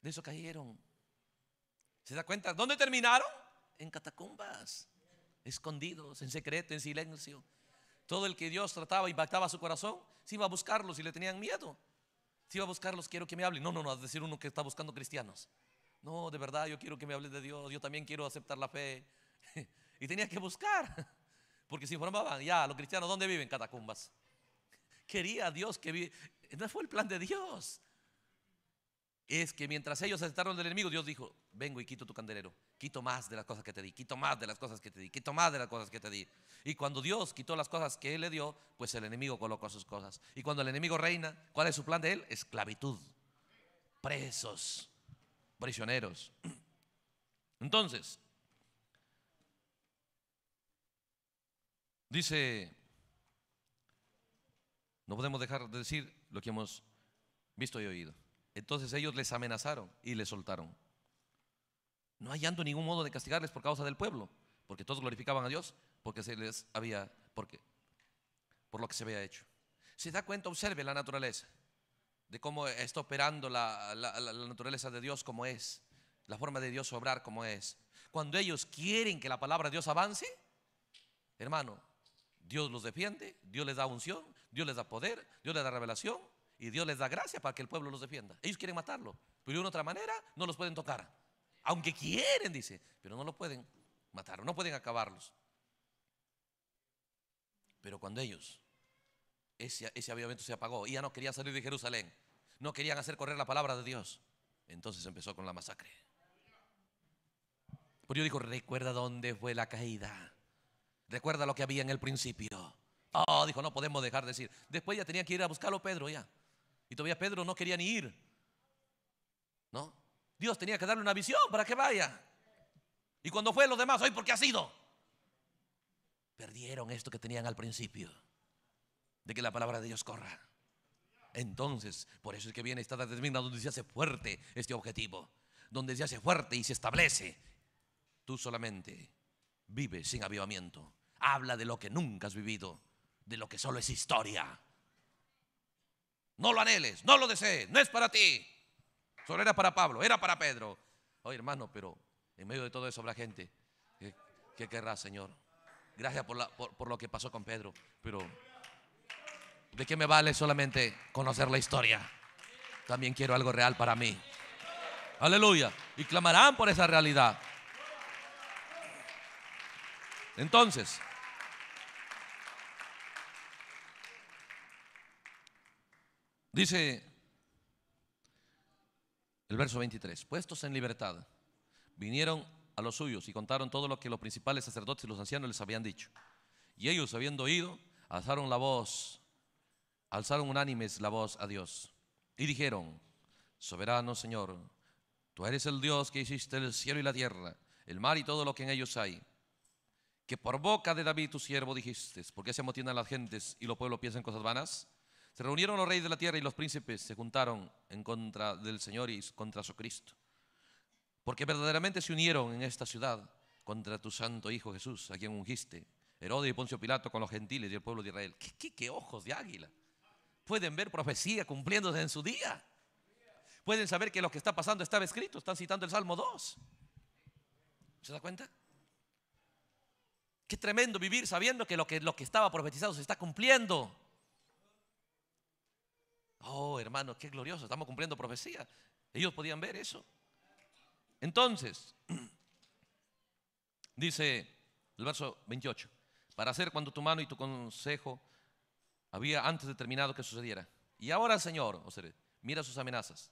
De eso cayeron. ¿Se da cuenta? ¿Dónde terminaron? En catacumbas, escondidos, en secreto, en silencio. Todo el que Dios trataba y impactaba su corazón, se iba a buscarlos y le tenían miedo. Si iba a buscarlos, quiero que me hablen. No, no, no, es decir uno que está buscando cristianos. No, de verdad, yo quiero que me hable de Dios, yo también quiero aceptar la fe. y tenía que buscar, porque se informaban, ya, los cristianos, ¿dónde viven? Catacumbas. Quería Dios que vi... No fue el plan de Dios es que mientras ellos aceptaron del enemigo, Dios dijo, vengo y quito tu candelero, quito más de las cosas que te di, quito más de las cosas que te di, quito más de las cosas que te di. Y cuando Dios quitó las cosas que Él le dio, pues el enemigo colocó sus cosas. Y cuando el enemigo reina, ¿cuál es su plan de Él? Esclavitud, presos, prisioneros. Entonces, dice, no podemos dejar de decir lo que hemos visto y oído. Entonces ellos les amenazaron y les soltaron. No hallando ningún modo de castigarles por causa del pueblo, porque todos glorificaban a Dios, porque se les había, porque, por lo que se había hecho. Se da cuenta, observe la naturaleza, de cómo está operando la, la naturaleza de Dios como es, la forma de Dios obrar como es. Cuando ellos quieren que la palabra de Dios avance, hermano, Dios los defiende, Dios les da unción, Dios les da poder, Dios les da revelación, y Dios les da gracia para que el pueblo los defienda. Ellos quieren matarlo, pero de una otra manera no los pueden tocar. Aunque quieren, dice, pero no lo pueden matar, no pueden acabarlos. Pero cuando ellos, ese, ese avivamiento se apagó y ya no querían salir de Jerusalén, no querían hacer correr la palabra de Dios, entonces empezó con la masacre. Pero yo digo, recuerda dónde fue la caída. Recuerda lo que había en el principio. Oh, dijo, no podemos dejar de decir. Después ya tenía que ir a buscarlo Pedro ya. Y todavía Pedro no quería ni ir. ¿No? Dios tenía que darle una visión para que vaya. Y cuando fue los demás, hoy porque ha sido. Perdieron esto que tenían al principio, de que la palabra de Dios corra. Entonces, por eso es que viene esta determinada donde se hace fuerte este objetivo, donde se hace fuerte y se establece. Tú solamente vives sin avivamiento. Habla de lo que nunca has vivido, de lo que solo es historia. No lo anheles, no lo desees, no es para ti. Solo era para Pablo, era para Pedro. Oye, hermano, pero en medio de todo eso habrá gente. ¿Qué, querrá, Señor? Gracias por, por lo que pasó con Pedro, pero ¿de qué me vale solamente conocer la historia? También quiero algo real para mí. Aleluya. Y clamarán por esa realidad. Entonces, Dice el verso 23, puestos en libertad, vinieron a los suyos y contaron todo lo que los principales sacerdotes y los ancianos les habían dicho. Y ellos, habiendo oído, alzaron la voz, alzaron unánimes la voz a Dios. Y dijeron, soberano Señor, tú eres el Dios que hiciste el cielo y la tierra, el mar y todo lo que en ellos hay. Que por boca de David tu siervo dijiste, ¿por qué se amotinan las gentes y los pueblos piensan cosas vanas? Se reunieron los reyes de la tierra y los príncipes se juntaron en contra del Señor y contra su Cristo. Porque verdaderamente se unieron en esta ciudad contra tu santo Hijo Jesús, a quien ungiste, Herodes y Poncio Pilato con los gentiles y el pueblo de Israel. ¿Qué, ojos de águila? Pueden ver profecía cumpliéndose en su día. Pueden saber que lo que está pasando estaba escrito. Están citando el Salmo 2. ¿Se da cuenta? Qué tremendo vivir sabiendo que lo que, lo que estaba profetizado se está cumpliendo. Oh, hermano, qué glorioso, estamos cumpliendo profecía. Ellos podían ver eso. Entonces, dice el verso 28, para hacer cuando tu mano y tu consejo había antes determinado que sucediera. Y ahora, Señor, observe. mira sus amenazas.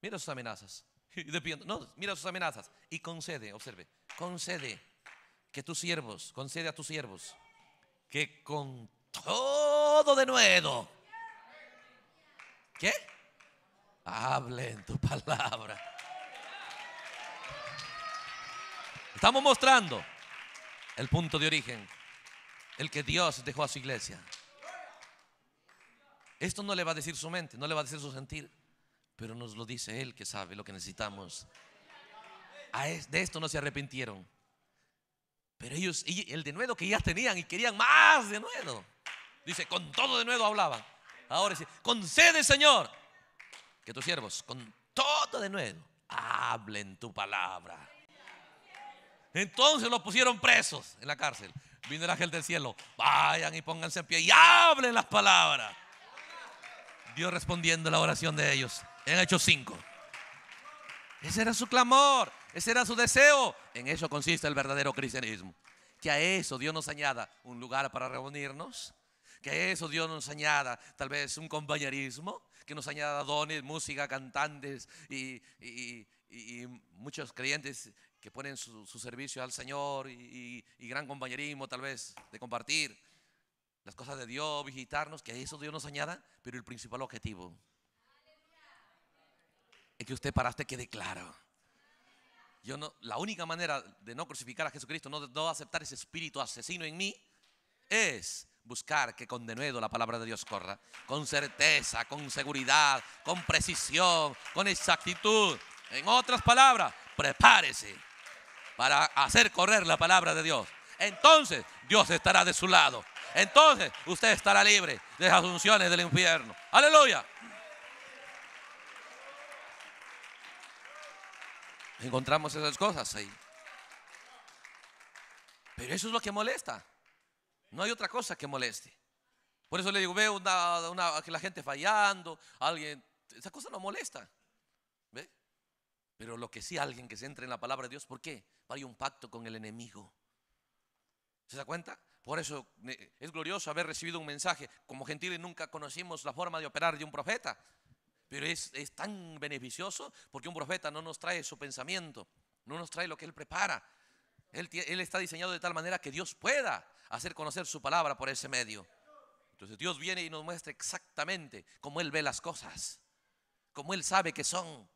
Mira sus amenazas. No, mira sus amenazas. Y concede, observe, concede que tus siervos, concede a tus siervos, que con todo de nuevo ¿Qué? en tu palabra. Estamos mostrando el punto de origen, el que Dios dejó a su iglesia. Esto no le va a decir su mente, no le va a decir su sentir, pero nos lo dice Él que sabe lo que necesitamos. de esto no se arrepintieron. Pero ellos, y el denuedo que ya tenían y querían más de nuevo Dice, con todo nuevo hablaban. Ahora sí, concede, Señor, que tus siervos con todo de nuevo hablen tu palabra. Entonces los pusieron presos en la cárcel. Vino el ángel del cielo. Vayan y pónganse en pie y hablen las palabras. Dios respondiendo la oración de ellos en Hechos 5. Ese era su clamor, ese era su deseo. En eso consiste el verdadero cristianismo. Que a eso Dios nos añada un lugar para reunirnos, que eso Dios nos añada, tal vez un compañerismo, que nos añada dones, música, cantantes y, muchos creyentes que ponen su, servicio al Señor y, gran compañerismo tal vez de compartir las cosas de Dios, visitarnos, que eso Dios nos añada, pero el principal objetivo es que usted paraste quede claro. Yo no, la única manera de no crucificar a Jesucristo, no, no aceptar ese espíritu asesino en mí, es buscar que con denuedo la palabra de Dios corra, con certeza, con seguridad, con precisión, con exactitud. En otras palabras, prepárese para hacer correr la palabra de Dios. Entonces Dios estará de su lado. Entonces usted estará libre de las asunciones del infierno. Aleluya. Encontramos esas cosas ahí. Pero eso es lo que molesta. No hay otra cosa que moleste. Por eso le digo, veo que la gente fallando, alguien, esa cosa no molesta. ¿Ve? Pero lo que sí, alguien que se entre en la palabra de Dios, ¿por qué? Hay un pacto con el enemigo. ¿Se da cuenta? Por eso eh, es glorioso haber recibido un mensaje. Como gentiles nunca conocimos la forma de operar de un profeta. Pero es, tan beneficioso porque un profeta no nos trae su pensamiento, no nos trae lo que él prepara. Él, él está diseñado de tal manera que Dios pueda hacer conocer su palabra por ese medio. Entonces Dios viene y nos muestra exactamente cómo Él ve las cosas, cómo Él sabe que son.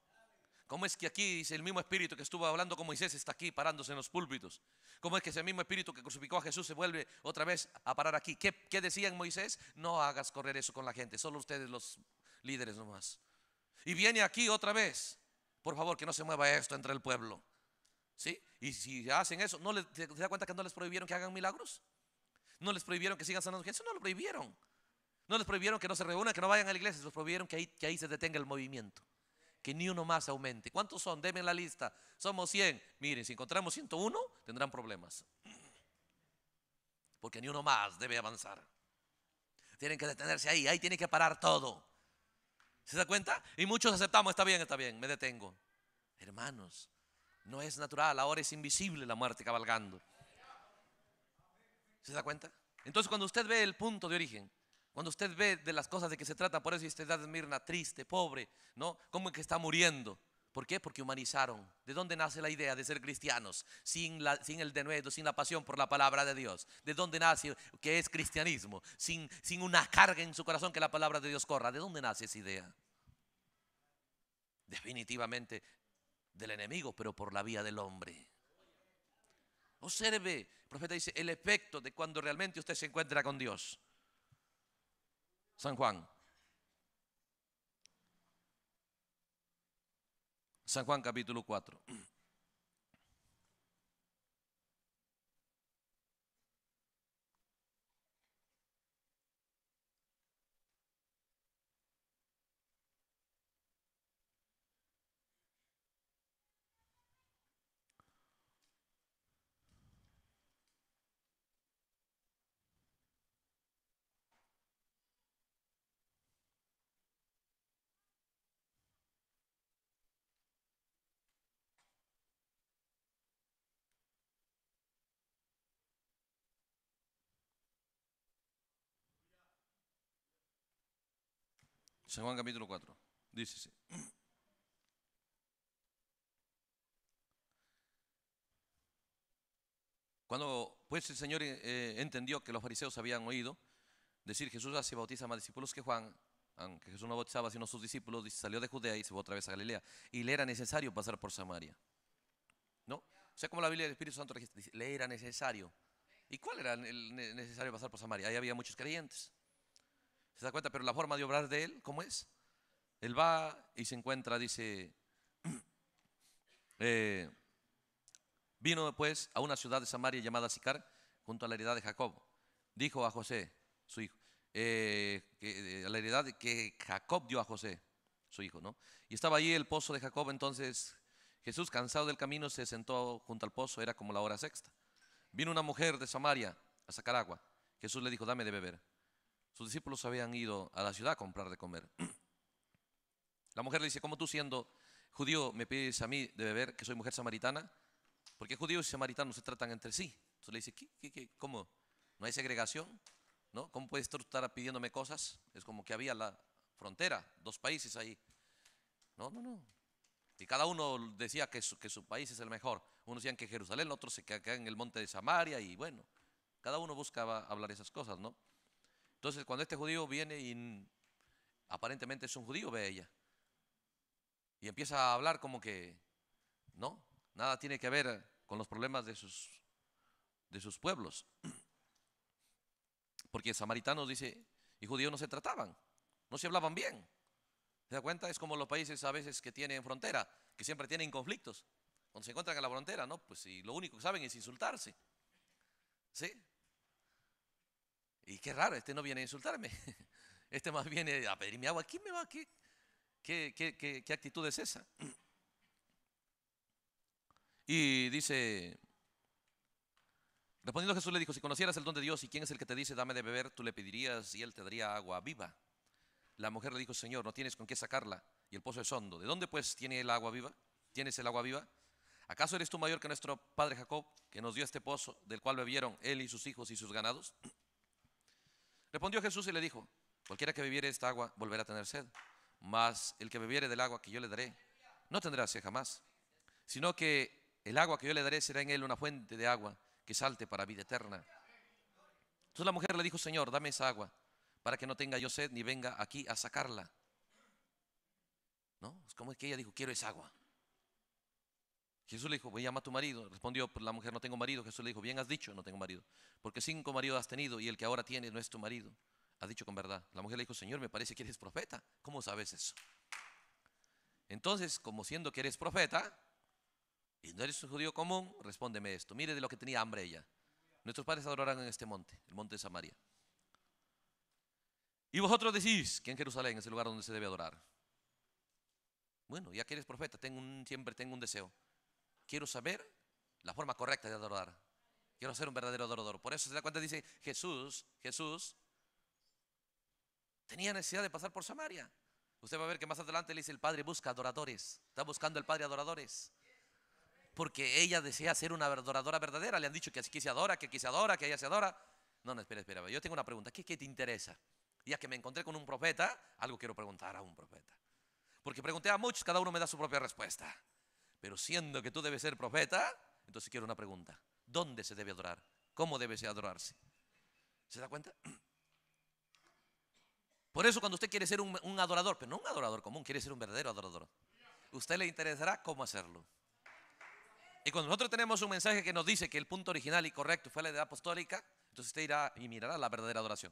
¿Cómo es que aquí dice el mismo espíritu que estuvo hablando con Moisés está aquí parándose en los púlpitos? ¿Cómo es que ese mismo espíritu que crucificó a Jesús se vuelve otra vez a parar aquí? ¿Qué, decía en Moisés? No hagas correr eso con la gente, solo ustedes los líderes nomás. Y viene aquí otra vez. Por favor, que no se mueva esto entre el pueblo. ¿Sí? Y si hacen eso, ¿no les, ¿se da cuenta que no les prohibieron que hagan milagros? No les prohibieron que sigan sanando Eso no lo prohibieron. No les prohibieron que no se reúnan, que no vayan a la iglesia, les prohibieron que ahí, se detenga el movimiento. Que ni uno más aumente. ¿Cuántos son? Deme la lista. Somos 100. Miren, si encontramos 101, tendrán problemas. Porque ni uno más debe avanzar. Tienen que detenerse ahí, ahí tiene que parar todo. ¿Se da cuenta? Y muchos aceptamos, está bien, está bien, me detengo. Hermanos, no es natural, ahora es invisible la muerte cabalgando. ¿Se da cuenta? Entonces cuando usted ve el punto de origen, cuando usted ve de las cosas de que se trata, por eso usted da de Mirna triste, pobre, ¿no? es que está muriendo. ¿Por qué? Porque humanizaron. ¿De dónde nace la idea de ser cristianos sin, la, sin el denuedo, sin la pasión por la palabra de Dios? ¿De dónde nace que es cristianismo? Sin, sin una carga en su corazón que la palabra de Dios corra. ¿De dónde nace esa idea? Definitivamente del enemigo, pero por la vía del hombre. Observe, el profeta dice, el efecto de cuando realmente usted se encuentra con Dios. San Juan. San Juan capítulo 4. Juan capítulo 4. Dice Cuando pues el Señor eh, eh, entendió que los fariseos habían oído decir Jesús hace bautiza más discípulos que Juan, aunque Jesús no bautizaba sino sus discípulos, salió de Judea y se fue otra vez a Galilea. Y le era necesario pasar por Samaria. ¿No? O sea, como la Biblia del Espíritu Santo le era necesario. ¿Y cuál era el necesario pasar por Samaria? Ahí había muchos creyentes. ¿Se da cuenta? Pero la forma de obrar de él, ¿cómo es? Él va y se encuentra, dice, eh, vino después pues, a una ciudad de Samaria llamada Sicar, junto a la heredad de Jacob. Dijo a José, su hijo, eh, que, eh, la heredad que Jacob dio a José, su hijo, ¿no? Y estaba allí el pozo de Jacob, entonces Jesús, cansado del camino, se sentó junto al pozo, era como la hora sexta. Vino una mujer de Samaria a sacar agua. Jesús le dijo, dame de beber. Sus discípulos habían ido a la ciudad a comprar de comer. La mujer le dice, ¿cómo tú siendo judío me pides a mí de beber que soy mujer samaritana? Porque judíos y samaritanos se tratan entre sí. Entonces le dice, cómo ¿No hay segregación? ¿No? ¿Cómo puedes estar pidiéndome cosas? Es como que había la frontera, dos países ahí. No, no, no. Y cada uno decía que su, país es el mejor. Uno decían que Jerusalén, otros se que en el monte de Samaria y bueno, cada uno buscaba hablar esas cosas, ¿no? Entonces, cuando este judío viene y aparentemente es un judío, ve a ella. Y empieza a hablar como que, no, nada tiene que ver con los problemas de sus, de sus pueblos. Porque samaritanos, dice, y judíos no se trataban, no se hablaban bien. ¿Se da cuenta? Es como los países a veces que tienen frontera, que siempre tienen conflictos. Cuando se encuentran en la frontera, ¿no? Pues si lo único que saben es insultarse. ¿Sí? Y qué raro, este no viene a insultarme. Este más viene a pedirme agua. ¿Quién me va aquí? ¿Qué, qué, qué actitud es esa? Y dice, respondiendo Jesús le dijo, si conocieras el don de Dios y quién es el que te dice, dame de beber, tú le pedirías y él te daría agua viva. La mujer le dijo, Señor, no tienes con qué sacarla y el pozo es hondo. ¿De dónde pues tiene el agua viva? ¿Tienes el agua viva? ¿Acaso eres tú mayor que nuestro padre Jacob, que nos dio este pozo, del cual bebieron él y sus hijos y sus ganados? Respondió Jesús y le dijo, cualquiera que bebiere esta agua volverá a tener sed, mas el que bebiere del agua que yo le daré no tendrá sed jamás, sino que el agua que yo le daré será en él una fuente de agua que salte para vida eterna. Entonces la mujer le dijo, Señor, dame esa agua para que no tenga yo sed ni venga aquí a sacarla. ¿No? Es como es que ella dijo, quiero esa agua. Jesús le dijo, voy llama a tu marido. Respondió pues la mujer, no tengo marido. Jesús le dijo, bien has dicho, no tengo marido. Porque cinco maridos has tenido y el que ahora tiene no es tu marido. Has dicho con verdad. La mujer le dijo, Señor, me parece que eres profeta. ¿Cómo sabes eso? Entonces, como siendo que eres profeta y no eres un judío común, respóndeme esto. Mire de lo que tenía hambre ella. Nuestros padres adorarán en este monte, el monte de Samaria. Y vosotros decís que en Jerusalén es el lugar donde se debe adorar. Bueno, ya que eres profeta, tengo un, siempre tengo un deseo quiero saber la forma correcta de adorar. Quiero ser un verdadero adorador. Por eso se da cuenta, dice Jesús, Jesús tenía necesidad de pasar por Samaria. Usted va a ver que más adelante le dice el Padre busca adoradores. Está buscando el Padre adoradores. Porque ella desea ser una adoradora verdadera. Le han dicho que aquí se adora, que aquí se adora, que ella se adora. No, no, espera, espera. Yo tengo una pregunta. ¿Qué, qué te interesa? Ya que me encontré con un profeta, algo quiero preguntar a un profeta. Porque pregunté a muchos, cada uno me da su propia respuesta. Pero siendo que tú debes ser profeta, entonces quiero una pregunta. ¿Dónde se debe adorar? ¿Cómo debe adorarse? ¿Se da cuenta? Por eso cuando usted quiere ser un, adorador, pero no un adorador común, quiere ser un verdadero adorador, usted le interesará cómo hacerlo. Y cuando nosotros tenemos un mensaje que nos dice que el punto original y correcto fue la idea apostólica, entonces usted irá y mirará la verdadera adoración.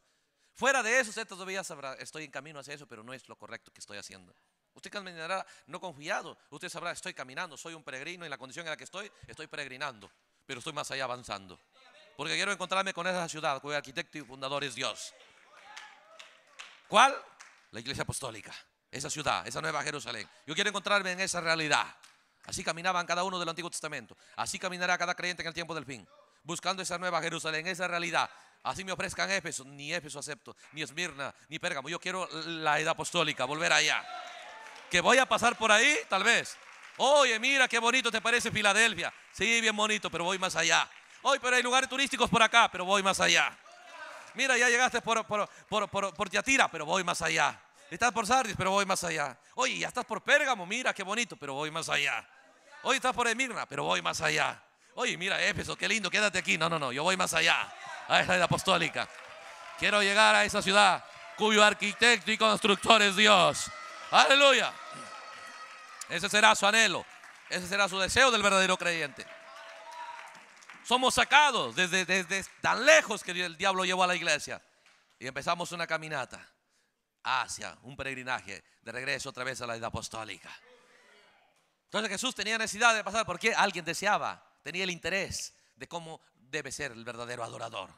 Fuera de eso, usted todavía sabrá, estoy en camino hacia eso, pero no es lo correcto que estoy haciendo. Usted caminará no confiado. Usted sabrá, estoy caminando, soy un peregrino en la condición en la que estoy, estoy peregrinando, pero estoy más allá avanzando. Porque quiero encontrarme con esa ciudad cuyo arquitecto y fundador es Dios. ¿Cuál? La iglesia apostólica, esa ciudad, esa nueva Jerusalén. Yo quiero encontrarme en esa realidad. Así caminaban cada uno del Antiguo Testamento. Así caminará cada creyente en el tiempo del fin. Buscando esa nueva Jerusalén, esa realidad. Así me ofrezcan Éfeso. Ni Éfeso acepto, ni Esmirna, ni Pérgamo. Yo quiero la edad apostólica, volver allá que voy a pasar por ahí, tal vez. Oye, mira qué bonito te parece Filadelfia. Sí, bien bonito, pero voy más allá. Oye, pero hay lugares turísticos por acá, pero voy más allá. Mira, ya llegaste por, por, Tiatira, pero voy más allá. Estás por Sardis, pero voy más allá. Oye, ya estás por Pérgamo, mira qué bonito, pero voy más allá. Oye, estás por Emirna, pero voy más allá. Oye, mira, Éfeso, qué lindo, quédate aquí. No, no, no, yo voy más allá. A esa es apostólica. Quiero llegar a esa ciudad cuyo arquitecto y constructor es Dios. Aleluya. Ese será su anhelo. Ese será su deseo del verdadero creyente. Somos sacados desde, desde tan lejos que el diablo llevó a la iglesia. Y empezamos una caminata hacia un peregrinaje de regreso otra vez a la edad apostólica. Entonces Jesús tenía necesidad de pasar porque alguien deseaba, tenía el interés de cómo debe ser el verdadero adorador.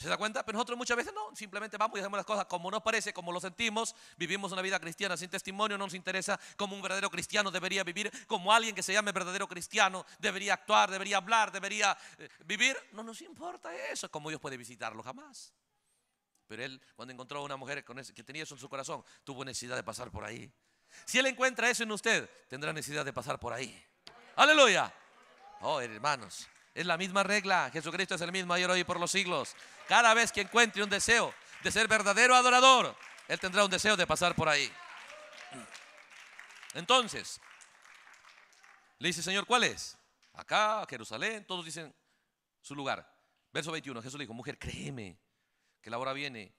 ¿Se da cuenta? Pero nosotros muchas veces no, simplemente vamos y hacemos las cosas como nos parece, como lo sentimos, vivimos una vida cristiana sin testimonio, no nos interesa como un verdadero cristiano debería vivir, como alguien que se llame verdadero cristiano debería actuar, debería hablar, debería eh, vivir. No nos importa eso, como Dios puede visitarlo jamás. Pero él, cuando encontró a una mujer que tenía eso en su corazón, tuvo necesidad de pasar por ahí. Si él encuentra eso en usted, tendrá necesidad de pasar por ahí. Aleluya. Oh, hermanos. Es la misma regla. Jesucristo es el mismo ayer, hoy y por los siglos. Cada vez que encuentre un deseo de ser verdadero adorador, Él tendrá un deseo de pasar por ahí. Entonces, le dice, Señor, ¿cuál es? Acá, Jerusalén, todos dicen su lugar. Verso 21, Jesús le dijo, mujer, créeme que la hora viene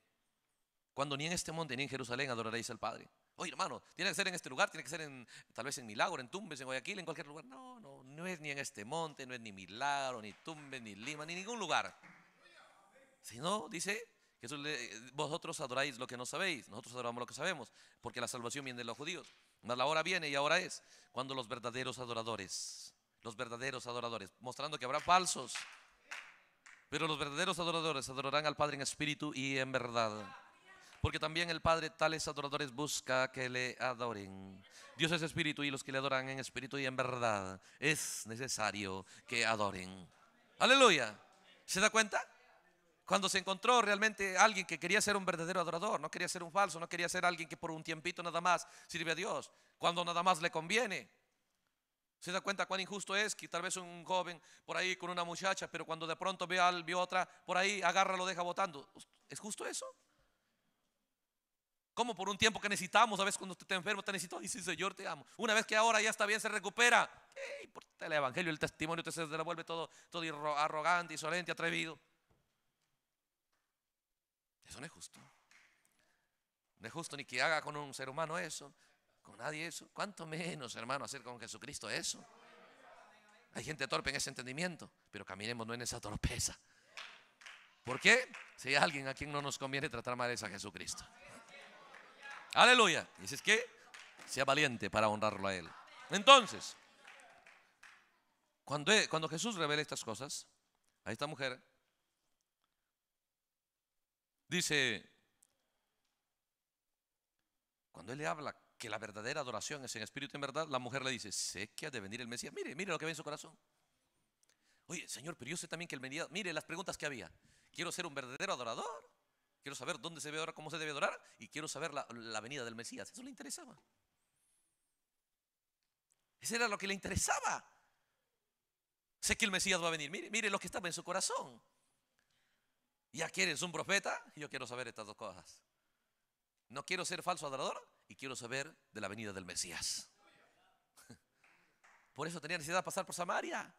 cuando ni en este monte ni en Jerusalén adoraréis al Padre. Oye, hermano, tiene que ser en este lugar, tiene que ser en, tal vez en Milagro, en Tumbes, en Guayaquil, en cualquier lugar. No, no, no es ni en este monte, no es ni Milagro, ni Tumbes, ni Lima, ni ningún lugar. Si no dice, Jesús, vosotros adoráis lo que no sabéis, nosotros adoramos lo que sabemos, porque la salvación viene de los judíos. la hora viene y ahora es cuando los verdaderos adoradores, los verdaderos adoradores, mostrando que habrá falsos, pero los verdaderos adoradores adorarán al Padre en espíritu y en verdad porque también el Padre tales adoradores busca que le adoren. Dios es espíritu y los que le adoran en espíritu y en verdad es necesario que adoren. Aleluya. ¿Se da cuenta? Cuando se encontró realmente alguien que quería ser un verdadero adorador, no quería ser un falso, no quería ser alguien que por un tiempito nada más sirve a Dios, cuando nada más le conviene. ¿Se da cuenta cuán injusto es que tal vez un joven por ahí con una muchacha, pero cuando de pronto ve a, otra por ahí, agarra, lo deja votando? ¿Es justo eso? Como por un tiempo que necesitamos, a veces cuando usted te enfermo te necesito, dice Señor, te amo. Una vez que ahora ya está bien, se recupera. el Evangelio, el testimonio te se devuelve todo, todo arrogante, insolente, atrevido. Eso no es justo. No es justo ni que haga con un ser humano eso, con nadie eso. ¿Cuánto menos, hermano, hacer con Jesucristo eso? Hay gente torpe en ese entendimiento, pero caminemos no en esa torpeza. ¿Por qué? Si hay alguien a quien no nos conviene tratar mal es a Jesucristo. Aleluya. Y si es que sea valiente para honrarlo a Él. Entonces, cuando, e, cuando Jesús revela estas cosas a esta mujer, dice, cuando Él le habla que la verdadera adoración es en espíritu en verdad, la mujer le dice, sé que ha de venir el Mesías. Mire, mire lo que ve en su corazón. Oye, Señor, pero yo sé también que el Mesías, mire las preguntas que había. Quiero ser un verdadero adorador. Quiero saber dónde se debe ahora, cómo se debe adorar y quiero saber la, la venida del Mesías. Eso le interesaba. Eso era lo que le interesaba. Sé que el Mesías va a venir. Mire, mire lo que estaba en su corazón. ¿Ya quieres un profeta? Yo quiero saber estas dos cosas. No quiero ser falso adorador y quiero saber de la venida del Mesías. Por eso tenía necesidad de pasar por Samaria.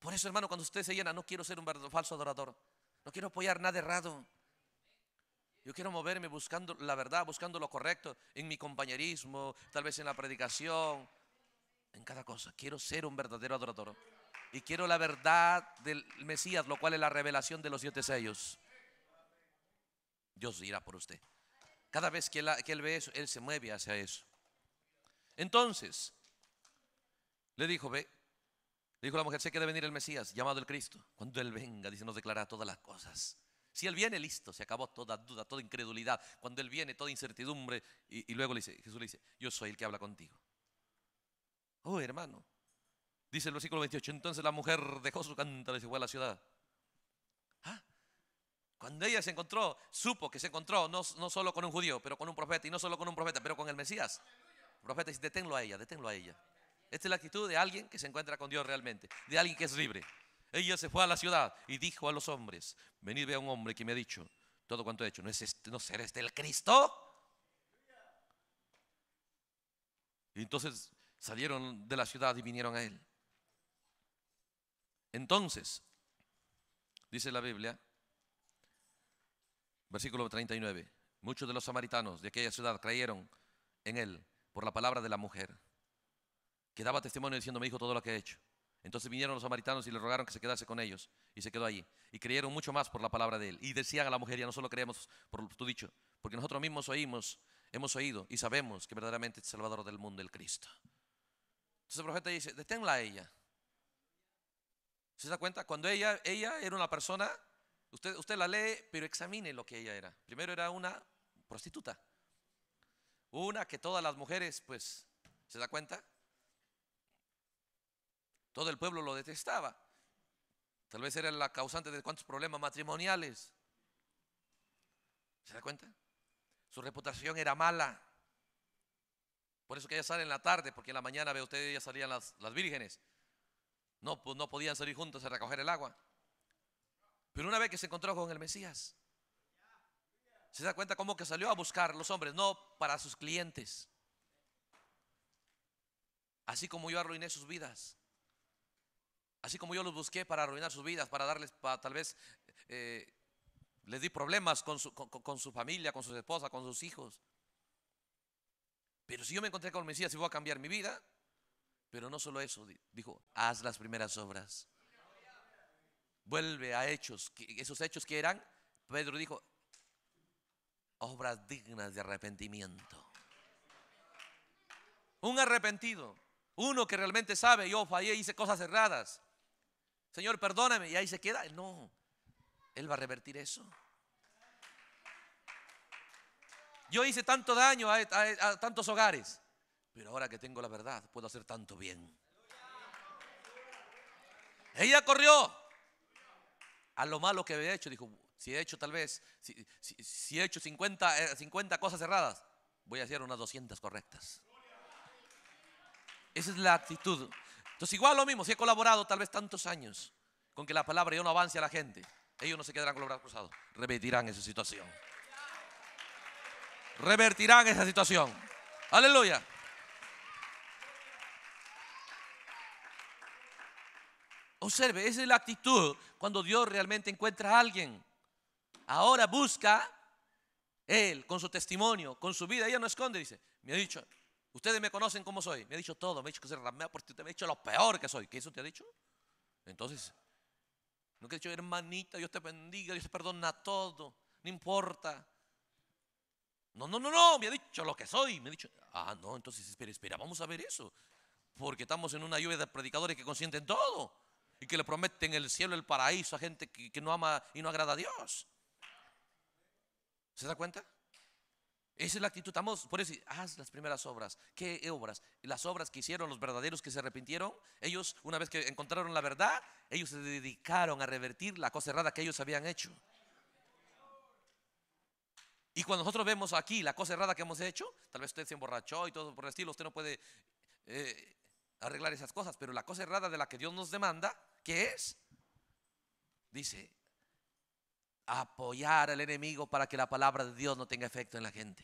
Por eso, hermano, cuando usted se llena, no quiero ser un falso adorador. No quiero apoyar nada errado. Yo quiero moverme buscando la verdad, buscando lo correcto en mi compañerismo, tal vez en la predicación, en cada cosa. Quiero ser un verdadero adorador. Y quiero la verdad del Mesías, lo cual es la revelación de los siete sellos. Dios irá por usted. Cada vez que él, ve eso, Él se mueve hacia eso. Entonces, le dijo, ve, le dijo la mujer, sé que debe venir el Mesías, llamado el Cristo. Cuando Él venga, dice, nos declara todas las cosas. Si Él viene, listo, se acabó toda duda, toda incredulidad. Cuando Él viene, toda incertidumbre. Y, luego le dice, Jesús le dice, yo soy el que habla contigo. Oh, hermano. Dice el versículo 28, entonces la mujer dejó su cántaro y se fue a la ciudad. Ah, cuando ella se encontró, supo que se encontró no, no, solo con un judío, pero con un profeta, y no solo con un profeta, pero con el Mesías. El profeta dice, deténlo a ella, deténlo a ella. Esta es la actitud de alguien que se encuentra con Dios realmente, de alguien que es libre. Ella se fue a la ciudad y dijo a los hombres, venid ve a un hombre que me ha dicho todo cuanto he hecho. ¿No, es este, no será este el Cristo? Y entonces salieron de la ciudad y vinieron a él. Entonces, dice la Biblia, versículo 39, muchos de los samaritanos de aquella ciudad creyeron en él por la palabra de la mujer, que daba testimonio diciendo, me dijo todo lo que he hecho. Entonces vinieron los samaritanos y le rogaron que se quedase con ellos y se quedó allí. Y creyeron mucho más por la palabra de él. Y decían a la mujer, ya no solo creemos por tu dicho, porque nosotros mismos oímos, hemos oído y sabemos que verdaderamente es el Salvador del mundo, el Cristo. Entonces el profeta dice, deténla a ella. ¿Se da cuenta? Cuando ella, ella era una persona, usted, usted la lee, pero examine lo que ella era. Primero era una prostituta. Una que todas las mujeres, pues, ¿se da cuenta? Todo el pueblo lo detestaba. Tal vez era la causante de cuántos problemas matrimoniales. ¿Se da cuenta? Su reputación era mala. Por eso que ella sale en la tarde, porque en la mañana, ve ustedes ya salían las, vírgenes. No, pues, no podían salir juntos a recoger el agua. Pero una vez que se encontró con el Mesías, se da cuenta cómo que salió a buscar los hombres, no para sus clientes. Así como yo arruiné sus vidas, Así como yo los busqué para arruinar sus vidas, para darles, para, tal vez eh, les di problemas con su, con, con su familia, con sus esposas, con sus hijos. Pero si yo me encontré con el Mesías y voy a cambiar mi vida, pero no solo eso, dijo, haz las primeras obras. Vuelve a hechos, esos hechos que eran, Pedro dijo, obras dignas de arrepentimiento. Un arrepentido, uno que realmente sabe, yo fallé, hice cosas erradas, Señor, perdóname, y ahí se queda. No, Él va a revertir eso. Yo hice tanto daño a, tantos hogares, pero ahora que tengo la verdad, puedo hacer tanto bien. Ella corrió a lo malo que había hecho. Dijo, si he hecho tal vez, si, he hecho 50, 50 eh, cosas erradas, voy a hacer unas 200 correctas. Esa es la actitud. Entonces igual lo mismo, si he colaborado tal vez tantos años con que la palabra yo no avance a la gente, ellos no se quedarán con los cruzados, revertirán esa situación. Revertirán esa situación. Aleluya. Observe, esa es la actitud cuando Dios realmente encuentra a alguien. Ahora busca Él con su testimonio, con su vida. Ella no esconde, dice, me ha dicho, Ustedes me conocen como soy. Me ha dicho todo. Me ha dicho que se ramea porque usted me ha dicho lo peor que soy. ¿Qué eso te ha dicho? Entonces, nunca he dicho, hermanita, Dios te bendiga, Dios te perdona todo. No importa. No, no, no, no. Me ha dicho lo que soy. Me ha dicho, ah, no, entonces espera, espera. Vamos a ver eso. Porque estamos en una lluvia de predicadores que consienten todo y que le prometen el cielo, el paraíso a gente que, que no ama y no agrada a Dios. ¿Se da cuenta? Esa es la actitud. por eso, haz las primeras obras. ¿Qué obras? Las obras que hicieron los verdaderos que se arrepintieron. Ellos, una vez que encontraron la verdad, ellos se dedicaron a revertir la cosa errada que ellos habían hecho. Y cuando nosotros vemos aquí la cosa errada que hemos hecho, tal vez usted se emborrachó y todo por el estilo, usted no puede eh, arreglar esas cosas, pero la cosa errada de la que Dios nos demanda, ¿qué es? Dice, apoyar al enemigo para que la palabra de Dios no tenga efecto en la gente.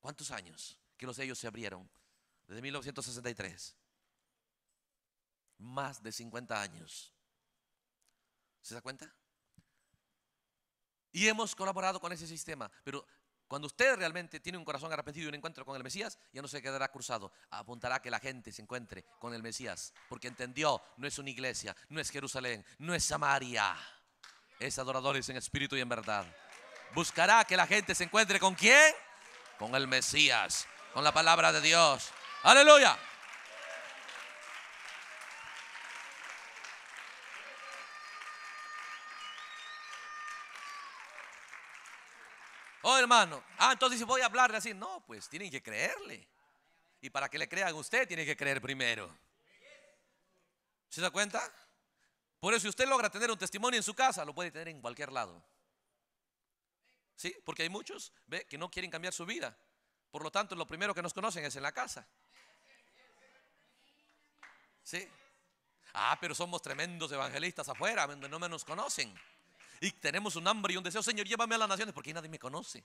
¿Cuántos años que los sellos se abrieron? Desde 1963. Más de 50 años. ¿Se da cuenta? Y hemos colaborado con ese sistema. Pero cuando usted realmente tiene un corazón arrepentido y un encuentro con el Mesías, ya no se quedará cruzado. Apuntará que la gente se encuentre con el Mesías. Porque entendió, no es una iglesia, no es Jerusalén, no es Samaria es es en espíritu y en verdad. Buscará que la gente se encuentre con quién? Con el Mesías, con la palabra de Dios. Aleluya. Oh, hermano. Ah, entonces si voy a hablarle así. No, pues tienen que creerle. Y para que le crean usted, tiene que creer primero. ¿Se da cuenta? Por eso si usted logra tener un testimonio en su casa, lo puede tener en cualquier lado. ¿Sí? Porque hay muchos ¿ve? que no quieren cambiar su vida. Por lo tanto, lo primero que nos conocen es en la casa. ¿Sí? Ah, pero somos tremendos evangelistas afuera, donde no me nos conocen. Y tenemos un hambre y un deseo, Señor, llévame a las naciones porque nadie me conoce.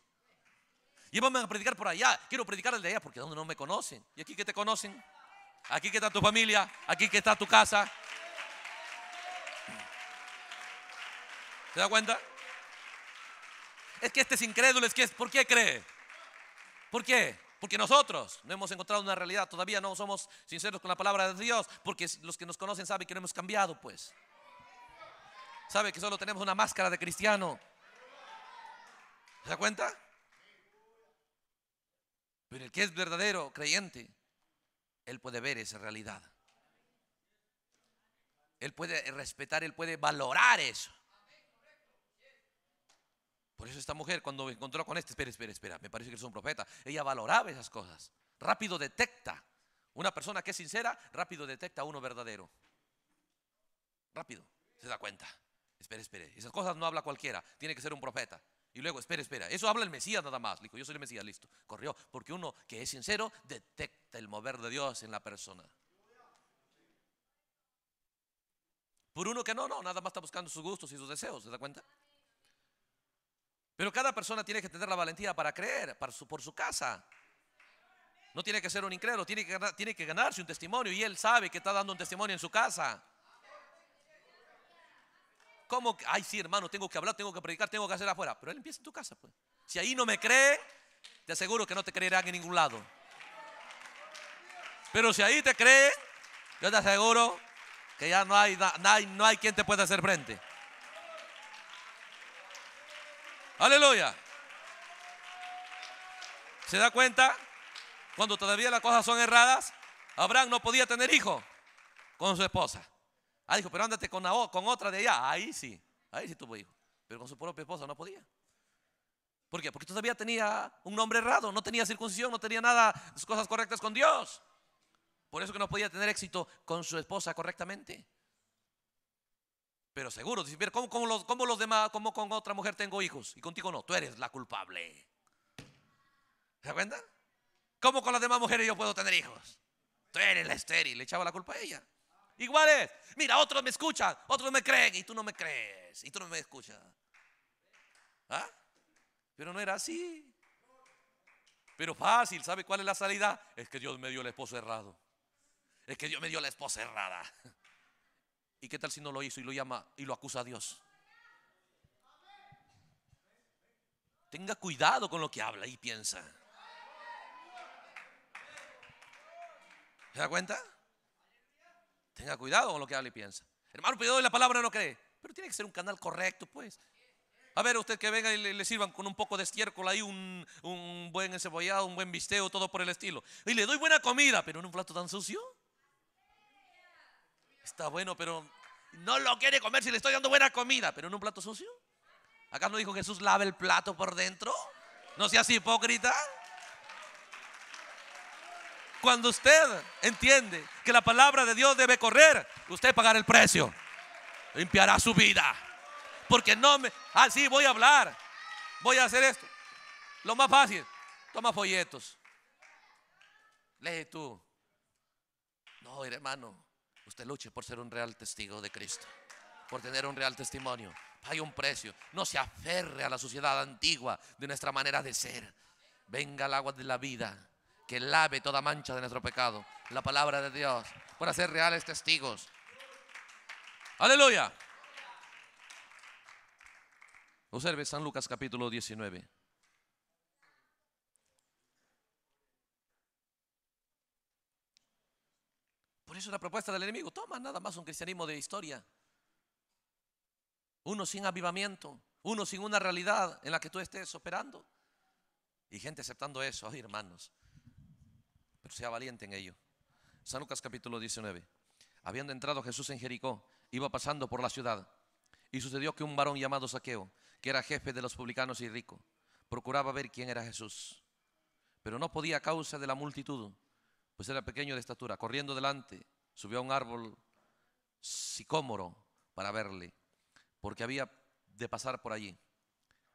Llévame a predicar por allá, quiero predicar el de allá porque donde no me conocen. ¿Y aquí que te conocen? Aquí que está tu familia, aquí que está tu casa, ¿Se da cuenta? Es que este es incrédulo, es que es, ¿por qué cree? ¿Por qué? Porque nosotros no hemos encontrado una realidad, todavía no somos sinceros con la palabra de Dios, porque los que nos conocen saben que no hemos cambiado, pues. Sabe que solo tenemos una máscara de cristiano. ¿Se da cuenta? Pero el que es verdadero creyente, él puede ver esa realidad. Él puede respetar, él puede valorar eso. Por eso esta mujer cuando me encontró con este, espera, espera, espera, me parece que es un profeta, ella valoraba esas cosas. Rápido detecta. Una persona que es sincera, rápido detecta a uno verdadero. Rápido, se da cuenta. Espera, espere. Esas cosas no habla cualquiera, tiene que ser un profeta. Y luego, espera, espera. Eso habla el Mesías nada más. Dijo, yo soy el Mesías, listo. Corrió. Porque uno que es sincero detecta el mover de Dios en la persona. Por uno que no, no, nada más está buscando sus gustos y sus deseos, ¿se da cuenta? Pero cada persona tiene que tener la valentía para creer por su casa. No tiene que ser un incrédulo, tiene que, ganarse un testimonio y él sabe que está dando un testimonio en su casa. ¿Cómo? Ay, sí, hermano, tengo que hablar, tengo que predicar, tengo que hacer afuera. Pero él empieza en tu casa, pues. Si ahí no me cree, te aseguro que no te creerán en ningún lado. Pero si ahí te cree, yo te aseguro que ya no hay, no hay quien te pueda hacer frente. Aleluya. ¿Se da cuenta? Cuando todavía las cosas son erradas, Abraham no podía tener hijo con su esposa. Ah, dijo, pero ándate con, con otra de allá. Ahí sí, ahí sí tuvo hijo. Pero con su propia esposa no podía. ¿Por qué? Porque todavía tenía un nombre errado, no tenía circuncisión, no tenía nada, las cosas correctas con Dios. Por eso que no podía tener éxito con su esposa correctamente. Pero seguro, ¿cómo, los, demás, cómo con otra mujer tengo hijos? Y contigo no, tú eres la culpable. ¿Se acuerdan? ¿Cómo con las demás mujeres yo puedo tener hijos? Tú eres la estéril, le echaba la culpa a ella. Igual es, mira, otros me escuchan, otros me creen y tú no me crees y tú no me escuchas. ¿Ah? Pero no era así. Pero fácil, ¿sabe cuál es la salida? Es que Dios me dio el esposo errado. Es que Dios me dio la esposa errada. ¿Y qué tal si no lo hizo y lo llama y lo acusa a Dios? Tenga cuidado con lo que habla y piensa. ¿Se da cuenta? Tenga cuidado con lo que habla y piensa. Hermano, doy la palabra no cree. Pero tiene que ser un canal correcto, pues. A ver, usted que venga y le, sirvan con un poco de estiércol ahí, un, buen encebollado, un buen visteo todo por el estilo. Y le doy buena comida, pero en un plato tan sucio. Está bueno, pero no lo quiere comer si le estoy dando buena comida, pero en un plato sucio. ¿Acá no dijo Jesús lava el plato por dentro? No seas hipócrita. Cuando usted entiende que la palabra de Dios debe correr, usted pagará el precio. Limpiará su vida. Porque no me... Ah, sí, voy a hablar. Voy a hacer esto. Lo más fácil. Toma folletos. Lee tú. No, hermano. Usted luche por ser un real testigo de Cristo, por tener un real testimonio. Hay un precio. No se aferre a la sociedad antigua de nuestra manera de ser. Venga el agua de la vida que lave toda mancha de nuestro pecado. La palabra de Dios. Para ser reales testigos. Aleluya. Observe San Lucas capítulo 19. Por eso es una propuesta del enemigo. Toma nada más un cristianismo de historia. Uno sin avivamiento, uno sin una realidad en la que tú estés operando. Y gente aceptando eso, ay hermanos. Pero sea valiente en ello. San Lucas capítulo 19. Habiendo entrado Jesús en Jericó, iba pasando por la ciudad. Y sucedió que un varón llamado Saqueo, que era jefe de los publicanos y rico, procuraba ver quién era Jesús. Pero no podía a causa de la multitud pues era pequeño de estatura, corriendo delante, subió a un árbol sicómoro para verle, porque había de pasar por allí.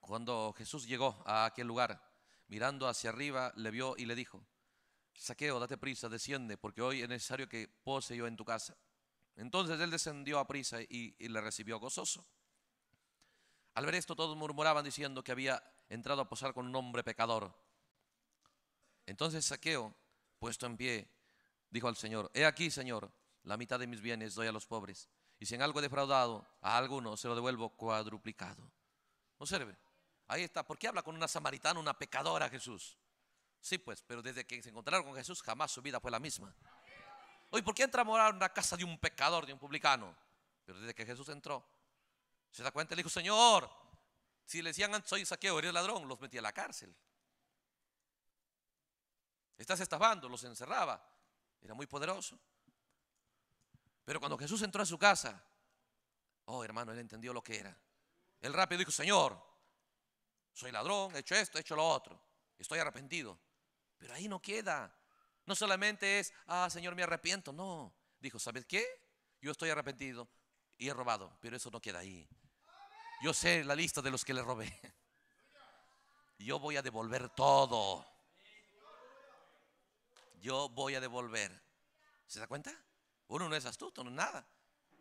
Cuando Jesús llegó a aquel lugar, mirando hacia arriba, le vio y le dijo, Saqueo, date prisa, desciende, porque hoy es necesario que pose yo en tu casa. Entonces él descendió a prisa y, le recibió gozoso. Al ver esto todos murmuraban diciendo que había entrado a posar con un hombre pecador. Entonces Saqueo, puesto en pie, dijo al Señor, he aquí, Señor, la mitad de mis bienes doy a los pobres, y si en algo he defraudado a alguno, se lo devuelvo cuadruplicado. Observe, ahí está, ¿por qué habla con una samaritana, una pecadora Jesús? Sí, pues, pero desde que se encontraron con Jesús, jamás su vida fue la misma. Hoy, ¿por qué entra a morar en la casa de un pecador, de un publicano? Pero desde que Jesús entró, se da cuenta, le dijo, Señor, si le decían soy saqueo, eres ladrón, los metía a la cárcel. Estás estafando, los encerraba. Era muy poderoso. Pero cuando Jesús entró a su casa, oh hermano, él entendió lo que era. Él rápido dijo, Señor, soy ladrón, he hecho esto, he hecho lo otro, estoy arrepentido. Pero ahí no queda. No solamente es, ah, Señor, me arrepiento. No. Dijo, ¿sabes qué? Yo estoy arrepentido y he robado, pero eso no queda ahí. Yo sé la lista de los que le robé. Yo voy a devolver todo yo voy a devolver. ¿Se da cuenta? Uno no es astuto, no nada.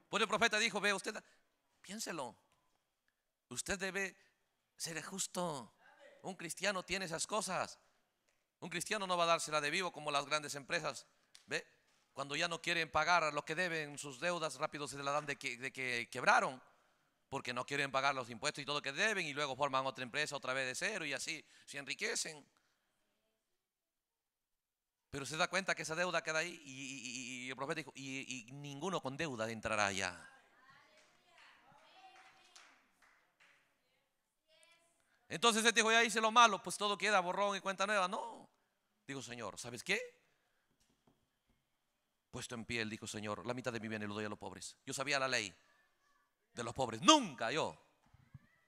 Pues el profeta dijo, ve usted, piénselo. Usted debe ser justo. Un cristiano tiene esas cosas. Un cristiano no va a dársela de vivo como las grandes empresas. ¿Ve? Cuando ya no quieren pagar lo que deben sus deudas, rápido se la dan de que, de que quebraron. Porque no quieren pagar los impuestos y todo lo que deben y luego forman otra empresa otra vez de cero y así se enriquecen. Pero se da cuenta que esa deuda queda ahí y, el profeta dijo, y, ninguno con deuda entrará allá. Entonces él dijo, ya hice lo malo, pues todo queda borrón y cuenta nueva. No, dijo Señor, ¿sabes qué? Puesto en pie, él dijo, Señor, la mitad de mi bien lo doy a los pobres. Yo sabía la ley de los pobres. Nunca yo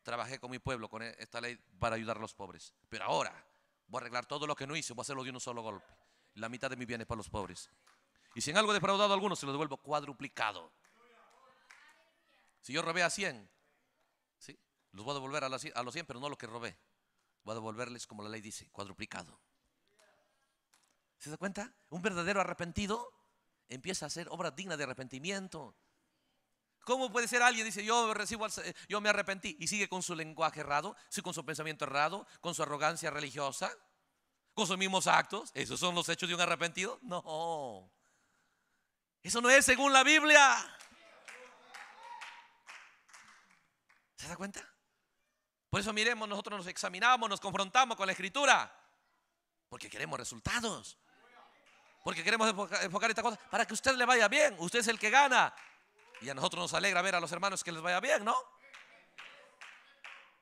trabajé con mi pueblo, con e-, esta ley, para ayudar a los pobres. Pero ahora voy a arreglar todo lo que no hice, voy a hacerlo de un solo golpe la mitad de mis bienes para los pobres. Y si en algo he defraudado a alguno, se lo devuelvo cuadruplicado. Si yo robé a 100, ¿sí? los voy a devolver a, los 100, pero no lo que robé. Voy a devolverles, como la ley dice, cuadruplicado. ¿Se da cuenta? Un verdadero arrepentido empieza a hacer obras dignas de arrepentimiento. ¿Cómo puede ser alguien dice yo recibo yo me arrepentí y sigue con su lenguaje errado, sigue con su pensamiento errado, con su arrogancia religiosa? con mismos actos. ¿Esos son los hechos de un arrepentido? No. Eso no es según la Biblia. ¿Se da cuenta? Por eso miremos, nosotros nos examinamos, nos confrontamos con la escritura. Porque queremos resultados. Porque queremos enfocar esta cosa para que usted le vaya bien. Usted es el que gana. Y a nosotros nos alegra ver a los hermanos que les vaya bien, ¿no?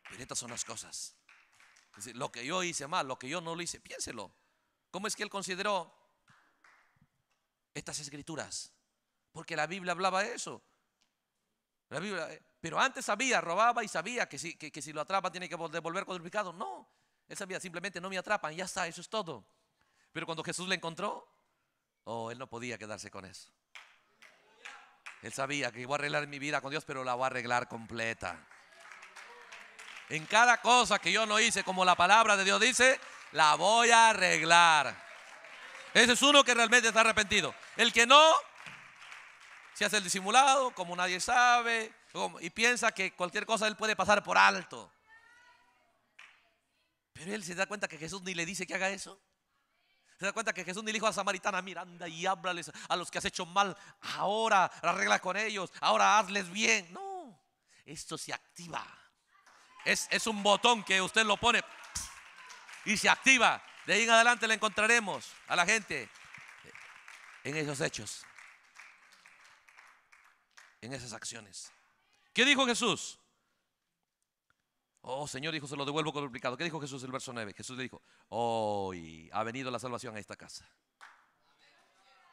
Pero estas son las cosas lo que yo hice mal, lo que yo no lo hice, piénselo. ¿Cómo es que él consideró estas escrituras? Porque la Biblia hablaba eso. La eh, pero antes sabía, robaba y sabía que si, que, si lo atrapa tiene que devolver pecado. No, él sabía, simplemente no me atrapan, ya está, eso es todo. Pero cuando Jesús le encontró, oh, él no podía quedarse con eso. Él sabía que iba a arreglar mi vida con Dios, pero la va a arreglar completa. En cada cosa que yo no hice, como la palabra de Dios dice, la voy a arreglar. Ese es uno que realmente está arrepentido. El que no, se hace el disimulado, como nadie sabe, y piensa que cualquier cosa él puede pasar por alto. Pero él se da cuenta que Jesús ni le dice que haga eso. Se da cuenta que Jesús ni le dijo a Samaritana, mira, anda y háblales a los que has hecho mal, ahora arregla con ellos, ahora hazles bien. No, esto se activa. Es, un botón que usted lo pone y se activa. De ahí en adelante le encontraremos a la gente en esos hechos, en esas acciones. ¿Qué dijo Jesús? Oh, Señor, dijo, se lo devuelvo complicado. ¿Qué dijo Jesús en el verso 9? Jesús le dijo, hoy ha venido la salvación a esta casa.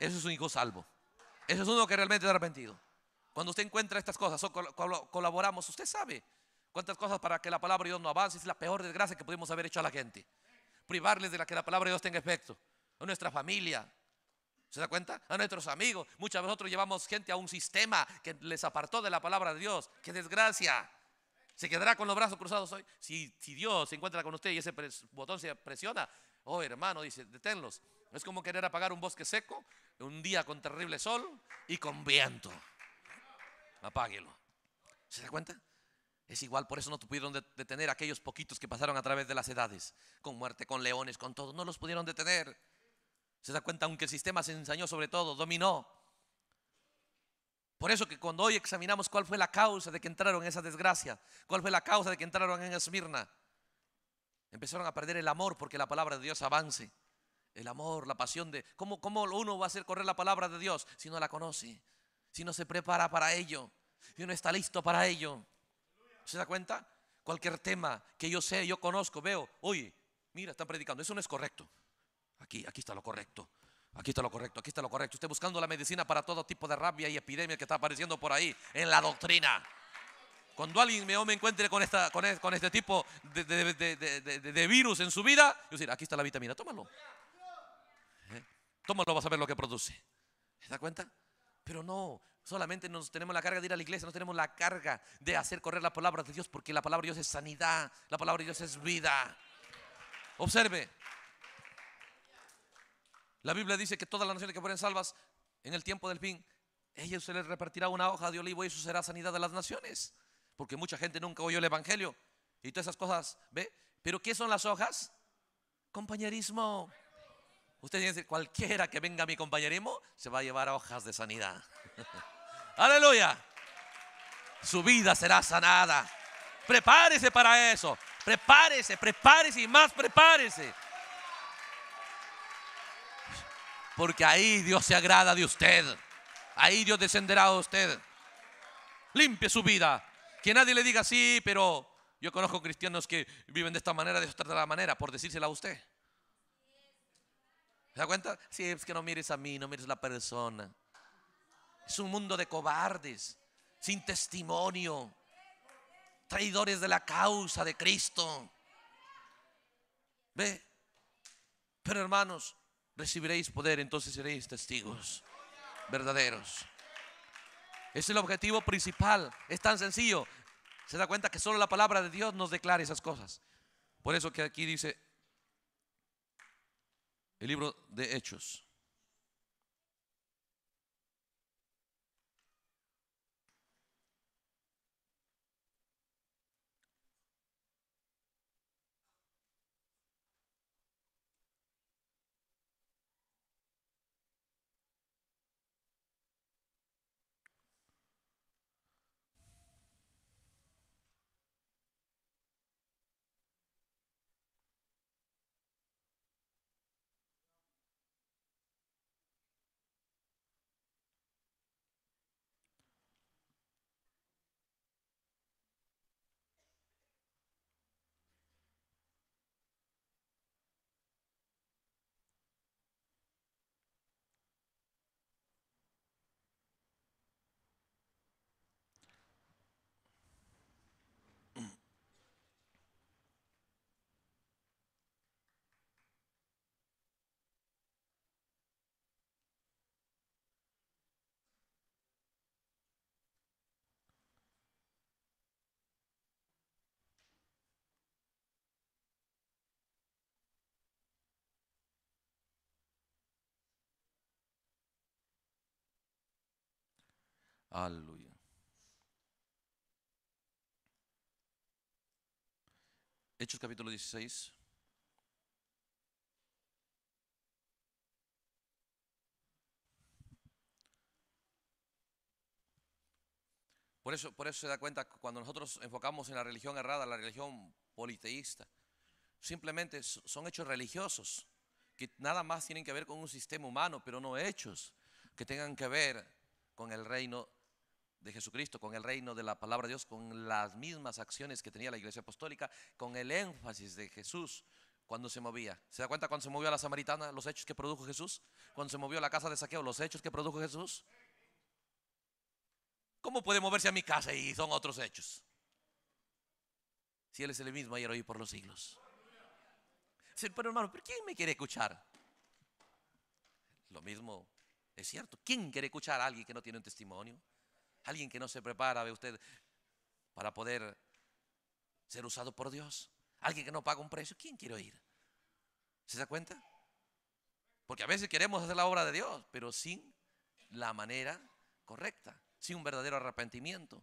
Eso es un hijo salvo. Eso es uno que realmente está arrepentido. Cuando usted encuentra estas cosas, o colaboramos, usted sabe, ¿Cuántas cosas para que la palabra de Dios no avance? Es la peor desgracia que pudimos haber hecho a la gente. Privarles de la que la palabra de Dios tenga efecto. A nuestra familia. ¿Se da cuenta? A nuestros amigos. Muchas veces nosotros llevamos gente a un sistema que les apartó de la palabra de Dios. ¡Qué desgracia! ¿Se quedará con los brazos cruzados hoy? Si, si Dios se encuentra con usted y ese botón se presiona, oh hermano, dice, deténlos. Es como querer apagar un bosque seco un día con terrible sol y con viento. Apáguelo. ¿Se da cuenta? Es igual, por eso no pudieron detener a aquellos poquitos que pasaron a través de las edades, con muerte, con leones, con todo. No los pudieron detener. Se da cuenta, aunque el sistema se ensañó sobre todo, dominó. Por eso que cuando hoy examinamos cuál fue la causa de que entraron en esa desgracia, cuál fue la causa de que entraron en Esmirna, empezaron a perder el amor porque la palabra de Dios avance. El amor, la pasión de... ¿Cómo, cómo uno va a hacer correr la palabra de Dios si no la conoce? Si no se prepara para ello, si no está listo para ello. ¿Se da cuenta? Cualquier tema que yo sé, yo conozco, veo, oye, mira, están predicando, eso no es correcto. Aquí, aquí está lo correcto. Aquí está lo correcto, aquí está lo correcto. Usted buscando la medicina para todo tipo de rabia y epidemia que está apareciendo por ahí en la doctrina. Cuando alguien me, me encuentre con, esta, con, este, tipo de, virus en su vida, yo decir, aquí está la vitamina, tómalo. ¿Eh? Tómalo, vas a ver lo que produce. ¿Se da cuenta? Pero no, solamente nos tenemos la carga de ir a la iglesia, no tenemos la carga de hacer correr la palabra de Dios, porque la palabra de Dios es sanidad, la palabra de Dios es vida. Observe. La Biblia dice que todas las naciones que fueren salvas en el tiempo del fin, ella se les repartirá una hoja de olivo y eso será sanidad de las naciones, porque mucha gente nunca oyó el evangelio y todas esas cosas, ¿ve? Pero ¿qué son las hojas? Compañerismo. Usted dice cualquiera que venga a mi compañerismo se va a llevar a hojas de sanidad. Aleluya. Su vida será sanada. Prepárese para eso. Prepárese, prepárese y más prepárese. Porque ahí Dios se agrada de usted. Ahí Dios descenderá a usted. Limpie su vida. Que nadie le diga sí, pero yo conozco cristianos que viven de esta manera, de otra manera, por decírsela a usted. ¿Se da cuenta? Sí, es que no mires a mí, no mires a la persona. Es un mundo de cobardes, sin testimonio, traidores de la causa de Cristo. ¿Ve? Pero hermanos, recibiréis poder, entonces seréis testigos verdaderos. Es el objetivo principal, es tan sencillo. Se da cuenta que solo la palabra de Dios nos declara esas cosas. Por eso que aquí dice, el libro de Hechos. Aleluya. Hechos capítulo 16. Por eso, por eso se da cuenta cuando nosotros enfocamos en la religión errada, la religión politeísta, simplemente son hechos religiosos que nada más tienen que ver con un sistema humano, pero no hechos que tengan que ver con el reino de Jesucristo, con el reino de la palabra de Dios, con las mismas acciones que tenía la iglesia apostólica, con el énfasis de Jesús cuando se movía. ¿Se da cuenta cuando se movió a la samaritana, los hechos que produjo Jesús? Cuando se movió a la casa de saqueo, los hechos que produjo Jesús. ¿Cómo puede moverse a mi casa y son otros hechos? Si Él es el mismo ayer, hoy por los siglos. Pero hermano, ¿pero ¿quién me quiere escuchar? Lo mismo es cierto. ¿Quién quiere escuchar a alguien que no tiene un testimonio? Alguien que no se prepara, ve usted, para poder ser usado por Dios. Alguien que no paga un precio. ¿Quién quiere ir? ¿Se da cuenta? Porque a veces queremos hacer la obra de Dios, pero sin la manera correcta, sin un verdadero arrepentimiento.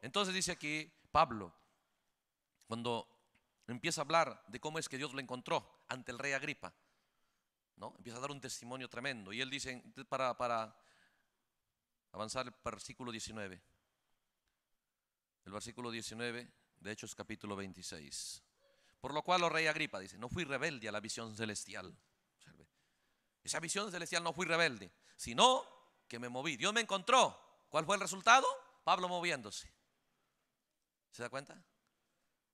Entonces dice aquí Pablo, cuando empieza a hablar de cómo es que Dios lo encontró ante el rey Agripa, ¿no? empieza a dar un testimonio tremendo. Y él dice, para, para avanzar al versículo 19. El versículo 19 de Hechos capítulo 26. Por lo cual, oh rey Agripa, dice, no fui rebelde a la visión celestial. Esa visión celestial no fui rebelde, sino que me moví. Dios me encontró. ¿Cuál fue el resultado? Pablo moviéndose. ¿Se da cuenta?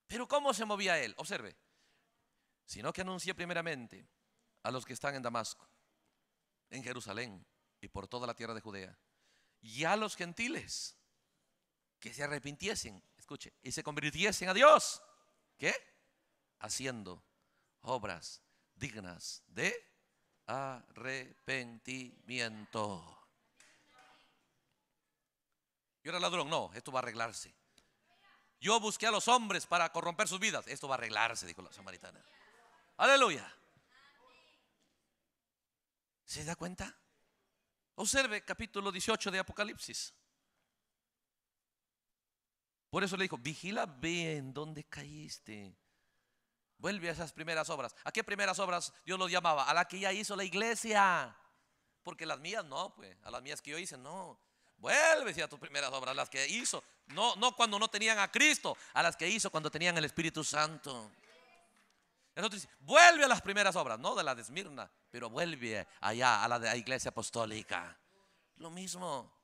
Pero ¿cómo se movía él? Observe. Sino que anuncié primeramente a los que están en Damasco, en Jerusalén y por toda la tierra de Judea y a los gentiles que se arrepintiesen, escuche, y se convirtiesen a Dios. ¿Qué? Haciendo obras dignas de arrepentimiento. Yo era ladrón, no, esto va a arreglarse. Yo busqué a los hombres para corromper sus vidas, esto va a arreglarse, dijo la samaritana. Aleluya. ¿Se da cuenta? Observe capítulo 18 de Apocalipsis. Por eso le dijo, vigila bien dónde caíste. Vuelve a esas primeras obras. ¿A qué primeras obras Dios lo llamaba? A la que ya hizo la iglesia. Porque las mías no, pues. A las mías que yo hice, no. Vuelve a tus primeras obras, las que hizo. No, no cuando no tenían a Cristo, a las que hizo cuando tenían el Espíritu Santo. Entonces dice, vuelve a las primeras obras, no de la de Esmirna, pero vuelve allá a la de la iglesia apostólica. Lo mismo.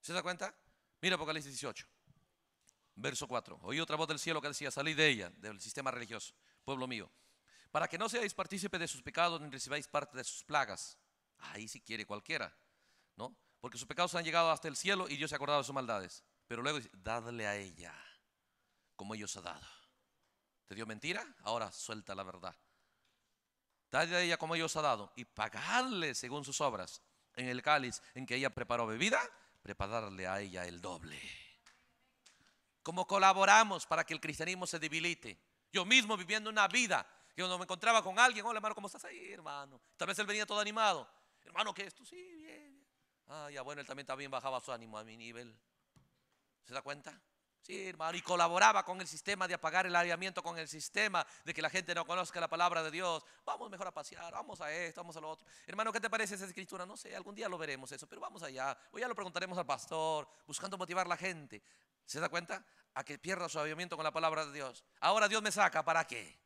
¿Se da cuenta? Mira Apocalipsis 18, verso 4. Oí otra voz del cielo que decía, salid de ella, del sistema religioso, pueblo mío, para que no seáis partícipe de sus pecados ni recibáis parte de sus plagas. Ahí si quiere cualquiera, ¿no? Porque sus pecados han llegado hasta el cielo y Dios se ha acordado de sus maldades. Pero luego dice, dadle a ella como ellos ha dado. ¿Te dio mentira? Ahora suelta la verdad. Dale a ella como ellos ha dado y pagarle según sus obras. En el cáliz en que ella preparó bebida, prepararle a ella el doble. Como colaboramos para que el cristianismo se debilite? Yo mismo viviendo una vida, que cuando me encontraba con alguien, hola hermano, ¿cómo estás ahí, hermano? Tal vez él venía todo animado. Hermano, que esto Sí, bien. Ah, ya bueno, él también, también bajaba su ánimo a mi nivel. ¿Se da cuenta? Sí, hermano, y colaboraba con el sistema de apagar el aviamiento con el sistema de que la gente no conozca la palabra de Dios. Vamos mejor a pasear, vamos a esto, vamos a lo otro. Hermano, ¿qué te parece esa escritura? No sé, algún día lo veremos eso, pero vamos allá. O ya lo preguntaremos al pastor, buscando motivar a la gente. ¿Se da cuenta? A que pierda su aviamiento con la palabra de Dios. Ahora Dios me saca, ¿para qué?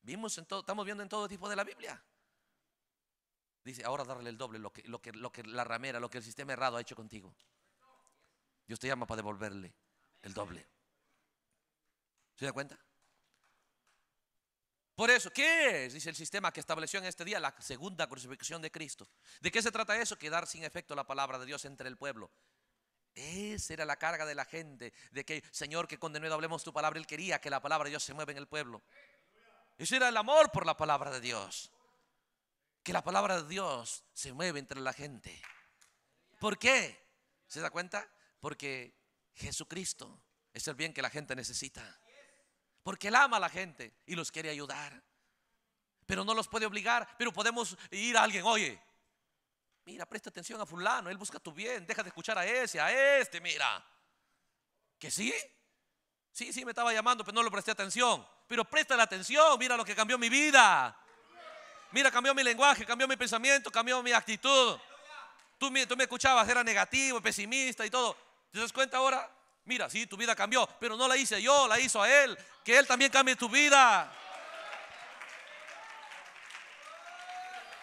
Vimos estamos viendo en todo tipo de la Biblia. Dice, ahora darle el doble lo que, lo, que, lo que la ramera, lo que el sistema errado ha hecho contigo. Dios te llama para devolverle el doble. ¿Se da cuenta? Por eso, ¿qué es? Dice el sistema que estableció en este día la segunda crucifixión de Cristo. ¿De qué se trata eso? Quedar sin efecto la palabra de Dios entre el pueblo. Esa era la carga de la gente, de que, Señor, que Condenado hablemos tu palabra. Él quería que la palabra de Dios se mueva en el pueblo. Ese era el amor por la palabra de Dios. Que la palabra de Dios se mueve entre la gente. ¿Por qué? ¿Se da cuenta? Porque Jesucristo es el bien que la gente necesita. Porque Él ama a la gente y los quiere ayudar. Pero no los puede obligar. Pero podemos ir a alguien, oye, mira, presta atención a fulano, Él busca tu bien, deja de escuchar a ese, a este, mira. ¿Que sí? Sí, sí, me estaba llamando, pero no le presté atención. Pero presta la atención, mira lo que cambió mi vida. Mira, cambió mi lenguaje, cambió mi pensamiento, cambió mi actitud. Tú tú me escuchabas, era negativo, pesimista y todo. ¿Te das cuenta ahora? Mira, sí, tu vida cambió, pero no la hice yo, la hizo a Él. Que Él también cambie tu vida.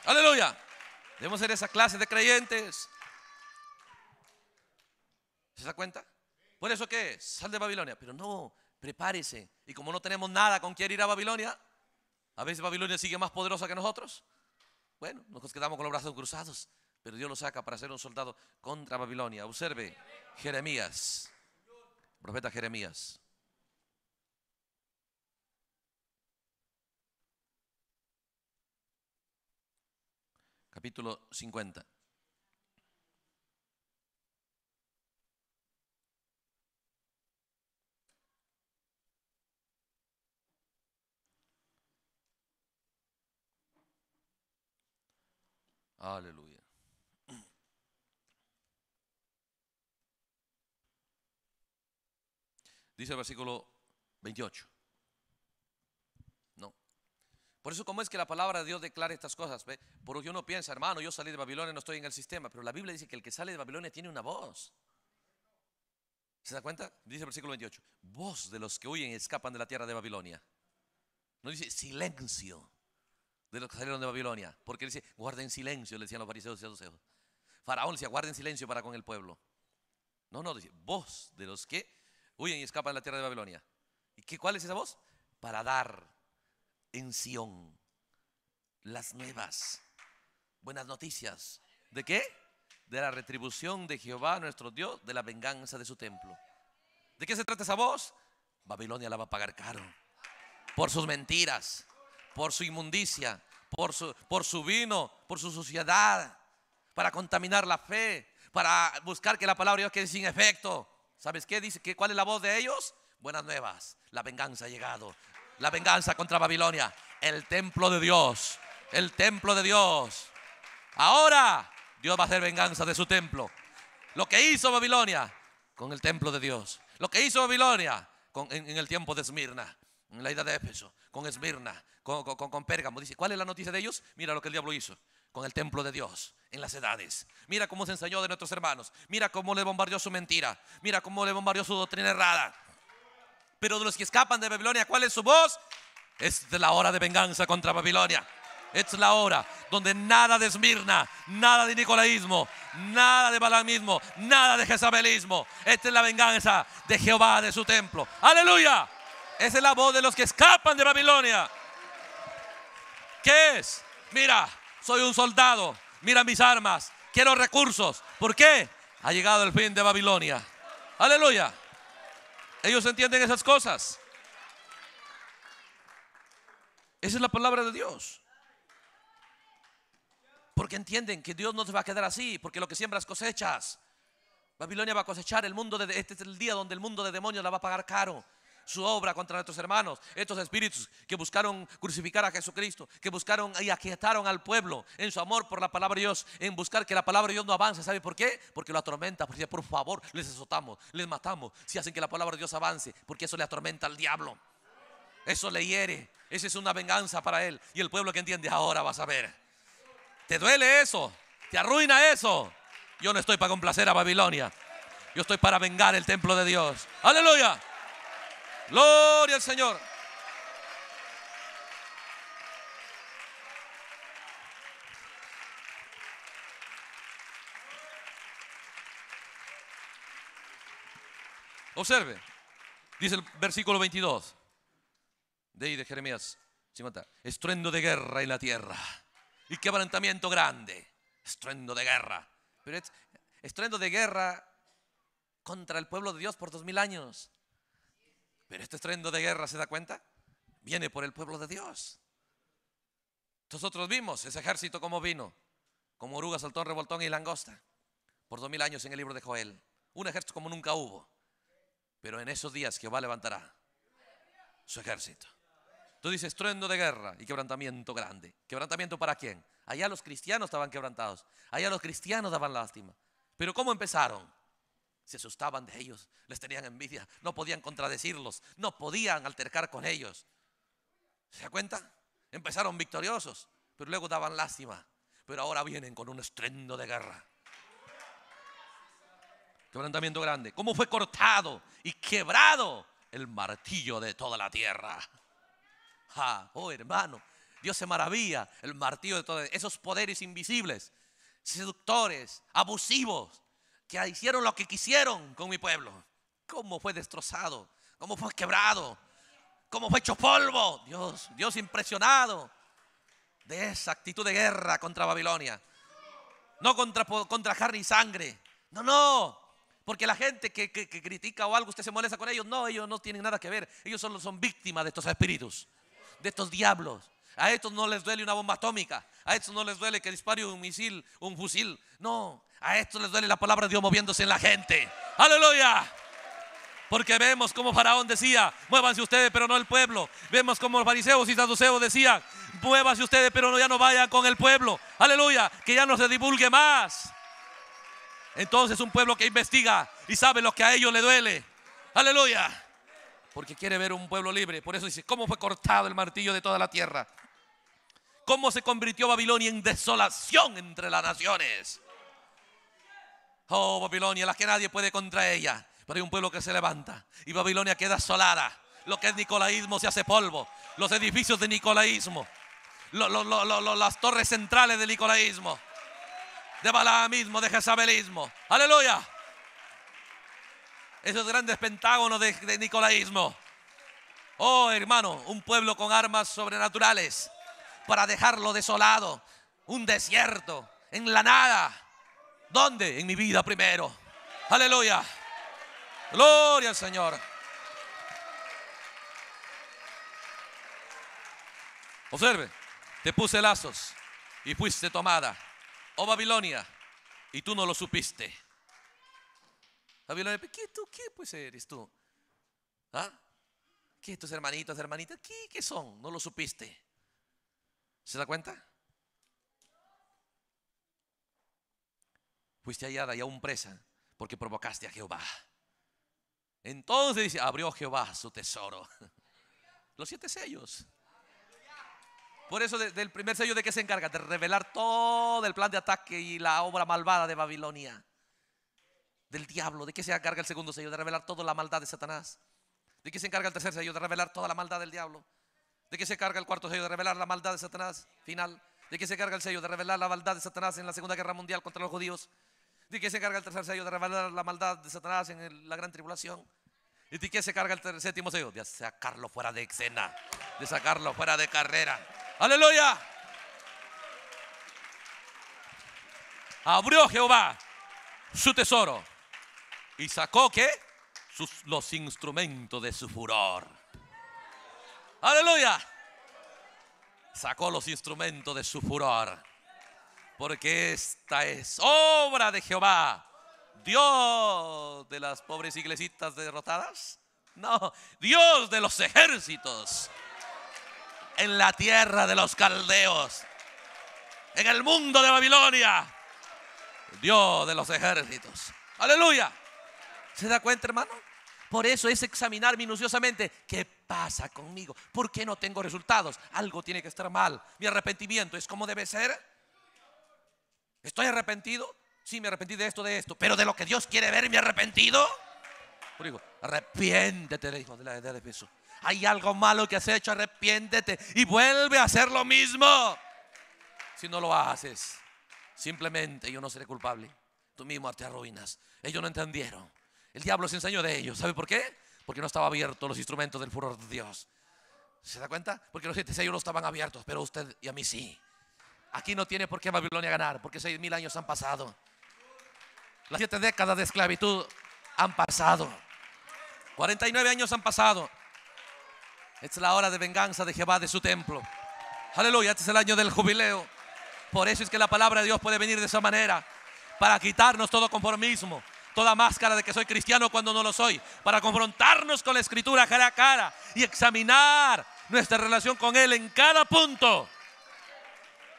Aleluya. Debemos ser esa clase de creyentes. ¿Se da cuenta? Por eso que sal de Babilonia. Pero no, prepárese. Y como no tenemos nada con quien ir a Babilonia, a veces Babilonia sigue más poderosa que nosotros. Bueno, nos quedamos con los brazos cruzados pero Dios lo saca para ser un soldado contra Babilonia. Observe, Jeremías, profeta Jeremías. Capítulo 50. Aleluya. Dice el versículo 28. No. Por eso, como es que la palabra de Dios declara estas cosas? ¿Ve? Porque uno piensa, hermano, yo salí de Babilonia, no estoy en el sistema. Pero la Biblia dice que el que sale de Babilonia tiene una voz. ¿Se da cuenta? Dice el versículo 28. Voz de los que huyen y escapan de la tierra de Babilonia. No dice silencio de los que salieron de Babilonia. Porque dice, guarden silencio, le decían los fariseos y saduceos. Faraón decía, guarden silencio para con el pueblo. No, no, dice, voz de los que huyen y escapan de la tierra de Babilonia. ¿Y qué, cuál es esa voz? Para dar en Sión las nuevas, buenas noticias. ¿De qué? De la retribución de Jehová, nuestro Dios, de la venganza de su templo. ¿De qué se trata esa voz? Babilonia la va a pagar caro. Por sus mentiras, por su inmundicia, por su, por su vino, por su suciedad, para contaminar la fe, para buscar que la palabra de Dios quede sin efecto, ¿Sabes qué? Dice que cuál es la voz de ellos. Buenas nuevas. La venganza ha llegado. La venganza contra Babilonia. El templo de Dios. El templo de Dios. Ahora Dios va a hacer venganza de su templo. Lo que hizo Babilonia con el templo de Dios. Lo que hizo Babilonia con, en, el tiempo de Esmirna. En la ida de Éfeso. Con Esmirna. Con, con, con Pérgamo. Dice, ¿cuál es la noticia de ellos? Mira lo que el diablo hizo con el templo de Dios en las edades. Mira cómo se enseñó de nuestros hermanos. Mira cómo le bombardeó su mentira. Mira cómo le bombardeó su doctrina errada. Pero de los que escapan de Babilonia, ¿cuál es su voz? Es de la hora de venganza contra Babilonia. Es la hora donde nada de Esmirna, nada de Nicolaísmo, nada de Balamismo, nada de Jezabelismo. Esta es la venganza de Jehová de su templo. Aleluya. Esa es la voz de los que escapan de Babilonia. ¿Qué es? Mira, soy un soldado, mira mis armas, quiero recursos. ¿Por qué? Ha llegado el fin de Babilonia. Aleluya. Ellos entienden esas cosas. Esa es la palabra de Dios. Porque entienden que Dios no se va a quedar así, porque lo que siembras cosechas. Babilonia va a cosechar el mundo de este es el día donde el mundo de demonios la va a pagar caro su obra contra nuestros hermanos, estos espíritus que buscaron crucificar a Jesucristo, que buscaron y aquietaron al pueblo en su amor por la palabra de Dios, en buscar que la palabra de Dios no avance. ¿Sabe por qué? Porque lo atormenta, porque por favor les azotamos, les matamos, si hacen que la palabra de Dios avance, porque eso le atormenta al diablo. Eso le hiere, esa es una venganza para él. Y el pueblo que entiende ahora vas a ver. ¿Te duele eso? ¿Te arruina eso? Yo no estoy para complacer a Babilonia. Yo estoy para vengar el templo de Dios. Aleluya. Gloria al Señor. Observe, dice el versículo 22 de ahí de Jeremías 50. Estruendo de guerra en la tierra y quebrantamiento grande. Estruendo de guerra. Pero estruendo de guerra contra el pueblo de Dios por dos mil años. Pero este estruendo de guerra, ¿se da cuenta? Viene por el pueblo de Dios. Nosotros vimos ese ejército como vino, como oruga, saltón, revoltón y langosta, por dos mil años en el libro de Joel. Un ejército como nunca hubo. Pero en esos días Jehová levantará su ejército. Tú dices estruendo de guerra y quebrantamiento grande. ¿Quebrantamiento para quién? Allá los cristianos estaban quebrantados. Allá los cristianos daban lástima. Pero ¿cómo empezaron? se asustaban de ellos, les tenían envidia, no podían contradecirlos, no podían altercar con ellos. ¿Se da cuenta? Empezaron victoriosos, pero luego daban lástima, pero ahora vienen con un estrendo de guerra. Quebrantamiento grande. ¿Cómo fue cortado y quebrado el martillo de toda la tierra? oh hermano, Dios se maravilla, el martillo de todos esos poderes invisibles, seductores, abusivos, hicieron lo que quisieron con mi pueblo. Cómo fue destrozado, cómo fue quebrado, cómo fue hecho polvo. Dios, Dios impresionado de esa actitud de guerra contra Babilonia. No contra, contra carne y sangre. No, no. Porque la gente que, critica o algo, usted se molesta con ellos. No, ellos no tienen nada que ver. Ellos solo son víctimas de estos espíritus, de estos diablos. A estos no les duele una bomba atómica. A estos no les duele que dispare un misil, un fusil. No, a esto les duele la palabra de Dios moviéndose en la gente. Aleluya. Porque vemos como Faraón decía, muévanse ustedes, pero no el pueblo. Vemos como los fariseos y saduceos decían, muévanse ustedes, pero ya no vayan con el pueblo. Aleluya, que ya no se divulgue más. Entonces un pueblo que investiga y sabe lo que a ellos le duele. Aleluya. Porque quiere ver un pueblo libre. Por eso dice, ¿cómo fue cortado el martillo de toda la tierra? ¿Cómo se convirtió Babilonia en desolación entre las naciones? Oh, Babilonia, la que nadie puede contra ella. Pero hay un pueblo que se levanta y Babilonia queda asolada. Lo que es nicolaísmo se hace polvo. Los edificios de nicolaísmo. las torres centrales de nicolaísmo. De Balaamismo, de Jezabelismo. Aleluya. Esos grandes pentágonos de, de nicolaísmo. Oh, hermano, un pueblo con armas sobrenaturales para dejarlo desolado. Un desierto en la nada ¿Dónde? En mi vida primero. Aleluya. Gloria al Señor. Observe, te puse lazos y fuiste tomada. Oh Babilonia, y tú no lo supiste. Babilonia, ¿qué tú? ¿Qué pues eres tú? ¿Ah? ¿Qué estos hermanitos, hermanitas? ¿Qué, qué son? No lo supiste. ¿Se da cuenta? fuiste hallada y aún presa porque provocaste a Jehová. Entonces dice, abrió Jehová su tesoro. Los siete sellos. Por eso del primer sello de qué se encarga, de revelar todo el plan de ataque y la obra malvada de Babilonia. Del diablo, de qué se encarga el segundo sello, de revelar toda la maldad de Satanás. De qué se encarga el tercer sello, de revelar toda la maldad del diablo. De qué se encarga el cuarto sello, de revelar la maldad de Satanás final. De qué se encarga el sello, de revelar la maldad de Satanás en la Segunda Guerra Mundial contra los judíos. Y que se carga el tercer sello de revelar la maldad de Satanás en la gran tribulación. Y de que se carga el tercer, séptimo sello de sacarlo fuera de escena, de sacarlo fuera de carrera. Aleluya. Abrió Jehová su tesoro y sacó que sus, los instrumentos de su furor. Aleluya. Sacó los instrumentos de su furor porque esta es obra de Jehová, Dios de las pobres iglesitas derrotadas. No, Dios de los ejércitos, en la tierra de los caldeos, en el mundo de Babilonia, Dios de los ejércitos. Aleluya. ¿Se da cuenta, hermano? Por eso es examinar minuciosamente qué pasa conmigo, por qué no tengo resultados, algo tiene que estar mal, mi arrepentimiento es como debe ser. ¿Estoy arrepentido? Sí, me arrepentí de esto, de esto. Pero de lo que Dios quiere ver, ¿me arrepentido? arrepiéntete, de la de Hay algo malo que has hecho, arrepiéntete y vuelve a hacer lo mismo. Si no lo haces, simplemente yo no seré culpable. Tú mismo te arruinas. Ellos no entendieron. El diablo se enseñó de ellos. ¿Sabe por qué? Porque no estaba abierto los instrumentos del furor de Dios. ¿Se da cuenta? Porque los siete no estaban abiertos, pero usted y a mí sí. Aquí no tiene por qué Babilonia ganar, porque seis mil años han pasado. Las siete décadas de esclavitud han pasado. 49 años han pasado. es la hora de venganza de Jehová de su templo. Aleluya, este es el año del jubileo. Por eso es que la palabra de Dios puede venir de esa manera. Para quitarnos todo conformismo, toda máscara de que soy cristiano cuando no lo soy. Para confrontarnos con la escritura cara a cara y examinar nuestra relación con Él en cada punto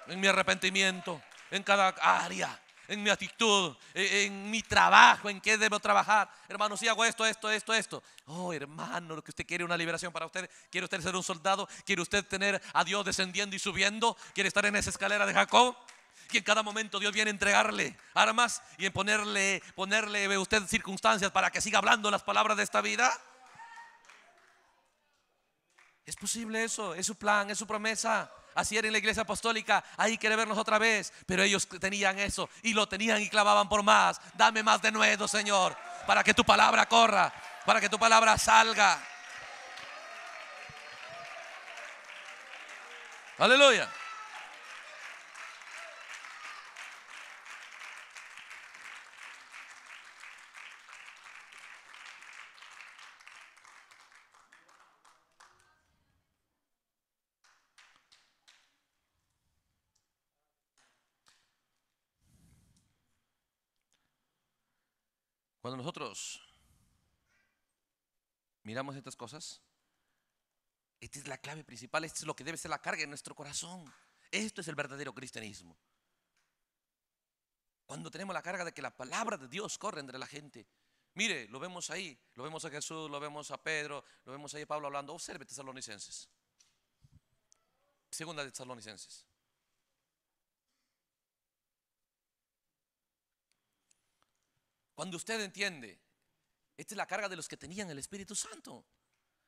en mi arrepentimiento, en cada área, en mi actitud, e, en, mi trabajo, en qué debo trabajar. Hermano, si hago esto, esto, esto, esto. Oh, hermano, lo que usted quiere una liberación para usted. ¿Quiere usted ser un soldado? ¿Quiere usted tener a Dios descendiendo y subiendo? ¿Quiere estar en esa escalera de Jacob? que en cada momento Dios viene a entregarle armas y en ponerle, ponerle usted circunstancias para que siga hablando las palabras de esta vida. Es posible eso, es su plan, es su promesa así era en la iglesia apostólica, ahí quiere vernos otra vez, pero ellos tenían eso y lo tenían y clavaban por más, dame más de nuevo, Señor, para que tu palabra corra, para que tu palabra salga. Aleluya. Cuando nosotros miramos estas cosas, esta es la clave principal, esto es lo que debe ser la carga en nuestro corazón. Esto es el verdadero cristianismo. Cuando tenemos la carga de que la palabra de Dios corre entre la gente. Mire, lo vemos ahí, lo vemos a Jesús, lo vemos a Pedro, lo vemos ahí a Pablo hablando. Observe Tesalonicenses. Segunda de Tesalonicenses. Cuando usted entiende, esta es la carga de los que tenían el Espíritu Santo.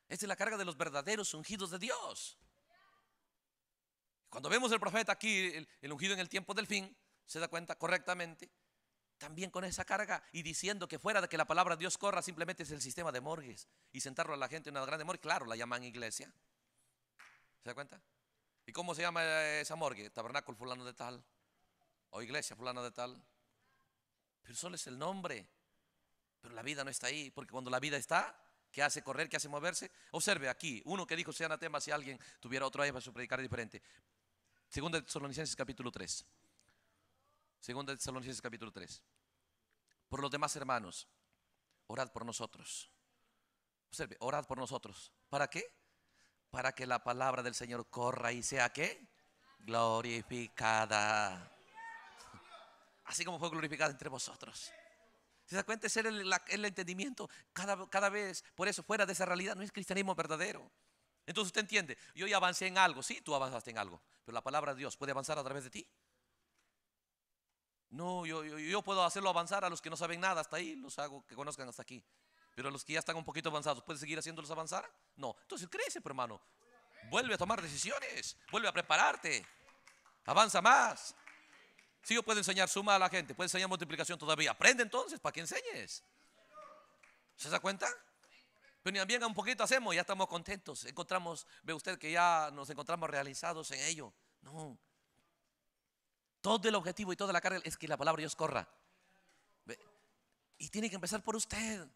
Esta es la carga de los verdaderos ungidos de Dios. Cuando vemos el profeta aquí, el, ungido en el tiempo del fin, se da cuenta correctamente, también con esa carga y diciendo que fuera de que la palabra de Dios corra, simplemente es el sistema de morgues y sentarlo a la gente en una gran morgue, claro, la llaman iglesia. ¿Se da cuenta? ¿Y cómo se llama esa morgue? Tabernáculo fulano de tal, o iglesia fulano de tal, pero solo es el nombre. Pero la vida no está ahí, porque cuando la vida está, ¿qué hace correr? ¿Qué hace moverse? Observe aquí, uno que dijo sea anatema si alguien tuviera otro ahí para su predicar diferente. Segunda de Tesalonicenses capítulo 3. Segunda de Tesalonicenses capítulo 3. Por los demás hermanos, orad por nosotros. Observe, orad por nosotros. ¿Para qué? Para que la palabra del Señor corra y sea qué? Glorificada así como fue glorificado entre vosotros. ¿Se da cuenta? Ese el, entendimiento. Cada, vez, por eso, fuera de esa realidad, no es cristianismo verdadero. Entonces usted entiende, yo ya avancé en algo, sí, tú avanzaste en algo, pero la palabra de Dios puede avanzar a través de ti. No, yo, yo puedo hacerlo avanzar a los que no saben nada, hasta ahí los hago que conozcan hasta aquí. Pero a los que ya están un poquito avanzados, ¿puedes seguir haciéndolos avanzar? No. Entonces crece, hermano. Vuelve a tomar decisiones, vuelve a prepararte, avanza más. Si yo puedo enseñar suma a la gente, puedo enseñar multiplicación todavía. Aprende entonces para que enseñes. ¿Se da cuenta? Pero bien un poquito hacemos, ya estamos contentos. Encontramos, ve usted que ya nos encontramos realizados en ello. No. Todo el objetivo y toda la carga es que la palabra de Dios corra. Y tiene que empezar por usted.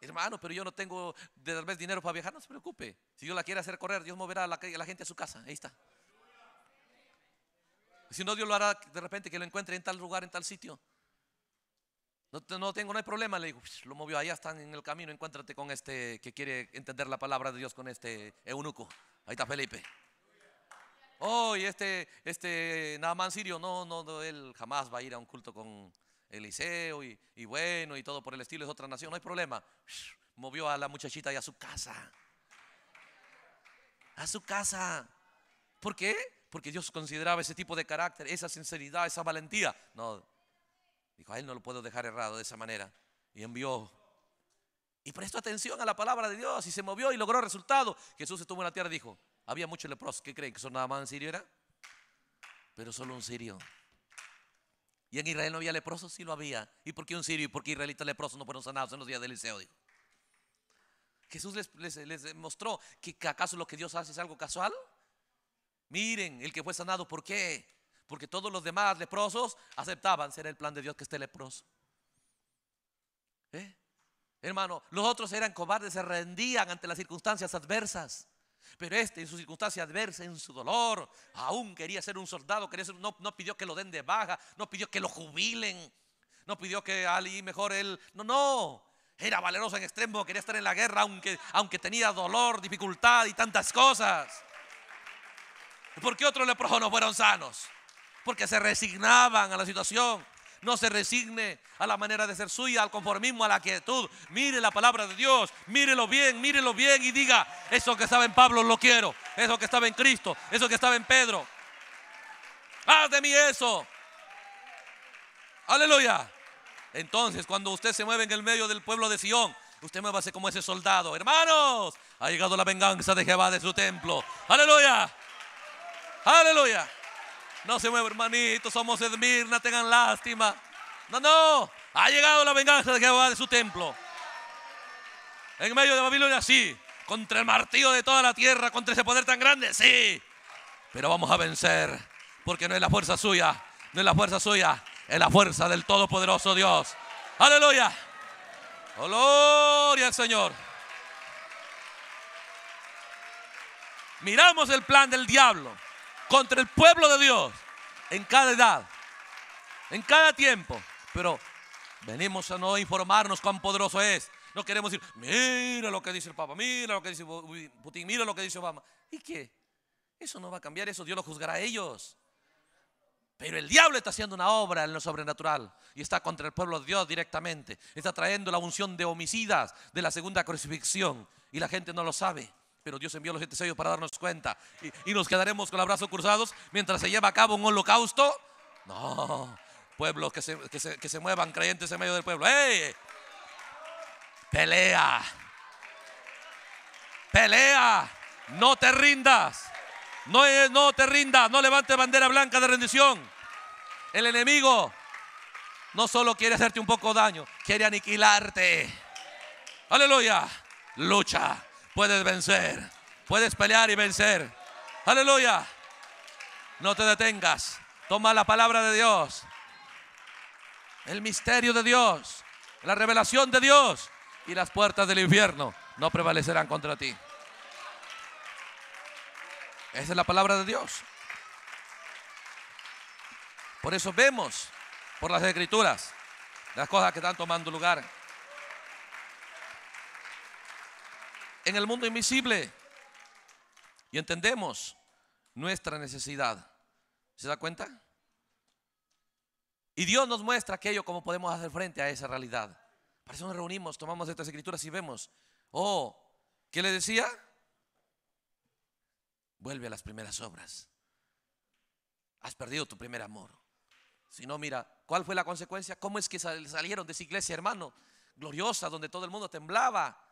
Hermano, pero yo no tengo de tal vez dinero para viajar, no se preocupe. Si yo la quiero hacer correr, Dios moverá la, a la gente a su casa. Ahí está. Si no, Dios lo hará de repente que lo encuentre en tal lugar, en tal sitio. No, tengo, no hay problema. Le digo, pues, lo movió allá, están en el camino. Encuéntrate con este que quiere entender la palabra de Dios con este eunuco. Ahí está Felipe. Oh, y este, este más Sirio, no, no, él jamás va a ir a un culto con Eliseo y, y bueno y todo por el estilo, es otra nación, no hay problema. movió a la muchachita y a su casa. A su casa. ¿Por qué? porque Dios consideraba ese tipo de carácter, esa sinceridad, esa valentía. No, dijo, a él no lo puedo dejar errado de esa manera. Y envió. Y prestó atención a la palabra de Dios y se movió y logró resultado. Jesús estuvo en la tierra y dijo, había muchos leprosos. ¿Qué creen? ¿Que son nada más en Sirio era? Pero solo un sirio. ¿Y en Israel no había leprosos? Sí lo había. ¿Y por qué un sirio y por qué israelitas leprosos no fueron sanados en los días del Eliseo? Dijo. Jesús les, mostró que acaso lo que Dios hace es algo casual. Miren, el que fue sanado, ¿por qué? Porque todos los demás leprosos aceptaban ser el plan de Dios que esté leproso. ¿Eh? Hermano, los otros eran cobardes, se rendían ante las circunstancias adversas. Pero este, en su circunstancia adversa, en su dolor, aún quería ser un soldado, no, no pidió que lo den de baja, no pidió que lo jubilen, no pidió que alguien mejor él. No, no. Era valeroso en extremo, quería estar en la guerra, aunque, aunque tenía dolor, dificultad y tantas cosas. ¿Por qué otros leprosos no fueron sanos? Porque se resignaban a la situación. No se resigne a la manera de ser suya, al conformismo, a la quietud. Mire la palabra de Dios, mírelo bien, mírelo bien y diga, eso que estaba en Pablo lo quiero, eso que estaba en Cristo, eso que estaba en Pedro. Haz de mí eso. Aleluya. Entonces, cuando usted se mueve en el medio del pueblo de Sión, usted muévase como ese soldado. Hermanos, ha llegado la venganza de Jehová de su templo. Aleluya. Aleluya. No se mueve, hermanito. Somos No Tengan lástima. No, no. Ha llegado la venganza de Jehová de su templo. En medio de Babilonia, sí. Contra el martillo de toda la tierra. Contra ese poder tan grande, sí. Pero vamos a vencer. Porque no es la fuerza suya. No es la fuerza suya. Es la fuerza del Todopoderoso Dios. Aleluya. Gloria al Señor. Miramos el plan del diablo contra el pueblo de Dios en cada edad, en cada tiempo. Pero venimos a no informarnos cuán poderoso es. No queremos decir, mira lo que dice el Papa, mira lo que dice Putin, mira lo que dice Obama. ¿Y qué? Eso no va a cambiar, eso Dios lo juzgará a ellos. Pero el diablo está haciendo una obra en lo sobrenatural y está contra el pueblo de Dios directamente. Está trayendo la unción de homicidas de la segunda crucifixión y la gente no lo sabe pero Dios envió los siete sellos para darnos cuenta. Y, nos quedaremos con los brazos cruzados mientras se lleva a cabo un holocausto. No, pueblos que se, que se, muevan, creyentes en medio del pueblo. ¡Ey! Pelea. Pelea. No te rindas. No, eh, no te rindas. No levantes bandera blanca de rendición. El enemigo no solo quiere hacerte un poco daño, quiere aniquilarte. Aleluya. Lucha puedes vencer. Puedes pelear y vencer. Aleluya. No te detengas. Toma la palabra de Dios. El misterio de Dios. La revelación de Dios. Y las puertas del infierno no prevalecerán contra ti. Esa es la palabra de Dios. Por eso vemos por las escrituras las cosas que están tomando lugar en el mundo invisible. Y entendemos nuestra necesidad. ¿Se da cuenta? Y Dios nos muestra aquello como podemos hacer frente a esa realidad. Para eso nos reunimos, tomamos estas escrituras y vemos, oh, ¿qué le decía? Vuelve a las primeras obras. Has perdido tu primer amor. Si no, mira, ¿cuál fue la consecuencia? ¿Cómo es que salieron de esa iglesia, hermano? Gloriosa, donde todo el mundo temblaba,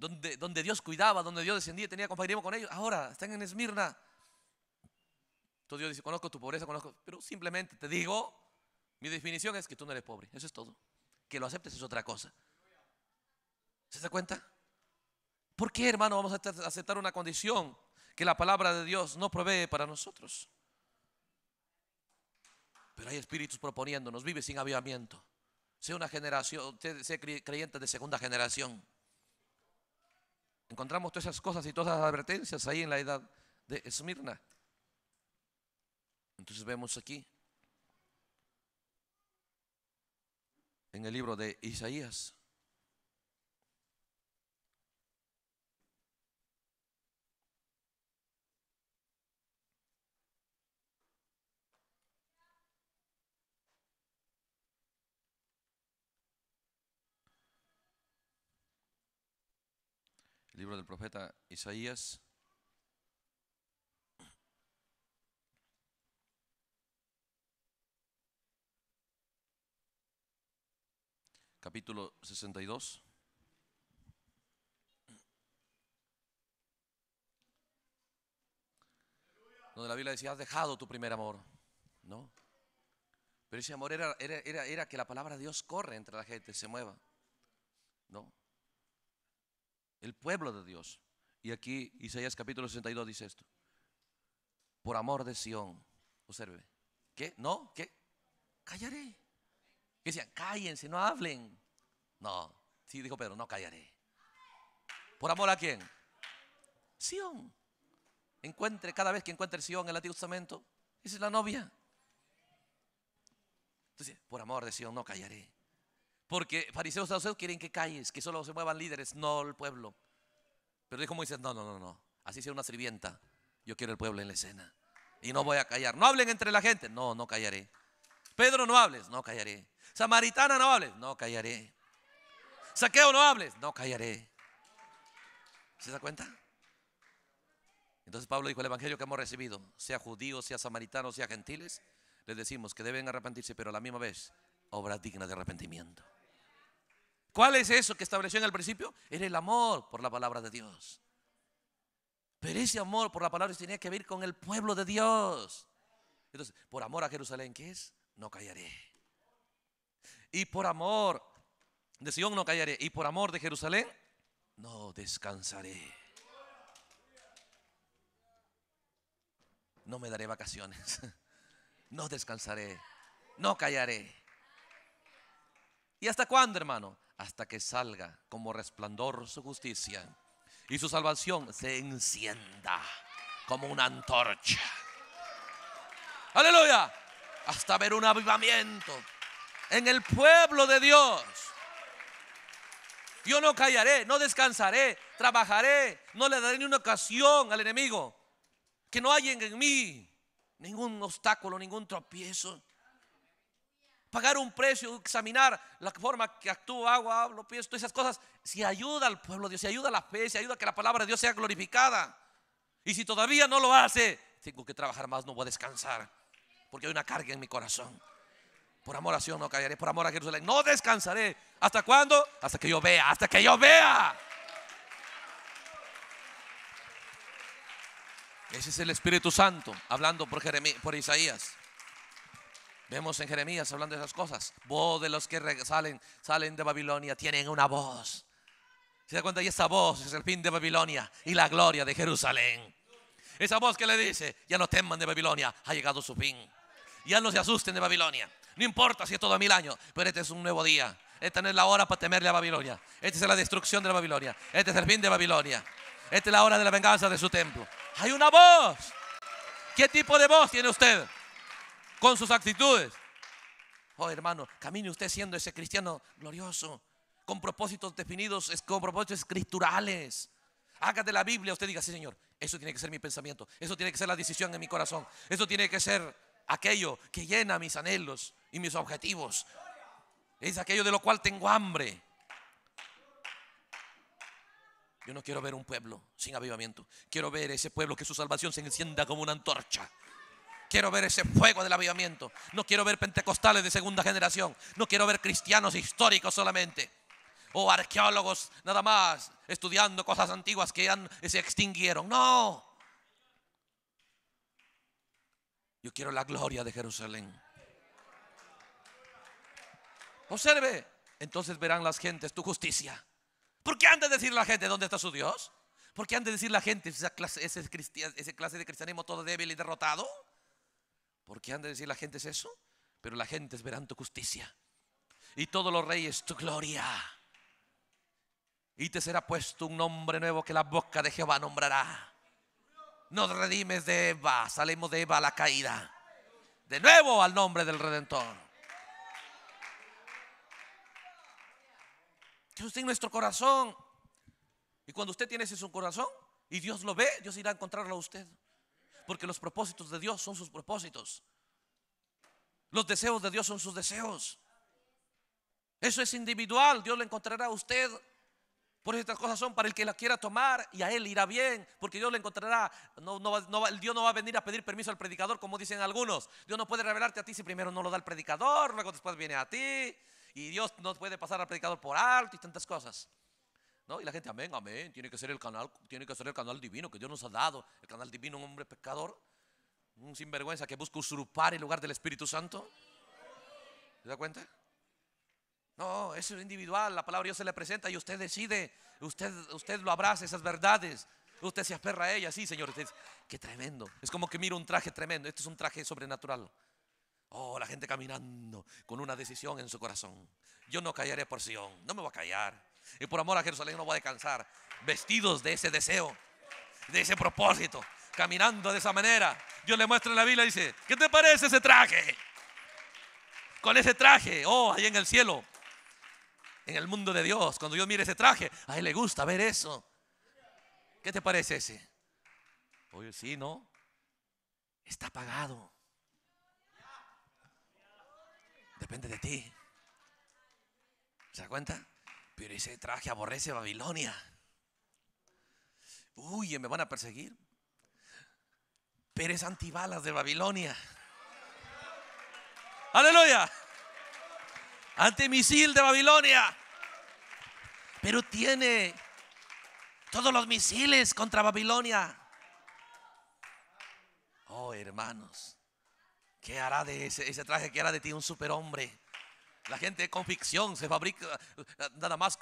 donde, Dios cuidaba, donde Dios descendía, tenía compañerismo con ellos. Ahora están en Esmirna. Entonces Dios dice, conozco tu pobreza, conozco, pero simplemente te digo, mi definición es que tú no eres pobre, eso es todo. Que lo aceptes es otra cosa. ¿Se da cuenta? ¿Por qué, hermano, vamos a aceptar una condición que la palabra de Dios no provee para nosotros? Pero hay espíritus proponiéndonos, vive sin avivamiento. Sea una generación, sea creyente de segunda generación. Encontramos todas esas cosas y todas las advertencias ahí en la edad de Esmirna. Entonces vemos aquí, en el libro de Isaías, libro del profeta Isaías. Capítulo 62. Donde la Biblia decía, has dejado tu primer amor. ¿No? Pero ese amor era, era, era que la palabra de Dios corre entre la gente, se mueva. ¿No? el pueblo de Dios. Y aquí Isaías capítulo 62 dice esto. Por amor de Sión, observe. ¿Qué? ¿No? ¿Qué? Callaré. Que decían, cállense, no hablen. No, sí dijo Pedro, no callaré. ¿Por amor a quién? Sión. Encuentre, cada vez que encuentre Sión en el Antiguo Testamento, esa es la novia. Entonces, por amor de Sión, no callaré. Porque fariseos y saduceos quieren que calles, que solo se muevan líderes, no el pueblo. Pero dijo Moisés, no, no, no, no. Así sea una sirvienta. Yo quiero el pueblo en la escena. Y no voy a callar. No hablen entre la gente. No, no callaré. Pedro, no hables. No callaré. Samaritana, no hables. No callaré. Saqueo, no hables. No callaré. ¿Se da cuenta? Entonces Pablo dijo, el Evangelio que hemos recibido, sea judío, sea samaritano, sea gentiles, les decimos que deben arrepentirse, pero a la misma vez, obras dignas de arrepentimiento. ¿Cuál es eso que estableció en el principio? Era el amor por la palabra de Dios. Pero ese amor por la palabra tenía que ver con el pueblo de Dios. Entonces, por amor a Jerusalén, ¿qué es? No callaré. Y por amor de Sion no callaré. Y por amor de Jerusalén, no descansaré. No me daré vacaciones. No descansaré. No callaré. ¿Y hasta cuándo, hermano? hasta que salga como resplandor su justicia y su salvación se encienda como una antorcha. Aleluya. Hasta ver un avivamiento en el pueblo de Dios. Yo no callaré, no descansaré, trabajaré, no le daré ni una ocasión al enemigo. Que no haya en mí ningún obstáculo, ningún tropiezo pagar un precio, examinar la forma que actúa, agua, hablo, pienso, todas esas cosas, si ayuda al pueblo de Dios, si ayuda a la fe, si ayuda a que la palabra de Dios sea glorificada. Y si todavía no lo hace, tengo que trabajar más, no voy a descansar, porque hay una carga en mi corazón. Por amor a Dios no callaré, por amor a Jerusalén no descansaré. ¿Hasta cuándo? Hasta que yo vea, hasta que yo vea. Ese es el Espíritu Santo, hablando por, Jeremías, por Isaías. Vemos en Jeremías hablando de esas cosas. Vos de los que salen, salen de Babilonia tienen una voz. ¿Se da cuenta? Y esa voz es el fin de Babilonia y la gloria de Jerusalén. Esa voz que le dice, ya no teman de Babilonia, ha llegado su fin. Ya no se asusten de Babilonia. No importa si es todo mil años, pero este es un nuevo día. Esta no es la hora para temerle a Babilonia. Esta es la destrucción de la Babilonia. Este es el fin de Babilonia. Esta es la hora de la venganza de su templo. Hay una voz. ¿Qué tipo de voz tiene usted? con sus actitudes. Oh, hermano, camine usted siendo ese cristiano glorioso, con propósitos definidos, con propósitos escriturales. Haga de la Biblia, usted diga, sí, Señor, eso tiene que ser mi pensamiento, eso tiene que ser la decisión en mi corazón, eso tiene que ser aquello que llena mis anhelos y mis objetivos. Es aquello de lo cual tengo hambre. Yo no quiero ver un pueblo sin avivamiento. Quiero ver ese pueblo que su salvación se encienda como una antorcha. Quiero ver ese fuego del avivamiento. No quiero ver pentecostales de segunda generación. No quiero ver cristianos históricos solamente. O arqueólogos nada más estudiando cosas antiguas que ya se extinguieron. No. Yo quiero la gloria de Jerusalén. Observe. Entonces verán las gentes tu justicia. ¿Por qué han de decir la gente dónde está su Dios? ¿Por qué han de decir la gente esa clase, ese, ese clase de cristianismo todo débil y derrotado? Porque han de decir la gente es eso, pero la gente es verán tu justicia. Y todos los reyes tu gloria. Y te será puesto un nombre nuevo que la boca de Jehová nombrará. Nos redimes de Eva, salimos de Eva a la caída. De nuevo al nombre del Redentor. Dios tiene nuestro corazón. Y cuando usted tiene ese su corazón y Dios lo ve, Dios irá a encontrarlo a usted porque los propósitos de Dios son sus propósitos. Los deseos de Dios son sus deseos. Eso es individual, Dios le encontrará a usted. Por estas cosas son para el que la quiera tomar y a él irá bien, porque Dios le encontrará. No, Dios no va a venir a pedir permiso al predicador, como dicen algunos. Dios no puede revelarte a ti si primero no lo da el predicador, luego después viene a ti. Y Dios no puede pasar al predicador por alto y tantas cosas. Y la gente, amén, amén, tiene que ser el canal, tiene que ser el canal divino que Dios nos ha dado, el canal divino, un hombre pecador un sinvergüenza que busca usurpar el lugar del Espíritu Santo. ¿Se da cuenta? No, eso es individual, la palabra de Dios se le presenta y usted decide, usted, usted lo abraza, esas verdades, usted se aferra a ellas, sí, Señor, qué tremendo. Es como que mira un traje tremendo, Este es un traje sobrenatural. Oh, la gente caminando con una decisión en su corazón. Yo no callaré por Sion, no me voy a callar. Y por amor a Jerusalén no va a descansar. Vestidos de ese deseo, de ese propósito, caminando de esa manera. Dios le muestra en la Biblia y dice, ¿qué te parece ese traje? Con ese traje, oh, ahí en el cielo, en el mundo de Dios, cuando Dios mire ese traje, a Él le gusta ver eso. ¿Qué te parece ese? Oye, sí, ¿no? Está pagado. Depende de ti. ¿Se da cuenta? pero ese traje aborrece Babilonia. Uy, me van a perseguir. Pero es antibalas de Babilonia. Aleluya. Antimisil de Babilonia. Pero tiene todos los misiles contra Babilonia. Oh, hermanos, ¿qué hará de ese, ese traje? ¿Qué hará de ti un superhombre? La gente con ficción se fabrica, nada más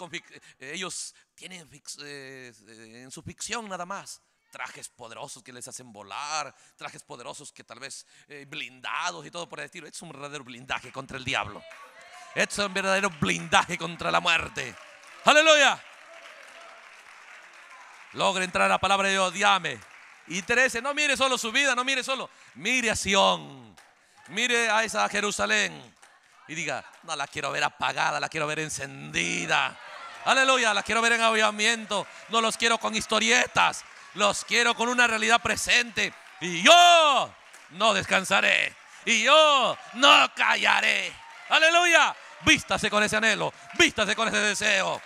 ellos tienen eh, en su ficción nada más trajes poderosos que les hacen volar, trajes poderosos que tal vez eh, blindados y todo por el estilo. Es un verdadero blindaje contra el diablo. Es un verdadero blindaje contra la muerte. Aleluya. Logre entrar a la palabra de Dios, Y 13 no mire solo su vida, no mire solo, mire a Sion, mire a esa Jerusalén y diga, no la quiero ver apagada, la quiero ver encendida. Aleluya, la quiero ver en avivamiento. No los quiero con historietas, los quiero con una realidad presente. Y yo no descansaré. Y yo no callaré. Aleluya. Vístase con ese anhelo. Vístase con ese deseo.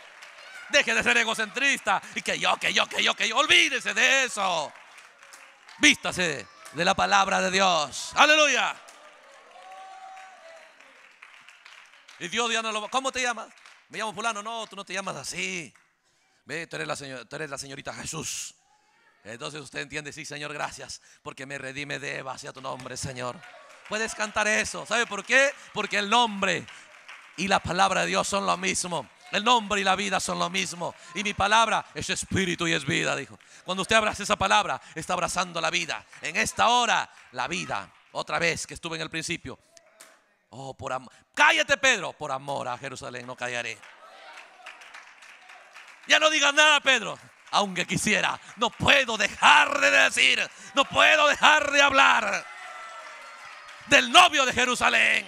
Deje de ser egocentrista. Y que yo, que yo, que yo, que yo. Olvídese de eso. Vístase de la palabra de Dios. Aleluya. Y Dios ya no lo... ¿Cómo te llamas? Me llamo fulano. No, tú no te llamas así. Ve, tú eres la, tú eres la señorita Jesús. Entonces usted entiende, sí, Señor, gracias, porque me redime de Eva hacia tu nombre, Señor. Puedes cantar eso. ¿Sabe por qué? Porque el nombre y la palabra de Dios son lo mismo. El nombre y la vida son lo mismo. Y mi palabra es espíritu y es vida, dijo. Cuando usted abraza esa palabra, está abrazando la vida. En esta hora, la vida, otra vez que estuve en el principio, Oh, por amor. Cállate, Pedro. Por amor a Jerusalén no callaré. Ya no digas nada, Pedro. Aunque quisiera, no puedo dejar de decir, no puedo dejar de hablar del novio de Jerusalén,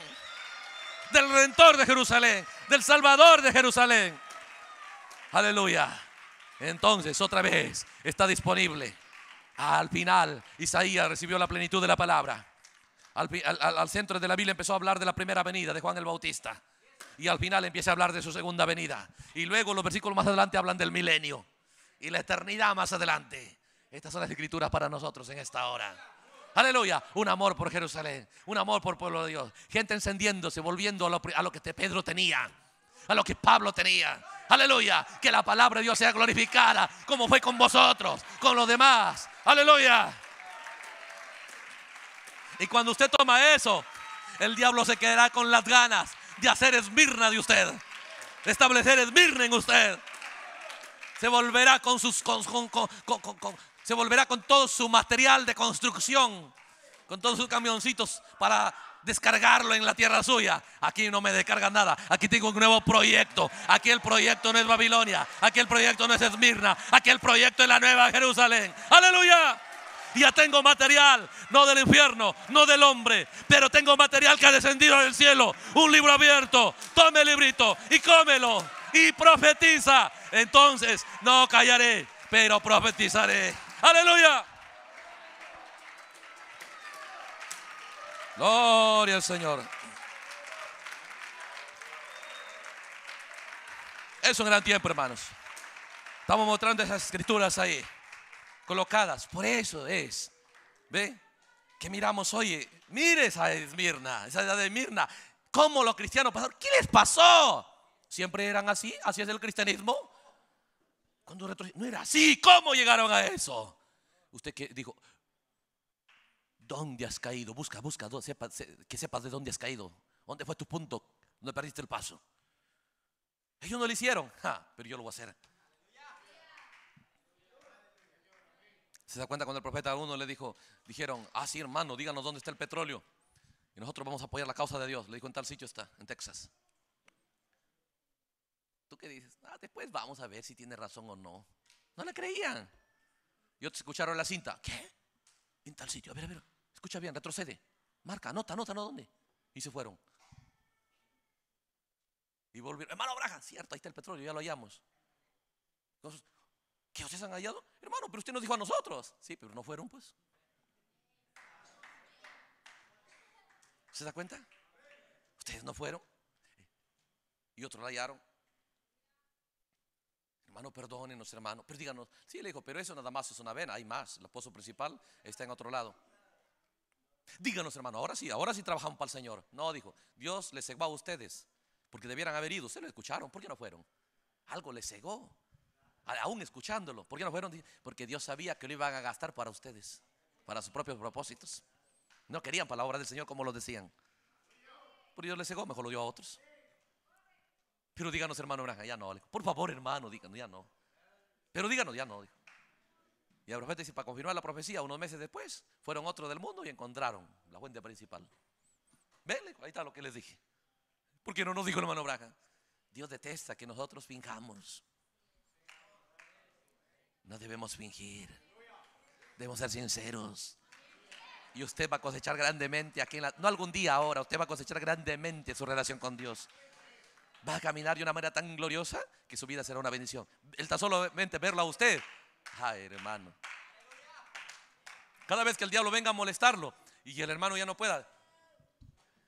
del redentor de Jerusalén, del salvador de Jerusalén. Aleluya. Entonces, otra vez, está disponible. Al final, Isaías recibió la plenitud de la palabra al, centro de la Biblia empezó a hablar de la primera venida de Juan el Bautista. Y al final empieza a hablar de su segunda venida. Y luego los versículos más adelante hablan del milenio. Y la eternidad más adelante. Estas son las escrituras para nosotros en esta hora. Aleluya. Un amor por Jerusalén. Un amor por pueblo de Dios. Gente encendiéndose, volviendo a lo, a lo que Pedro tenía. A lo que Pablo tenía. Aleluya. Que la palabra de Dios sea glorificada como fue con vosotros, con los demás. Aleluya. Y cuando usted toma eso, el diablo se quedará con las ganas de hacer esmirna de usted, de establecer esmirna en usted. Se volverá con sus con, se volverá con todo su material de construcción, con todos sus camioncitos para descargarlo en la tierra suya. Aquí no me descarga nada. Aquí tengo un nuevo proyecto. Aquí el proyecto no es Babilonia. Aquí el proyecto no es Esmirna. Aquí el proyecto es la nueva Jerusalén. Aleluya. Ya tengo material, no del infierno, no del hombre, pero tengo material que ha descendido del cielo. Un libro abierto, tome el librito y cómelo y profetiza. Entonces no callaré, pero profetizaré. Aleluya. Gloria al Señor. Es un gran tiempo, hermanos. Estamos mostrando esas escrituras ahí colocadas. Por eso es. ¿Ve? Que miramos, hoy, mire esa Esmirna, esa de Mirna ¿Cómo los cristianos pasaron? ¿Qué les pasó? ¿Siempre eran así? ¿Así es el cristianismo? Cuando no era así, ¿cómo llegaron a eso? Usted que dijo, ¿dónde has caído? Busca, busca, que sepas de dónde has caído. ¿Dónde fue tu punto? ¿Dónde perdiste el paso? Ellos no lo hicieron, pero yo lo voy a hacer. ¿Se da cuenta cuando el profeta uno le dijo, dijeron, ah, sí, hermano, díganos dónde está el petróleo? Y nosotros vamos a apoyar la causa de Dios. Le dijo, en tal sitio está, en Texas. ¿Tú qué dices? Ah, después vamos a ver si tiene razón o no. No le creían. Y otros escucharon la cinta. ¿Qué? En tal sitio. A ver, a ver. Escucha bien, retrocede. Marca, anota, anota, no dónde. Y se fueron. Y volvieron. Hermano Braja, cierto, ahí está el petróleo, ya lo hallamos. ¿Qué ustedes han hallado? Hermano, pero usted nos dijo a nosotros. Sí, pero no fueron, pues. ¿Se da cuenta? Ustedes no fueron. Y otros la hallaron. Hermano, perdónenos, hermano. Pero díganos, sí, le dijo, pero eso nada más es una vena, hay más. El pozo principal está en otro lado. Díganos, hermano, ahora sí, ahora sí trabajamos para el Señor. No, dijo, Dios les cegó a ustedes, porque debieran haber ido. se lo escucharon, ¿por qué no fueron? Algo les cegó aún escuchándolo. ¿Por qué no fueron? Porque Dios sabía que lo iban a gastar para ustedes, para sus propios propósitos. No querían para la obra del Señor como lo decían. Pero Dios les cegó, mejor lo dio a otros. Pero díganos, hermano Braja, ya no. Por favor, hermano, díganos, ya no. Pero díganos, ya no. Y el profeta dice, para confirmar la profecía, unos meses después, fueron otros del mundo y encontraron la fuente principal. Véle, ahí está lo que les dije. ¿Por qué no nos dijo el hermano Braja? Dios detesta que nosotros fingamos. No debemos fingir. Debemos ser sinceros. Y usted va a cosechar grandemente aquí en la, No algún día ahora, usted va a cosechar grandemente su relación con Dios. Va a caminar de una manera tan gloriosa que su vida será una bendición. Él está solamente verlo a usted. Ay, hermano. Cada vez que el diablo venga a molestarlo y el hermano ya no pueda.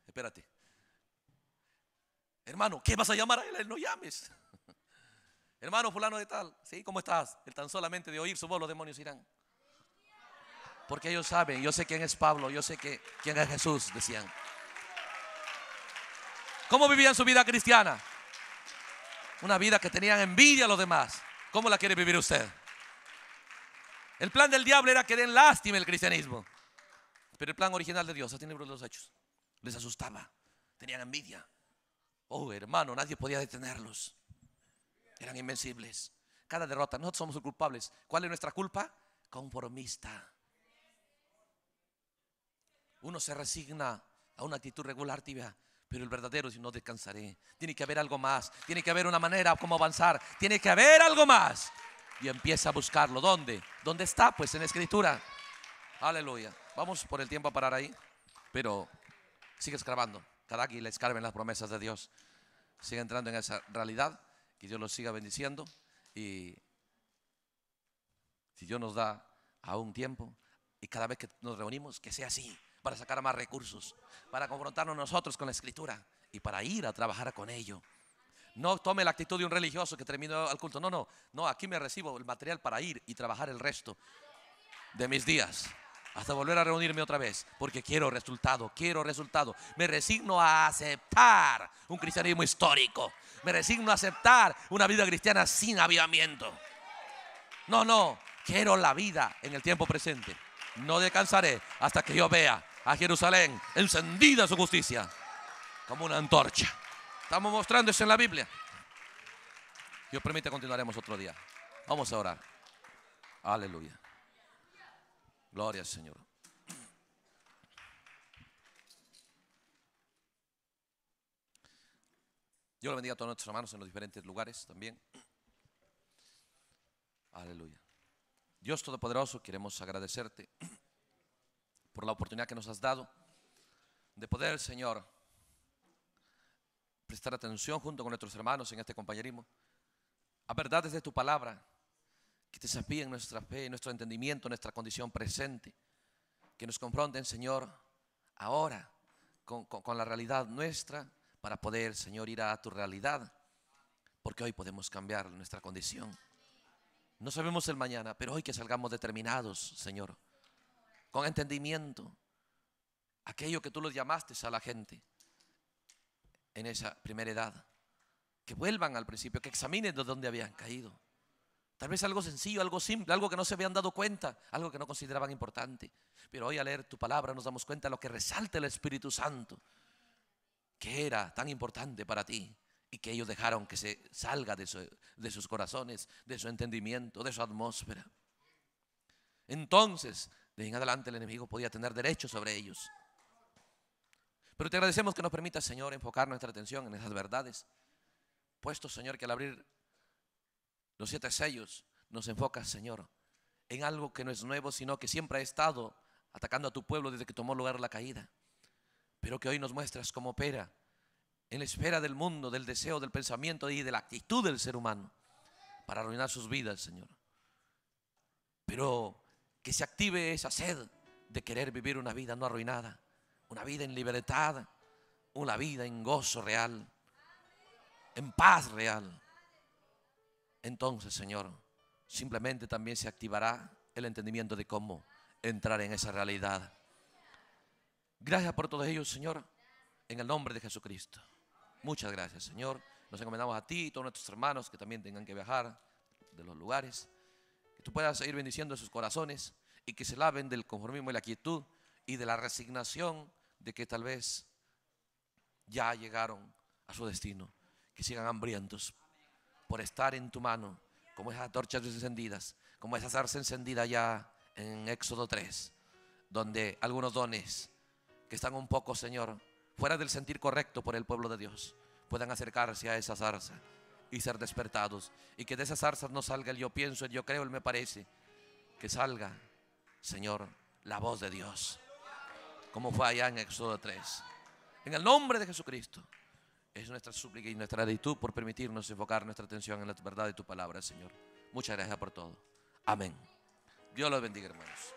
Espérate. Hermano, ¿qué vas a llamar a él? No llames. Hermano fulano de tal, ¿sí? ¿Cómo estás? El tan solamente de oír su voz los demonios irán. Porque ellos saben, yo sé quién es Pablo, yo sé que, quién es Jesús, decían. ¿Cómo vivían su vida cristiana? Una vida que tenían envidia a los demás. ¿Cómo la quiere vivir usted? El plan del diablo era que den lástima el cristianismo. Pero el plan original de Dios, así en el libro de los Hechos, les asustaba. Tenían envidia. Oh, hermano, nadie podía detenerlos. Eran invencibles. Cada derrota, nosotros somos culpables. ¿Cuál es nuestra culpa? Conformista. Uno se resigna a una actitud regular tibia, pero el verdadero si no descansaré. Tiene que haber algo más, tiene que haber una manera como avanzar, tiene que haber algo más. Y empieza a buscarlo. ¿Dónde? ¿Dónde está? Pues en la escritura. Aleluya. Vamos por el tiempo a parar ahí, pero sigue escarbando. Cada le escarben las promesas de Dios. Sigue entrando en esa realidad que Dios los siga bendiciendo y si Dios nos da aún tiempo y cada vez que nos reunimos, que sea así, para sacar más recursos, para confrontarnos nosotros con la escritura y para ir a trabajar con ello. No tome la actitud de un religioso que terminó el culto. No, no, no, aquí me recibo el material para ir y trabajar el resto de mis días hasta volver a reunirme otra vez, porque quiero resultado, quiero resultado. Me resigno a aceptar un cristianismo histórico. Me resigno a aceptar una vida cristiana sin avivamiento. No, no, quiero la vida en el tiempo presente. No descansaré hasta que yo vea a Jerusalén encendida su justicia como una antorcha. Estamos mostrando eso en la Biblia. Dios permite, continuaremos otro día. Vamos a orar. Aleluya. Gloria al Señor. Dios le bendiga a todos nuestros hermanos en los diferentes lugares también. Aleluya. Dios Todopoderoso, queremos agradecerte por la oportunidad que nos has dado de poder, Señor, prestar atención junto con nuestros hermanos en este compañerismo a verdades de tu palabra que desafíen nuestra fe, nuestro entendimiento, nuestra condición presente, que nos confronten, Señor, ahora con, la realidad nuestra para poder, Señor, ir a tu realidad, porque hoy podemos cambiar nuestra condición. No sabemos el mañana, pero hoy que salgamos determinados, Señor, con entendimiento, aquello que tú lo llamaste a la gente en esa primera edad, que vuelvan al principio, que examinen de dónde habían caído Tal vez algo sencillo, algo simple, algo que no se habían dado cuenta, algo que no consideraban importante. Pero hoy al leer tu palabra nos damos cuenta de lo que resalta el Espíritu Santo, que era tan importante para ti y que ellos dejaron que se salga de, sus corazones, de su entendimiento, de su atmósfera. Entonces, de en adelante el enemigo podía tener derecho sobre ellos. Pero te agradecemos que nos permita, Señor, enfocar nuestra atención en esas verdades. Puesto, Señor, que al abrir los siete sellos nos enfoca, Señor, en algo que no es nuevo, sino que siempre ha estado atacando a tu pueblo desde que tomó lugar la caída, pero que hoy nos muestras cómo opera en la esfera del mundo, del deseo, del pensamiento y de la actitud del ser humano para arruinar sus vidas, Señor. Pero que se active esa sed de querer vivir una vida no arruinada, una vida en libertad, una vida en gozo real, en paz real entonces, Señor, simplemente también se activará el entendimiento de cómo entrar en esa realidad. Gracias por todos ellos, Señor, en el nombre de Jesucristo. Muchas gracias, Señor. Nos encomendamos a ti y todos nuestros hermanos que también tengan que viajar de los lugares. Que tú puedas seguir bendiciendo sus corazones y que se laven del conformismo y la quietud y de la resignación de que tal vez ya llegaron a su destino. Que sigan hambrientos por estar en tu mano, como esas torchas encendidas, como esa zarza encendida ya en Éxodo 3, donde algunos dones que están un poco, Señor, fuera del sentir correcto por el pueblo de Dios, puedan acercarse a esa zarza y ser despertados. Y que de esas zarzas no salga el yo pienso, el yo creo, el me parece. Que salga, Señor, la voz de Dios. Como fue allá en Éxodo 3. En el nombre de Jesucristo. Es nuestra súplica y nuestra gratitud por permitirnos enfocar nuestra atención en la verdad de tu palabra, Señor. Muchas gracias por todo. Amén. Dios los bendiga, hermanos.